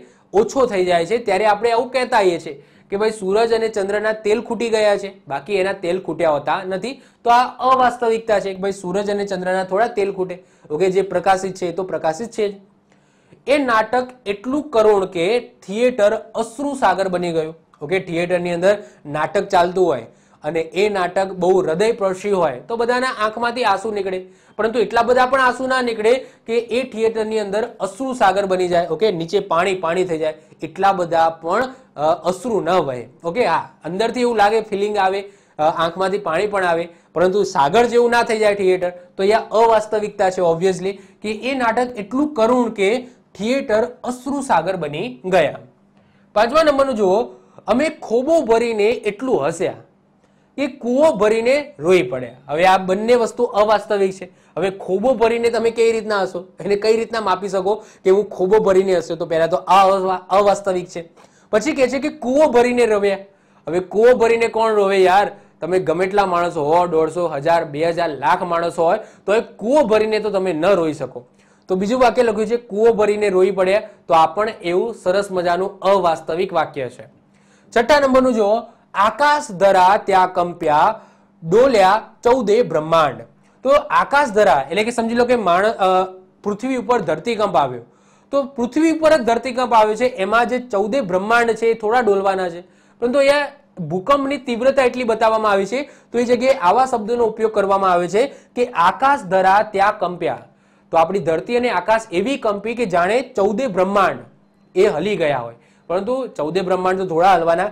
ઓછો થઈ જાય છે ત્યારે આપણે આવું કહેતા આવીએ છીએ કે ભાઈ સૂરજ અને ચંદ્રના તેલ ખૂટી ગયા છે બાકી એના તેલ ખૂટ્યા હોતા નથી તો આ અવાસ્તવિકતા છે કે ભાઈ સૂરજ અને ચંદ્રના થોડા તેલ ખૂટે ઓકે જે પ્રકાશિત છે એ તો પ્રકાશિત છે જ એ નાટક એટલું કરોડ કે થિયેટર અશ્રુ સાગર બની ગયું ઓકે થિયેટરની અંદર નાટક ચાલતું હોય અને એ નાટક બહુ હૃદયપ્રસી હોય તો બધાના આંખમાંથી આંસુ નીકળે પરંતુ એટલા બધા પણ આંસુ ના નીકળે કે એ થિયેટરની અંદર અશ્રુ સાગર બની જાય ઓકે નીચે પાણી પાણી થઈ જાય એટલા બધા પણ અશ્રુ ન વહે ઓકે હા અંદરથી એવું લાગે ફિલિંગ આવે આંખમાંથી પાણી પણ આવે પરંતુ સાગર જેવું ના થઈ જાય થિયેટર તો એ અવાસ્તવિકતા છે ઓબ્વિયસલી કે એ નાટક એટલું કરુણ કે થિયેટર અશ્રુ સાગર બની ગયા પાંચમા નંબરનું જુઓ અમે ખોબો ભરીને એટલું હસ્યા કે કૂવો ભરીને રોઈ પડ્યા હવે આ બંને વસ્તુ અવાસ્તવિક છે હવે ખોબો ભરીને તમે કઈ રીતના હશો એને કઈ રીતના માપી શકો કે હું ખોબો ભરીને હસ્યો તો પહેલાં તો આ અવાસ્તવિક છે પછી કહે છે કે કૂવો ભરીને રમે હવે કૂવો ભરીને કોણ રોવે યાર તમે ગમે એટલા માણસો હો દોઢસો હજાર બે હજાર લાખ માણસો હોય તો એ કૂવો ભરીને તો તમે ન રોઈ શકો તો બીજું વાક્ય લખ્યું છે કૂવો ભરીને રોઈ પડે તો આ પણ એવું સરસ મજાનું અવાસ્તવિક વાક્ય છે છઠ્ઠા નંબરનું જુઓ આકાશ ધરા ત્યાં કંપ્યા ડોલ્યા ચૌદે બ્રહ્માંડ તો આકાશ ધરા એટલે કે સમજી લો કે માણસ પૃથ્વી ઉપર ધરતીકંપ આવ્યો તો પૃથ્વી ઉપર જ ધરતીકંપ આવે છે એમાં જે ચૌદે બ્રહ્માંડ છે એ થોડા ડોલવાના છે પરંતુ અહીંયા ભૂકંપની તીવ્રતા એટલી બતાવવામાં આવી છે તો એ જગ્યાએ આવા શબ્દોનો ઉપયોગ કરવામાં આવે છે કે આકાશ ધરા ત્યાં કંપ્યા તો આપણી ધરતી અને આકાશ એવી કંપી કે જાણે ચૌદે બ્રહ્માંડ એ હલી ગયા હોય પરંતુ ચૌદે બ્રહ્માંડ તો થોડા હલવાના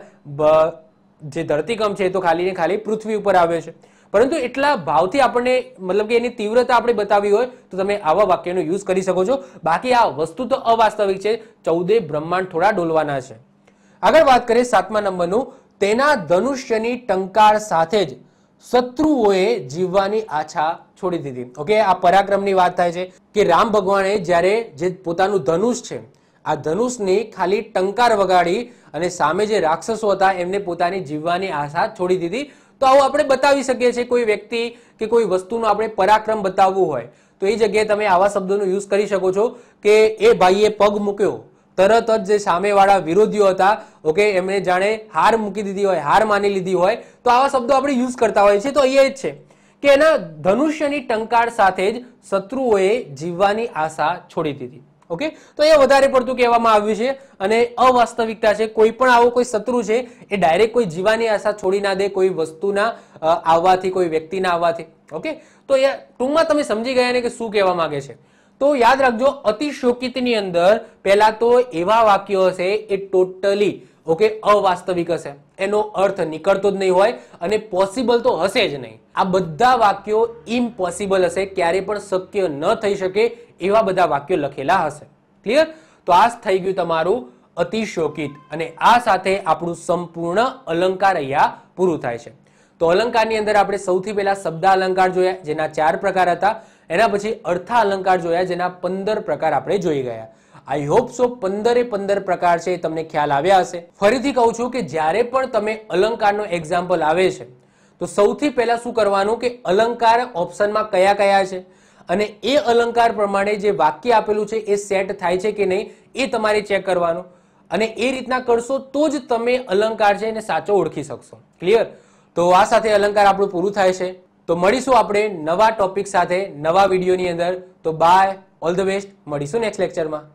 જે ધરતીકંપ છે એ તો ખાલી ને ખાલી પૃથ્વી ઉપર આવે છે પરંતુ એટલા ભાવથી આપણને મતલબ કે એની તીવ્રતા આપણે બતાવી હોય તો તમે આવા વાક્યનો યુઝ કરી શકો છો બાકી આ વસ્તુ તો અવાસ્તવિક છે ચૌદે બ્રહ્માંડ થોડા ડોલવાના છે આગળ વાત કરીએ સાતમા નંબરનું તેના ધનુષ્યની ટંકાર સાથે જ શત્રુઓએ જીવવાની આછા છોડી દીધી ઓકે આ પરાક્રમની વાત થાય છે કે રામ ભગવાને જ્યારે જે પોતાનું ધનુષ છે આ ધનુષની ખાલી ટંકાર વગાડી અને સામે જે રાક્ષસો હતા એમને પોતાની જીવવાની આશા છોડી દીધી તો આવું આપણે બતાવી શકીએ છીએ કોઈ વ્યક્તિ કે કોઈ વસ્તુનો આપણે પરાક્રમ બતાવવું હોય તો એ જગ્યાએ તમે આવા શબ્દોનો યુઝ કરી શકો છો કે એ ભાઈએ પગ મૂક્યો તરત જ જે સામેવાળા વિરોધીઓ હતા ઓકે એમણે જાણે હાર મૂકી દીધી હોય હાર માની લીધી હોય તો આવા શબ્દો આપણે યુઝ કરતા હોઈએ છીએ તો એ જ છે કે એના ધનુષ્યની ટંકાર સાથે જ શત્રુઓએ જીવવાની આશા છોડી દીધી ઓકે તો એ વધારે પડતું કહેવામાં આવ્યું છે અને અવાસ્તવિકતા છે કોઈ પણ આવો કોઈ શત્રુ છે એ ડાયરેક્ટ કોઈ જીવાની આશા છોડી ના દે કોઈ વસ્તુના આવવાથી કોઈ વ્યક્તિના આવવાથી ઓકે તો એ ટૂંકમાં તમે સમજી ગયા ને કે શું કહેવા માંગે છે તો યાદ રાખજો અતિશોકિતની અંદર પહેલા તો એવા વાક્યો હશે એ ટોટલી ઓકે અવાસ્તવિક હશે એનો અર્થ નીકળતો જ નહીં હોય અને પોસિબલ તો હશે જ નહીં આ બધા વાક્યો ઇમ્પોસિબલ હશે ક્યારે પણ શક્ય ન થઈ શકે એવા બધા વાક્યો લખેલા હશે ક્લિયર તો આ થઈ ગયું તમારું અતિશોકિત અને આ સાથે આપણું સંપૂર્ણ અલંકાર અહીંયા પૂરું થાય છે તો અલંકારની અંદર આપણે સૌથી પહેલા શબ્દ અલંકાર જોયા જેના ચાર પ્રકાર હતા એના પછી અર્થા અલંકાર જોયા જેના પંદર પ્રકાર આપણે જોઈ ગયા આઈ હોપ સો પંદરે પંદર પ્રકાર છે તમને ખ્યાલ આવ્યા હશે ફરીથી કહું છું કે જ્યારે પણ તમે અલંકારનો એક્ઝામ્પલ આવે છે તો સૌથી પહેલાં શું કરવાનું કે અલંકાર ઓપ્શનમાં કયા કયા છે અને એ અલંકાર પ્રમાણે જે વાક્ય આપેલું છે એ સેટ થાય છે કે નહીં એ તમારે ચેક કરવાનું અને એ રીતના કરશો તો જ તમે અલંકાર છે એને સાચો ઓળખી શકશો ક્લિયર તો આ સાથે અલંકાર આપણું પૂરું થાય છે તો મળીશું આપણે નવા ટોપિક સાથે નવા વિડીયોની અંદર તો બાય ઓલ ધ બેસ્ટ મળીશું નેક્સ્ટ લેક્ચરમાં